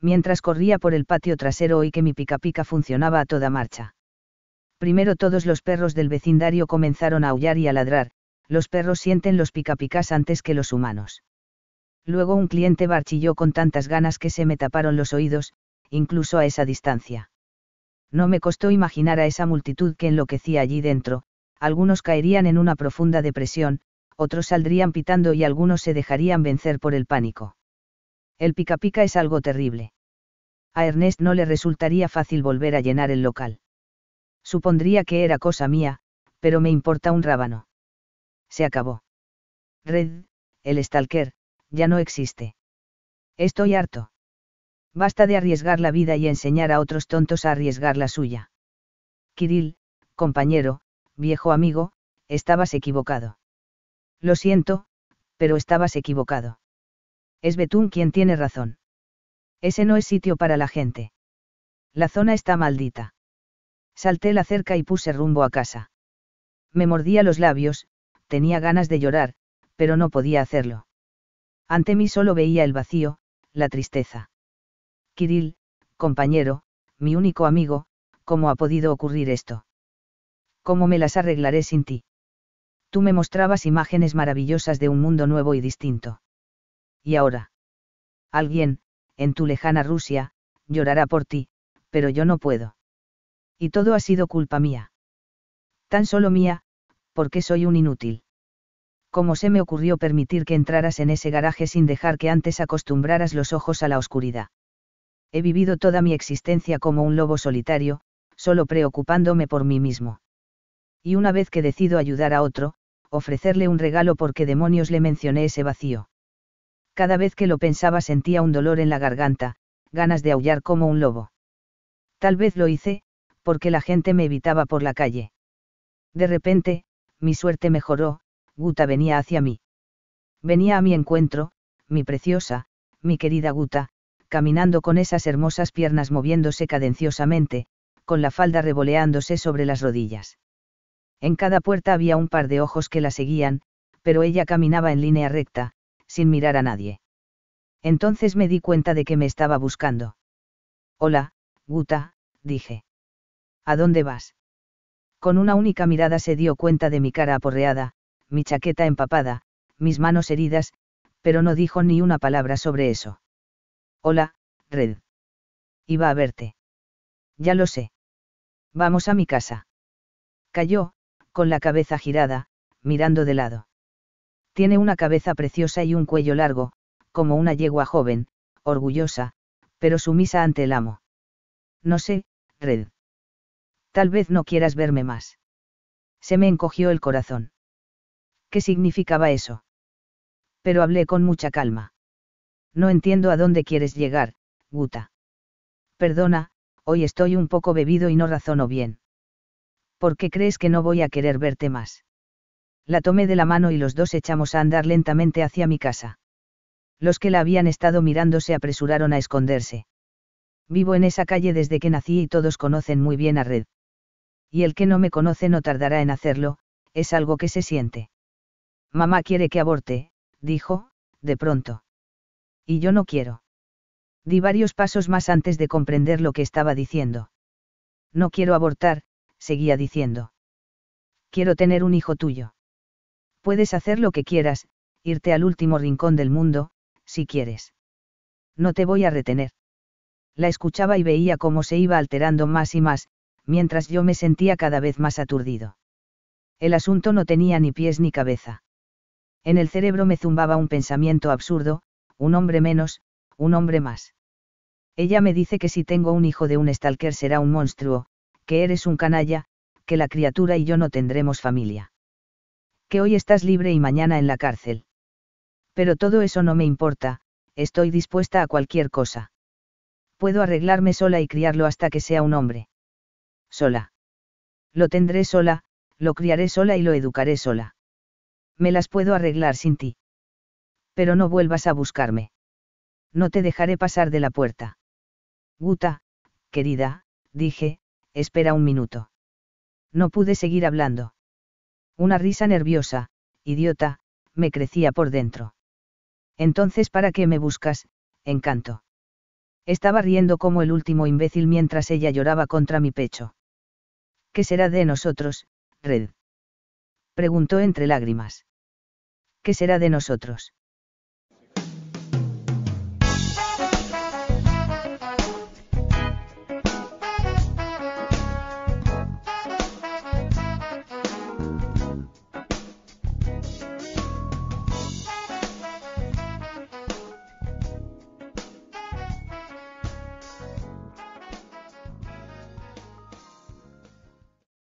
Mientras corría por el patio trasero oí que mi picapica funcionaba a toda marcha. Primero todos los perros del vecindario comenzaron a aullar y a ladrar, los perros sienten los picapicas antes que los humanos. Luego un cliente barchilló con tantas ganas que se me taparon los oídos, incluso a esa distancia. No me costó imaginar a esa multitud que enloquecía allí dentro, algunos caerían en una profunda depresión, otros saldrían pitando y algunos se dejarían vencer por el pánico. El picapica es algo terrible. A Ernest no le resultaría fácil volver a llenar el local. Supondría que era cosa mía, pero me importa un rábano. Se acabó. Red, el stalker, ya no existe. Estoy harto. Basta de arriesgar la vida y enseñar a otros tontos a arriesgar la suya. Kirill, compañero, viejo amigo, estabas equivocado. Lo siento, pero estabas equivocado. Es Betún quien tiene razón. Ese no es sitio para la gente. La zona está maldita. Salté la cerca y puse rumbo a casa. Me mordía los labios, tenía ganas de llorar, pero no podía hacerlo. Ante mí solo veía el vacío, la tristeza. Kirill, compañero, mi único amigo, ¿cómo ha podido ocurrir esto? ¿Cómo me las arreglaré sin ti? Tú me mostrabas imágenes maravillosas de un mundo nuevo y distinto. Y ahora. Alguien, en tu lejana Rusia, llorará por ti, pero yo no puedo y todo ha sido culpa mía. Tan solo mía, porque soy un inútil. ¿Cómo se me ocurrió permitir que entraras en ese garaje sin dejar que antes acostumbraras los ojos a la oscuridad? He vivido toda mi existencia como un lobo solitario, solo preocupándome por mí mismo. Y una vez que decido ayudar a otro, ofrecerle un regalo porque demonios le mencioné ese vacío. Cada vez que lo pensaba sentía un dolor en la garganta, ganas de aullar como un lobo. Tal vez lo hice, porque la gente me evitaba por la calle. De repente, mi suerte mejoró, Guta venía hacia mí. Venía a mi encuentro, mi preciosa, mi querida Guta, caminando con esas hermosas piernas moviéndose cadenciosamente, con la falda revoleándose sobre las rodillas. En cada puerta había un par de ojos que la seguían, pero ella caminaba en línea recta, sin mirar a nadie. Entonces me di cuenta de que me estaba buscando. Hola, Guta, dije. ¿A dónde vas? Con una única mirada se dio cuenta de mi cara aporreada, mi chaqueta empapada, mis manos heridas, pero no dijo ni una palabra sobre eso. Hola, Red. Iba a verte. Ya lo sé. Vamos a mi casa. Cayó, con la cabeza girada, mirando de lado. Tiene una cabeza preciosa y un cuello largo, como una yegua joven, orgullosa, pero sumisa ante el amo. No sé, Red. Tal vez no quieras verme más. Se me encogió el corazón. ¿Qué significaba eso? Pero hablé con mucha calma. No entiendo a dónde quieres llegar, Guta. Perdona, hoy estoy un poco bebido y no razono bien. ¿Por qué crees que no voy a querer verte más? La tomé de la mano y los dos echamos a andar lentamente hacia mi casa. Los que la habían estado mirando se apresuraron a esconderse. Vivo en esa calle desde que nací y todos conocen muy bien a Red y el que no me conoce no tardará en hacerlo, es algo que se siente. Mamá quiere que aborte, dijo, de pronto. Y yo no quiero. Di varios pasos más antes de comprender lo que estaba diciendo. No quiero abortar, seguía diciendo. Quiero tener un hijo tuyo. Puedes hacer lo que quieras, irte al último rincón del mundo, si quieres. No te voy a retener. La escuchaba y veía cómo se iba alterando más y más, mientras yo me sentía cada vez más aturdido. El asunto no tenía ni pies ni cabeza. En el cerebro me zumbaba un pensamiento absurdo, un hombre menos, un hombre más. Ella me dice que si tengo un hijo de un stalker será un monstruo, que eres un canalla, que la criatura y yo no tendremos familia. Que hoy estás libre y mañana en la cárcel. Pero todo eso no me importa, estoy dispuesta a cualquier cosa. Puedo arreglarme sola y criarlo hasta que sea un hombre sola. Lo tendré sola, lo criaré sola y lo educaré sola. Me las puedo arreglar sin ti. Pero no vuelvas a buscarme. No te dejaré pasar de la puerta. Guta, querida, dije, espera un minuto. No pude seguir hablando. Una risa nerviosa, idiota, me crecía por dentro. Entonces, ¿para qué me buscas, encanto? Estaba riendo como el último imbécil mientras ella lloraba contra mi pecho. ¿Qué será de nosotros, Red? Preguntó entre lágrimas. ¿Qué será de nosotros?